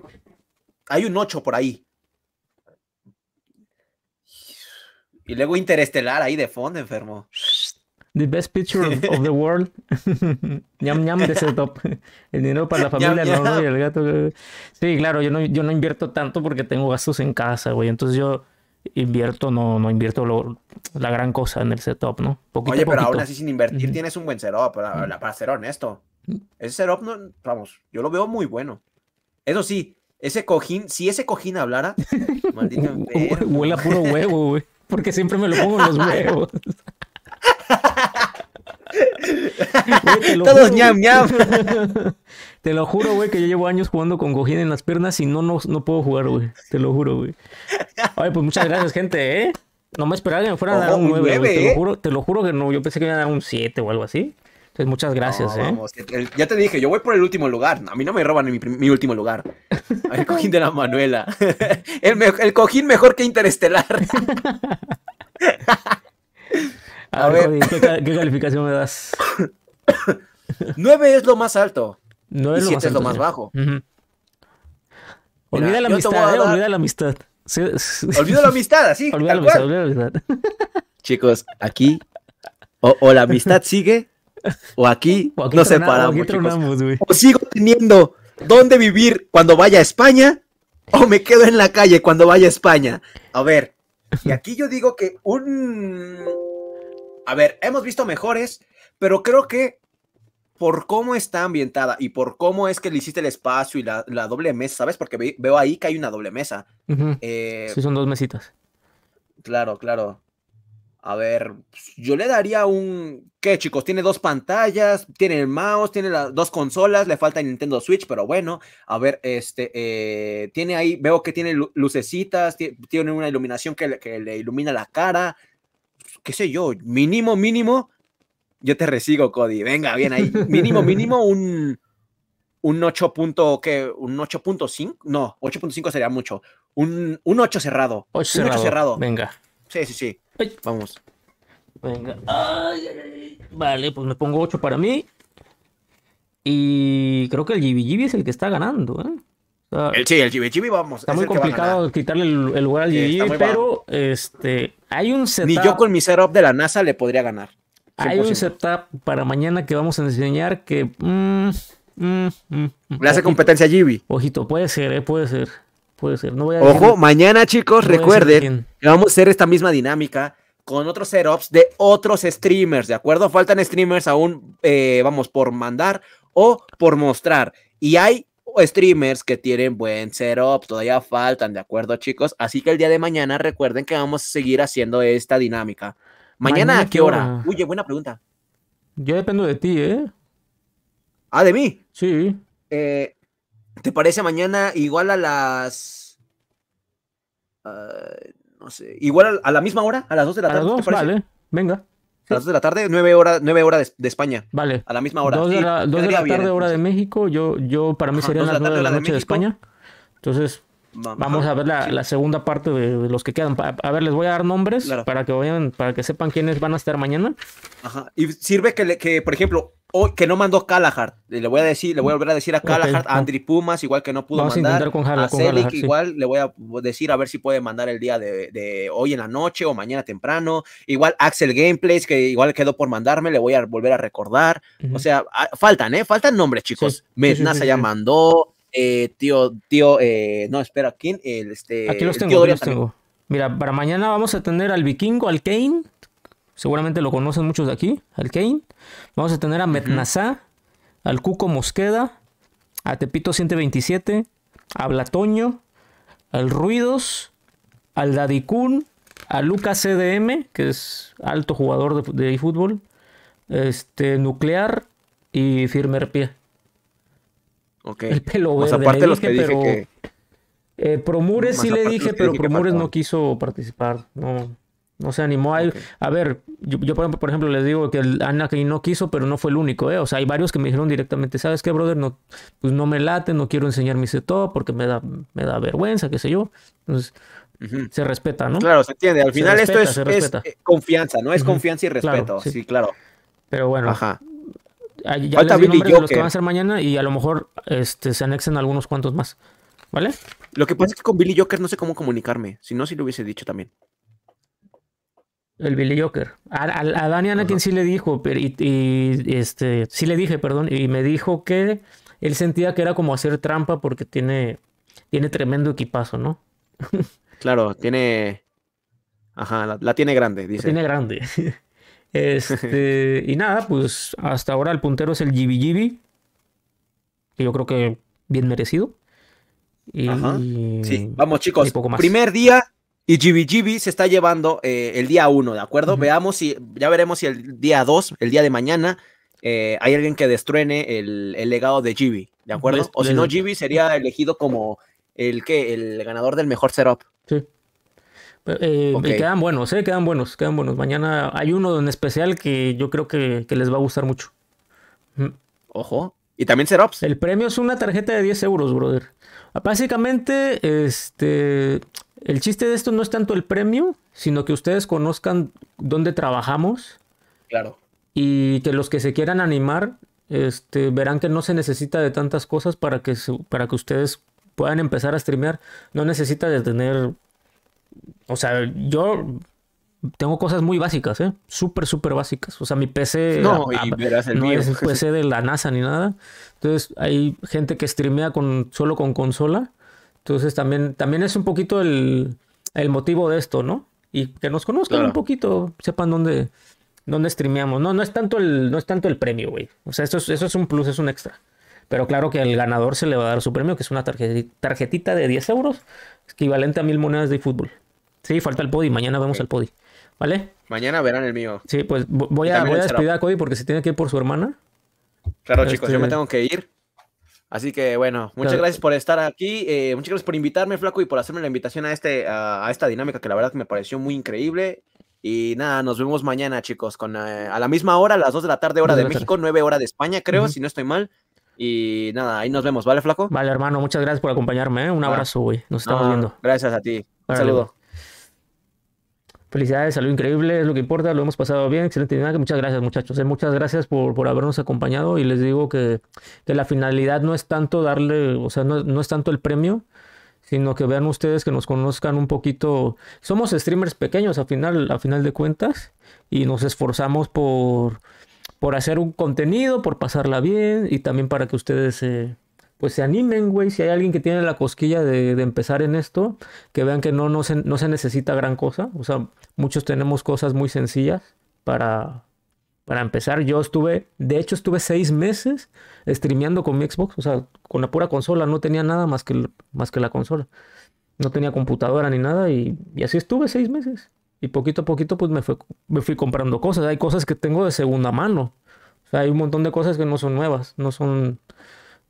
Hay un 8 por ahí. Y luego Interestelar ahí de fondo, enfermo. The best picture of, the world. ñam ñam de setup. El dinero para la familia, no, el gato. Sí, claro, yo no, yo no invierto tanto porque tengo gastos en casa, güey. Entonces yo invierto, no, no invierto la gran cosa en el setup, ¿no? Oye, pero ahora aún así sin invertir tienes un buen setup, para ser honesto. Ese setup, vamos, yo lo veo muy bueno. Eso sí, ese cojín, si ese cojín hablara, maldita Huele a puro huevo, güey. Porque siempre me lo pongo en los huevos. Todos ñam ñam. Te lo juro, güey, que yo llevo años jugando con cojín en las piernas y no, no, puedo jugar, güey. Te lo juro, güey. Ay, pues muchas gracias, gente, ¿eh? No me esperaba que me fueran a dar oh, un 9, güey. Te lo ¿eh? juro, te lo juro que no. Yo pensé que me iban a dar un 7 o algo así. Pues muchas gracias. ¿eh? ya te dije, yo voy por el último lugar. A mí no me roban mi, último lugar. El cojín de la Manuela. El, cojín mejor que Interestelar. A, ver, ¿qué, calificación me das? Nueve es lo más alto. 9 es, y lo, más es lo más bajo. ¿eh? olvida la amistad, olvida la amistad. Olvida la amistad, así. Olvida, la olvida la amistad. Chicos, aquí o la amistad sigue o aquí, o aquí nos separamos. o sigo teniendo dónde vivir cuando vaya a España, o me quedo en la calle cuando vaya a España. A ver, y aquí yo digo que un. A ver, hemos visto mejores, pero creo que por cómo está ambientada y por cómo es que le hiciste el espacio y la, doble mesa, ¿sabes? Porque veo ahí que hay una doble mesa. Eh, sí, son dos mesitas. Claro, claro. A ver, yo le daría un... ¿Qué, chicos? Tiene dos pantallas, tiene el mouse, tiene las dos consolas, le falta Nintendo Switch, pero bueno, a ver, este, eh, tiene ahí, veo que tiene lucecitas, tiene una iluminación que le, ilumina la cara, qué sé yo, mínimo, mínimo, yo te recibo, Cody, venga, bien ahí, mínimo, mínimo un... Un 8. ¿qué? Un 8.5? No, 8.5 sería mucho. Un, un cerrado. 8 cerrado. Un 8 cerrado. Venga. Sí, sí, sí. Vamos. Venga. vale, pues me pongo 8 para mí. Y creo que el GBGB es el que está ganando, ¿eh? el, sí, el GBGB vamos. Está muy complicado quitarle el, lugar al sí, pero este, hay un setup. Ni yo con mi setup de la NASA le podría ganar. Hay un setup para mañana que vamos a enseñar que. Mm, mm, mm, le hace competencia a GB. Ojito, puede ser, ¿eh? puede ser. Puede ser. No voy a Ojo, mañana, chicos, recuerden que vamos a hacer esta misma dinámica con otros setups de otros streamers, ¿de acuerdo? Faltan streamers aún, eh, vamos, por mandar o por mostrar. Y hay streamers que tienen buen setup, todavía faltan, ¿de acuerdo, chicos? Así que el día de mañana recuerden que vamos a seguir haciendo esta dinámica. ¿Mañana, a qué hora? hora? Uy, buena pregunta. Yo dependo de ti, ¿eh? Ah, de mí. Sí. Eh, ¿Te parece mañana igual a las... Ah, no sé, igual a, la misma hora, a las 2 de la tarde? A las 2, vale, venga. A las 2 de la tarde, 9 horas, 9 de, de, España. Vale. A la misma hora. 2 de la, 2 de la tarde, hora de México. Yo, yo para mí sería las 9 de la, noche de, de España. Entonces, Vamos, a ver la, segunda parte de, los que quedan. A ver, les voy a dar nombres para que vayan, para que sepan quiénes van a estar mañana. Ajá. Y sirve que, que por ejemplo, hoy que no mandó Kalahard le voy a decir, le voy a volver a decir a Kalahard a Andri Pumas, igual que no pudo mandar. A, con igual le voy a decir a ver si puede mandar el día de, hoy en la noche o mañana temprano. Igual Axel Gameplays, que igual quedó por mandarme, le voy a volver a recordar. O sea, faltan, ¿eh? Faltan nombres, chicos. Sí. ya mandó. Eh, tío, tío, eh, no, espera, ¿quién? este, aquí los tengo, Mira, para mañana vamos a tener al vikingo, al Kane, seguramente lo conocen muchos de aquí, al Kane. Vamos a tener a Metnazá, al Cuco Mosqueda, a Tepito 127, a Blatoño, al Ruidos, al Dadicun, a Lucas CDM, que es alto jugador de, fútbol, este, Nuclear y Firmer Pie. El pelo aparte los que eh, Promures sí le dije, pero Promures no quiso participar. No, no se animó a A ver, yo, por ejemplo les digo que el que no quiso, pero no fue el único, ¿eh? O sea, hay varios que me dijeron directamente, ¿sabes qué, brother? No, pues no me late, no quiero enseñar mi setup porque me da, me da vergüenza, qué sé yo. Entonces, se respeta, ¿no? Claro, se entiende. Al final esto es, confianza, ¿no? Es confianza y respeto. sí. sí. claro. Pero bueno, Ajá. Ya Falta los que van a hacer mañana y a lo mejor este, se anexen algunos cuantos más. ¿Vale? Lo que pasa es que con Billy Joker no sé cómo comunicarme. Si no, si lo hubiese dicho también. El Billy Joker. A, a, Dani Anakin sí le dijo, y, este, sí le dije, perdón, y me dijo que él sentía que era como hacer trampa porque tiene, tiene tremendo equipazo, ¿no? claro, tiene. Ajá, la, tiene grande, dice. tiene grande. Este, y nada, pues hasta ahora el puntero es el GBGB, que yo creo que bien merecido. Y, Ajá. Sí, vamos chicos, primer día y GBGB se está llevando eh, el día uno, ¿de acuerdo? Veamos si, ya veremos si el día dos, el día de mañana, eh, hay alguien que destruene el, legado de GB, ¿de acuerdo? Pues, o si no, GB sería elegido como el que, el ganador del mejor setup. Sí. Eh, y quedan buenos, eh, quedan buenos, quedan buenos. Mañana hay uno en especial que yo creo que, les va a gustar mucho. Ojo. Y también Serops. El premio es una tarjeta de 10 euros, brother. Básicamente, este, el chiste de esto no es tanto el premio, sino que ustedes conozcan dónde trabajamos. Claro. Y que los que se quieran animar, este, verán que no se necesita de tantas cosas para que, para que ustedes puedan empezar a streamear. No necesita de tener o sea, yo tengo cosas muy básicas, ¿eh? Súper, súper básicas. O sea, mi PC no, es es PC de la NASA ni nada. Entonces, hay gente que streamea con, solo con consola. Entonces, también, también es un poquito el, el motivo de esto, ¿no? Y que nos conozcan un poquito, sepan dónde, dónde streameamos. No, no es tanto el, no es tanto el premio, güey. O sea, eso eso es un plus, es un extra. Pero claro que al ganador se le va a dar su premio, que es una tarjetita de 10 euros, equivalente a mil monedas de fútbol. Sí, falta el podi. Mañana vemos el podi. ¿Vale? Mañana verán el mío. Sí, pues voy a, voy a despedir a Cody porque se tiene que ir por su hermana. Claro, chicos, yo me este tengo que ir. Así que bueno, muchas gracias por estar aquí, eh, muchas gracias por invitarme, Flaco, y por hacerme la invitación a, este, a, esta dinámica que la verdad me pareció muy increíble. Y nada, nos vemos mañana, chicos, con, eh, a la misma hora, las 2 de la tarde, hora de, México, 9 hora de España, creo, si no estoy mal. Y nada, ahí nos vemos, ¿vale, Flaco? Vale, hermano, muchas gracias por acompañarme, ¿eh? un abrazo, güey. Nos estamos viendo. Gracias a ti. Un saludo. Felicidades, salud increíble, es lo que importa, lo hemos pasado bien, excelente dinámica. Muchas gracias, muchachos. Eh, muchas gracias por, habernos acompañado y les digo que, la finalidad no es tanto darle, o sea, no, es tanto el premio, sino que vean ustedes que nos conozcan un poquito. Somos streamers pequeños a final, a final de cuentas y nos esforzamos por, por hacer un contenido, por pasarla bien y también para que ustedes eh, pues se animen, güey. Si hay alguien que tiene la cosquilla de, empezar en esto, que vean que no, no, se, no se necesita gran cosa. O sea, muchos tenemos cosas muy sencillas para, para empezar. Yo estuve, de hecho, estuve seis meses streameando con mi Xbox. O sea, con la pura consola. No tenía nada más que, más que la consola. No tenía computadora ni nada y, así estuve seis meses. Y poquito a poquito pues me, me fui comprando cosas. Hay cosas que tengo de segunda mano. O sea, hay un montón de cosas que no son nuevas, no son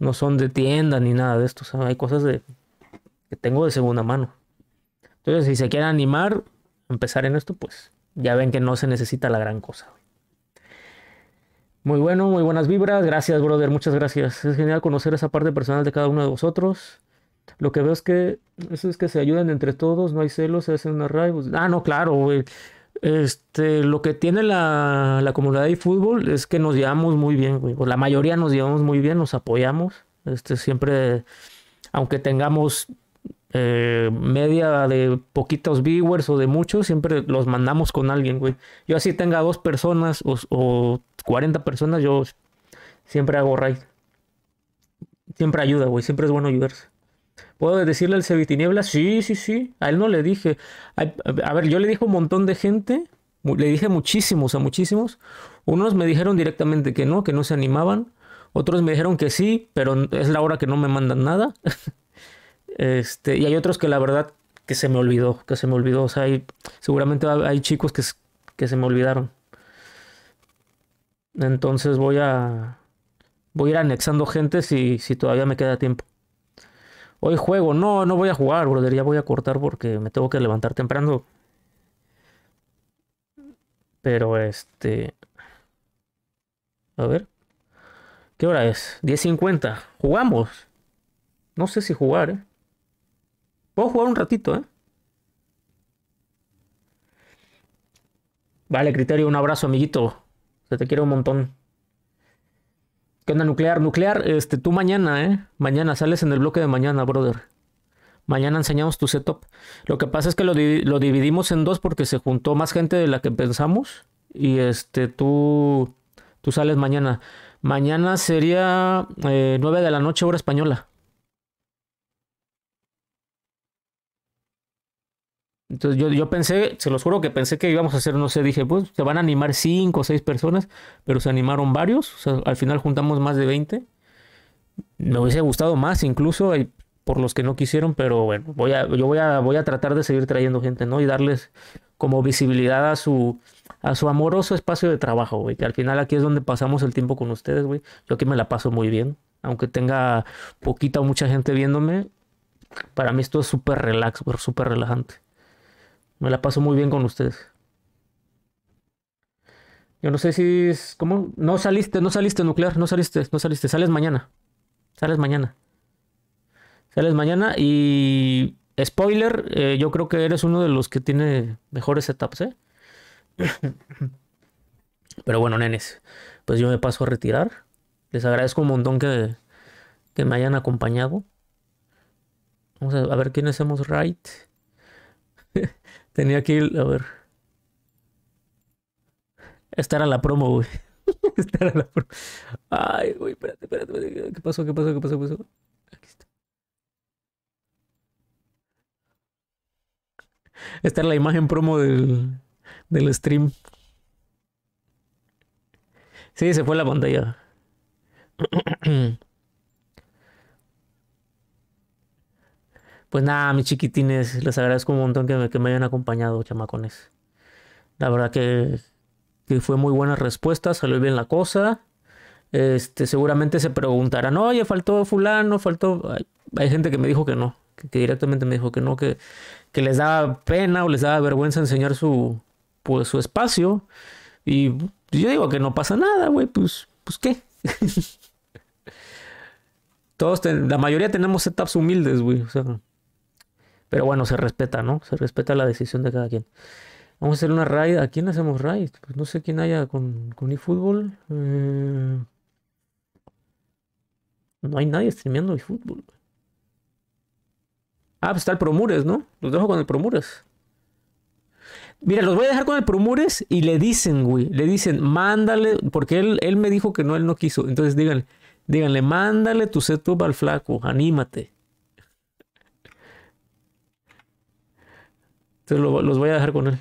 no son de tienda ni nada de esto. hay cosas de, que tengo de segunda mano. Entonces, si se quieren animar, empezar en esto, pues ya ven que no se necesita la gran cosa. Muy bueno, muy buenas vibras. Gracias, brother. Muchas gracias. Es genial conocer esa parte personal de cada uno de vosotros. Lo que veo es que eso es que se ayudan entre todos, no hay celos, se hacen una Ah, no, claro, este, lo que tiene la, comunidad de fútbol es que nos llevamos muy bien, güey. la mayoría nos llevamos muy bien, nos apoyamos. Este, siempre, aunque tengamos eh, media de poquitos viewers o de muchos, siempre los mandamos con alguien, güey. Yo así tenga dos personas o, cuarenta 40 personas, yo siempre hago raid. Siempre ayuda, güey. Siempre es bueno ayudarse. ¿Puedo decirle al Cevitiniebla? Sí, sí, sí. A él no le dije. A, ver, yo le dije a un montón de gente. Le dije muchísimos, a muchísimos. Unos me dijeron directamente que no, que no se animaban. Otros me dijeron que sí, pero es la hora que no me mandan nada. este, y hay otros que la verdad que se me olvidó, que se me olvidó. O seguramente hay chicos que, se me olvidaron. Entonces voy a voy a ir anexando gente si, si todavía me queda tiempo. Hoy juego. No, no voy a jugar, brother. Ya voy a cortar porque me tengo que levantar temprano. Pero este... A ver. ¿Qué hora es? 10.50. Jugamos. No sé si jugar, ¿eh? Puedo jugar un ratito, ¿eh? Vale, Criterio, un abrazo, amiguito. Se te quiere un montón. ¿Qué onda, nuclear? Nuclear, este, tú mañana, ¿eh? Mañana sales en el bloque de mañana, brother. Mañana enseñamos tu setup. Lo que pasa es que lo, dividimos en dos porque se juntó más gente de la que pensamos. Y este, tú, tú sales mañana. Mañana sería eh, nueve 9 de la noche, hora española. Entonces yo, pensé, se los juro que pensé que íbamos a hacer, no sé, dije, pues se van a animar cinco o seis personas, pero se animaron varios, al final juntamos más de 20. Me hubiese gustado más incluso, eh, por los que no quisieron, pero bueno, voy a, yo voy a, voy a tratar de seguir trayendo gente, ¿no? Y darles como visibilidad a su, a su amoroso espacio de trabajo, güey, que al final aquí es donde pasamos el tiempo con ustedes, güey. Yo aquí me la paso muy bien, aunque tenga poquita o mucha gente viéndome, para mí esto es súper relax, súper relajante. Me la paso muy bien con ustedes. Yo no sé si es. ¿Cómo? No saliste, no saliste nuclear, no saliste, no saliste. Sales mañana. Sales mañana. Sales mañana y. Spoiler, eh, yo creo que eres uno de los que tiene mejores setups, ¿eh? Pero bueno, nenes, pues yo me paso a retirar. Les agradezco un montón que, que me hayan acompañado. Vamos a ver quiénes hacemos right. Tenía aquí, a ver. Esta era la promo, güey. Esta era la promo. Ay, güey, espérate, espérate, espérate. ¿Qué pasó? ¿Qué pasó? ¿Qué pasó? ¿Qué pasó? Aquí está. Esta es la imagen promo del, del stream. Sí, se fue la pantalla. Pues nada, mis chiquitines, les agradezco un montón que me, hayan acompañado, chamacones. La verdad que, fue muy buena respuesta, salió bien la cosa. Este, seguramente se preguntarán, oye, faltó fulano, faltó... Hay, gente que me dijo que no, que, directamente me dijo que no, que, que les daba pena o les daba vergüenza enseñar su, pues, su espacio. Y yo digo que no pasa nada, güey, pues, pues qué. Todos, la mayoría tenemos setups humildes, güey, o sea... Pero bueno, se respeta, ¿no? Se respeta la decisión de cada quien. Vamos a hacer una raid. ¿A quién hacemos raid? Pues no sé quién haya con, con eFootball. Eh. No hay nadie streameando eFootball. Ah, pues está el Promures, ¿no? Los dejo con el Promures. Mira, los voy a dejar con el Promures y le dicen, güey. Le dicen, mándale. Porque él, él me dijo que no, él no quiso. Entonces díganle, díganle, mándale tu setup al flaco. Anímate. Entonces los voy a dejar con él.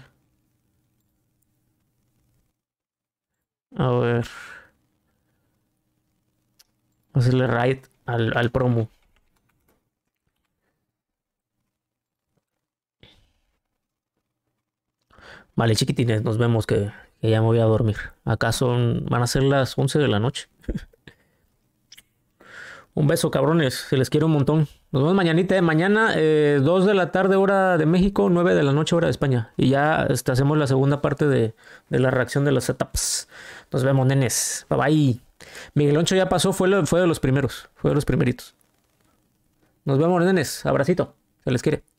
A ver. hacerle raid al, promo. Vale, chiquitines, nos vemos que, ya me voy a dormir. Acá van a ser las 11 de la noche. un beso, cabrones. Se les quiere un montón. Nos vemos mañanita, de eh. mañana, 2 eh, de la tarde hora de México, 9 de la noche hora de España. Y ya este, hacemos la segunda parte de, la reacción de los setups. Nos vemos, nenes. Bye bye. Miguel ya pasó, fue, fue de los primeros, fue de los primeritos. Nos vemos, nenes. Abracito, se les quiere.